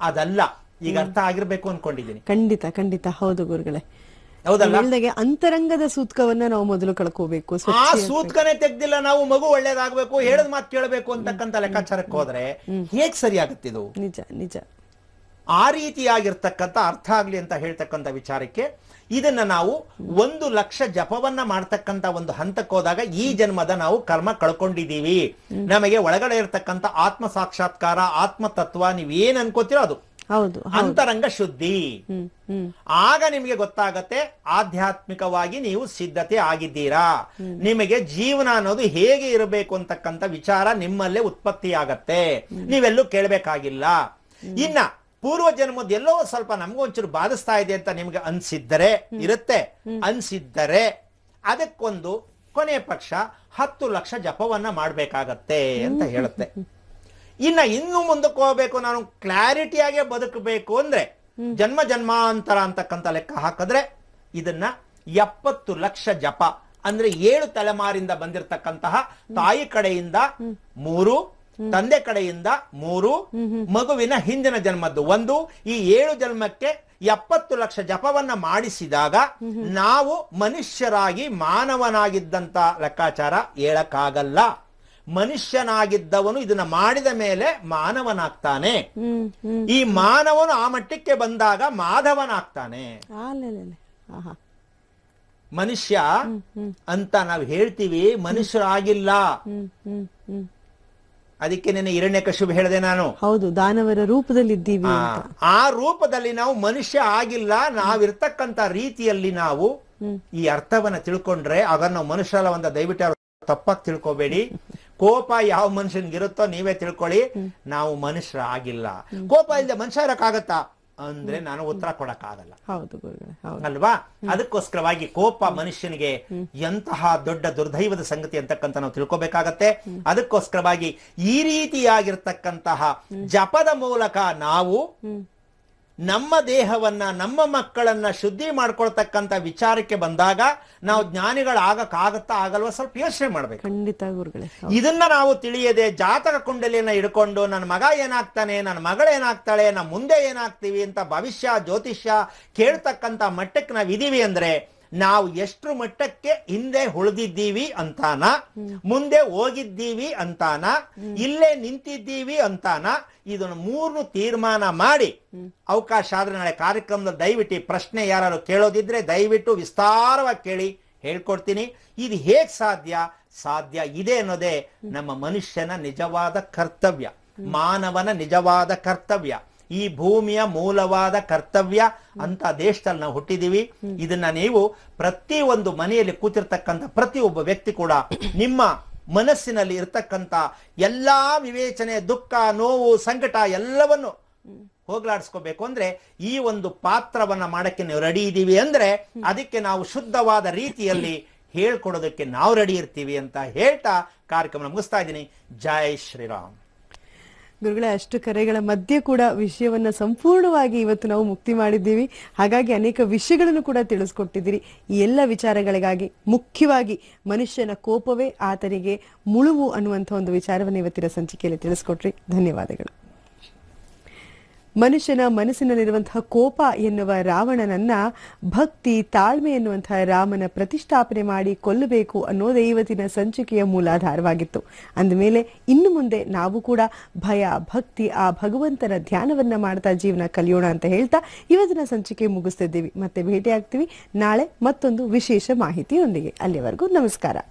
ಅದಲ್ಲ ಈಗ ಅರ್ಥ ಆಗಿರ್ಬೇಕು ಅನ್ಕೊಂಡಿದ್ದೀನಿ ಖಂಡಿತ ಖಂಡಿತ ಹೌದು ಗುರುಗಳೇ ಅಂತರಂಗದ ಸೂತ್ಕವನ್ನ ನಾವು ಮೊದಲು ಕಳ್ಕೋಬೇಕು ಆ ಸೂತ್ಕನೇ ತೆಗ್ದಿಲ್ಲ ನಾವು ಮಗು ಒಳ್ಳೇದಾಗಬೇಕು ಹೇಳದ್ ಮಾತು ಕೇಳಬೇಕು ಅಂತಕ್ಕಂಥ ಲೆಕ್ಕಾಚಾರಕ್ಕೆ ಹೋದ್ರೆ ಹೇಗ್ ಸರಿ ಆಗುತ್ತಿದ್ದು ನಿಜ ನಿಜ ಆ ರೀತಿಯಾಗಿರ್ತಕ್ಕಂಥ ಅರ್ಥ ಆಗ್ಲಿ ಅಂತ ಹೇಳ್ತಕ್ಕಂಥ ವಿಚಾರಕ್ಕೆ ಇದನ್ನ ನಾವು ಒಂದು ಲಕ್ಷ ಜಪವನ್ನ ಮಾಡ್ತಕ್ಕಂಥ ಒಂದು ಹಂತಕ್ಕೆ ಹೋದಾಗ ಈ ಜನ್ಮದ ನಾವು ಕರ್ಮ ಕಳ್ಕೊಂಡಿದ್ದೀವಿ ನಮಗೆ ಒಳಗಡೆ ಇರತಕ್ಕಂಥ ಆತ್ಮ ಸಾಕ್ಷಾತ್ಕಾರ ಆತ್ಮ ತತ್ವ ನೀವೇನ್ ಅನ್ಕೋತೀರೋ ಅದು ಅಂತರಂಗ ಶುದ್ಧಿ ಆಗ ನಿಮಗೆ ಗೊತ್ತಾಗತ್ತೆ ಆಧ್ಯಾತ್ಮಿಕವಾಗಿ ನೀವು ಸಿದ್ಧತೆ ಆಗಿದ್ದೀರಾ ನಿಮಗೆ ಜೀವನ ಅನ್ನೋದು ಹೇಗೆ ಇರಬೇಕು ಅಂತಕ್ಕಂಥ ವಿಚಾರ ನಿಮ್ಮಲ್ಲೇ ಆಗತ್ತೆ ನೀವೆಲ್ಲೂ ಕೇಳಬೇಕಾಗಿಲ್ಲ ಇನ್ನ ಪೂರ್ವ ಜನ್ಮದ ಎಲ್ಲೋ ಸ್ವಲ್ಪ ನಮಗೊಂಚೂರು ಬಾಧಿಸ್ತಾ ಇದೆ ಅಂತ ನಿಮ್ಗೆ ಅನ್ಸಿದ್ದರೆ ಇರುತ್ತೆ ಅನ್ಸಿದ್ದರೆ ಅದಕ್ಕೊಂದು ಕೊನೆ ಪಕ್ಷ ಹತ್ತು ಲಕ್ಷ ಜಪವನ್ನ ಮಾಡಬೇಕಾಗತ್ತೆ ಅಂತ ಹೇಳುತ್ತೆ ಇನ್ನ ಇನ್ನೂ ಮುಂದಕ್ಕೆ ಹೋಗಬೇಕು ನಾನು ಆಗಿ ಬದುಕಬೇಕು ಅಂದ್ರೆ ಜನ್ಮ ಜನ್ಮಾಂತರ ಅಂತಕ್ಕಂಥ ಲೆಕ್ಕ ಹಾಕಿದ್ರೆ ಇದನ್ನ ಎಪ್ಪತ್ತು ಲಕ್ಷ ಜಪ ಅಂದ್ರೆ ಏಳು ತಲೆಮಾರಿಂದ ಬಂದಿರತಕ್ಕಂತಹ ತಾಯಿ ಕಡೆಯಿಂದ ಮೂರು ತಂದೆ ಕಡೆಯಿಂದ ಮೂರು ಮಗುವಿನ ಹಿಂದಿನ ಜನ್ಮದ್ದು ಒಂದು ಈ ಏಳು ಜನ್ಮಕ್ಕೆ ಎಪ್ಪತ್ತು ಲಕ್ಷ ಜಪವನ್ನ ಮಾಡಿಸಿದಾಗ ನಾವು ಮನುಷ್ಯರಾಗಿ ಮಾನವನಾಗಿದ್ದಂತ ಲೆಕ್ಕಾಚಾರ ಹೇಳಕ್ಕಾಗಲ್ಲ ಮನುಷ್ಯನಾಗಿದ್ದವನು ಇದನ್ನ ಮಾಡಿದ ಮೇಲೆ ಮಾನವನಾಗ್ತಾನೆ ಈ ಮಾನವನು ಆ ಮಟ್ಟಕ್ಕೆ ಬಂದಾಗ ಮಾಧವನಾಗ್ತಾನೆ ಮನುಷ್ಯ ಅಂತ ನಾವು ಹೇಳ್ತೀವಿ ಮನುಷ್ಯರಾಗಿಲ್ಲ ಅದಕ್ಕೆ ನಿನ್ನೆ ಎರಡನೇ ಕಶುಬ್ ಹೇಳಿದೆ ನಾನು ಹೌದು ದಾನವರ ರೂಪದಲ್ಲಿ ಇದ್ದೀವಿ ಆ ರೂಪದಲ್ಲಿ ನಾವು ಮನುಷ್ಯ ಆಗಿಲ್ಲ ನಾವಿರ್ತಕ್ಕಂತ ರೀತಿಯಲ್ಲಿ ನಾವು ಈ ಅರ್ಥವನ್ನ ತಿಳ್ಕೊಂಡ್ರೆ ಅದನ್ನು ಮನುಷ್ಯರ ಒಂದು ದಯವಿಟ್ಟು ತಪ್ಪಾಗಿ ತಿಳ್ಕೋಬೇಡಿ ಕೋಪ ಯಾವ ಇರುತ್ತೋ ನೀವೇ ತಿಳ್ಕೊಳ್ಳಿ ನಾವು ಮನುಷ್ಯರ ಆಗಿಲ್ಲ ಕೋಪ ಇಲ್ಲದೆ ಮನುಷ್ಯ ಇರಕ್ಕಾಗತ್ತಾ ಅಂದ್ರೆ ನಾನು ಉತ್ತರ ಕೊಡಕ್ಕಾಗಲ್ಲ ಅಲ್ವಾ ಅದಕ್ಕೋಸ್ಕರವಾಗಿ ಕೋಪ ಮನುಷ್ಯನಿಗೆ ಎಂತಹ ದೊಡ್ಡ ದುರ್ದೈವದ ಸಂಗತಿ ಅಂತಕ್ಕಂತ ನಾವು ತಿಳ್ಕೊಬೇಕಾಗತ್ತೆ ಅದಕ್ಕೋಸ್ಕರವಾಗಿ ಈ ರೀತಿಯಾಗಿರ್ತಕ್ಕಂತಹ ಜಪದ ಮೂಲಕ ನಾವು ನಮ್ಮ ದೇಹವನ್ನ ನಮ್ಮ ಮಕ್ಕಳನ್ನ ಶುದ್ಧಿ ಮಾಡ್ಕೊಳ್ತಕ್ಕಂತ ವಿಚಾರಕ್ಕೆ ಬಂದಾಗ ನಾವು ಜ್ಞಾನಿಗಳು ಆಗಕ್ಕಾಗತ್ತಾ ಆಗಲ್ವ ಸ್ವಲ್ಪ ಯೋಚನೆ ಮಾಡ್ಬೇಕು ಖಂಡಿತ ಗುರುಗಳೇ ಇದನ್ನ ನಾವು ತಿಳಿಯದೆ ಜಾತಕ ಕುಂಡಲಿಯನ್ನ ಹಿಡ್ಕೊಂಡು ನನ್ನ ಮಗ ಏನಾಗ್ತಾನೆ ನನ್ನ ಮಗಳೇನಾಗ್ತಾಳೆ ನಮ್ಮ ಮುಂದೆ ಏನಾಗ್ತೀವಿ ಅಂತ ಭವಿಷ್ಯ ಜ್ಯೋತಿಷ್ಯ ಕೇಳ್ತಕ್ಕಂತ ಮಟ್ಟಕ್ಕೆ ನಾವು ಇದೀವಿ ಅಂದ್ರೆ ನಾವು ಎಷ್ಟು ಮಟ್ಟಕ್ಕೆ ಹಿಂದೆ ಉಳಿದಿದ್ದೀವಿ ಅಂತಾನ ಮುಂದೆ ಹೋಗಿದ್ದೀವಿ ಅಂತಾನ ಇಲ್ಲೇ ನಿಂತಿದ್ದೀವಿ ಅಂತಾನ ಇದನ್ನು ಮೂರು ತೀರ್ಮಾನ ಮಾಡಿ ಅವಕಾಶ ಆದ್ರೆ ನಾಳೆ ಕಾರ್ಯಕ್ರಮದ ದಯವಿಟ್ಟು ಪ್ರಶ್ನೆ ಯಾರು ಕೇಳೋದಿದ್ರೆ ದಯವಿಟ್ಟು ವಿಸ್ತಾರವಾಗಿ ಕೇಳಿ ಹೇಳ್ಕೊಡ್ತೀನಿ ಇದು ಹೇಗ್ ಸಾಧ್ಯ ಸಾಧ್ಯ ಇದೆ ಅನ್ನೋದೇ ನಮ್ಮ ಮನುಷ್ಯನ ನಿಜವಾದ ಕರ್ತವ್ಯ ಮಾನವನ ನಿಜವಾದ ಕರ್ತವ್ಯ ಈ ಭೂಮಿಯ ಮೂಲವಾದ ಕರ್ತವ್ಯ ಅಂತ ದೇಶದಲ್ಲಿ ನಾವು ಹುಟ್ಟಿದೀವಿ ಇದನ್ನ ನೀವು ಪ್ರತಿ ಒಂದು ಮನೆಯಲ್ಲಿ ಕೂತಿರ್ತಕ್ಕಂಥ ಪ್ರತಿಯೊಬ್ಬ ವ್ಯಕ್ತಿ ಕೂಡ ನಿಮ್ಮ ಮನಸ್ಸಿನಲ್ಲಿ ಇರ್ತಕ್ಕಂಥ ಎಲ್ಲಾ ವಿವೇಚನೆ ದುಃಖ ನೋವು ಸಂಕಟ ಎಲ್ಲವನ್ನು ಹೋಗ್ಲಾಡಿಸ್ಕೋಬೇಕು ಅಂದ್ರೆ ಈ ಒಂದು ಪಾತ್ರವನ್ನ ಮಾಡಕ್ಕೆ ನೀವು ರೆಡಿ ಇದ್ದೀವಿ ಅಂದ್ರೆ ಅದಕ್ಕೆ ನಾವು ಶುದ್ಧವಾದ ರೀತಿಯಲ್ಲಿ ಹೇಳ್ಕೊಡೋದಕ್ಕೆ ನಾವು ರೆಡಿ ಇರ್ತೀವಿ ಅಂತ ಹೇಳ್ತಾ ಕಾರ್ಯಕ್ರಮ ಮುಗಿಸ್ತಾ ಇದ್ದೀನಿ ಜೈ ಶ್ರೀರಾಮ್ ಗುರುಗಳ ಅಷ್ಟು ಕರೆಗಳ ಮಧ್ಯೆ ಕೂಡ ವಿಷಯವನ್ನ ಸಂಪೂರ್ಣವಾಗಿ ಇವತ್ತು ನಾವು ಮುಕ್ತಿ ಮಾಡಿದ್ದೀವಿ ಹಾಗಾಗಿ ಅನೇಕ ವಿಷಯಗಳನ್ನು ಕೂಡ ತಿಳಿಸ್ಕೊಟ್ಟಿದ್ದೀರಿ ಈ ಎಲ್ಲ ವಿಚಾರಗಳಿಗಾಗಿ ಮುಖ್ಯವಾಗಿ ಮನುಷ್ಯನ ಕೋಪವೇ ಆತನಿಗೆ ಮುಳುವು ಅನ್ನುವಂಥ ಒಂದು ವಿಚಾರವನ್ನು ಇವತ್ತಿನ ಸಂಚಿಕೆಯಲ್ಲಿ ತಿಳಿಸ್ಕೊಟ್ರಿ ಧನ್ಯವಾದಗಳು ಮನುಷ್ಯನ ಮನಸ್ಸಿನಲ್ಲಿರುವಂತಹ ಕೋಪ ಎನ್ನುವ ರಾವಣನನ್ನ ಭಕ್ತಿ ತಾಳ್ಮೆ ಎನ್ನುವಂತಹ ರಾಮನ ಪ್ರತಿಷ್ಠಾಪನೆ ಮಾಡಿ ಕೊಲ್ಲಬೇಕು ಅನ್ನೋದೇ ಇವತ್ತಿನ ಸಂಚಿಕೆಯ ಮೂಲಾಧಾರವಾಗಿತ್ತು ಅಂದಮೇಲೆ ಇನ್ನು ಮುಂದೆ ನಾವು ಕೂಡ ಭಯ ಭಕ್ತಿ ಆ ಭಗವಂತನ ಧ್ಯಾನವನ್ನ ಮಾಡ್ತಾ ಜೀವನ ಕಲಿಯೋಣ ಅಂತ ಹೇಳ್ತಾ ಇವತ್ತಿನ ಸಂಚಿಕೆ ಮುಗಿಸ್ತಿದ್ದೀವಿ ಮತ್ತೆ ಭೇಟಿಯಾಗ್ತೀವಿ ನಾಳೆ ಮತ್ತೊಂದು ವಿಶೇಷ ಮಾಹಿತಿಯೊಂದಿಗೆ ಅಲ್ಲಿವರೆಗೂ ನಮಸ್ಕಾರ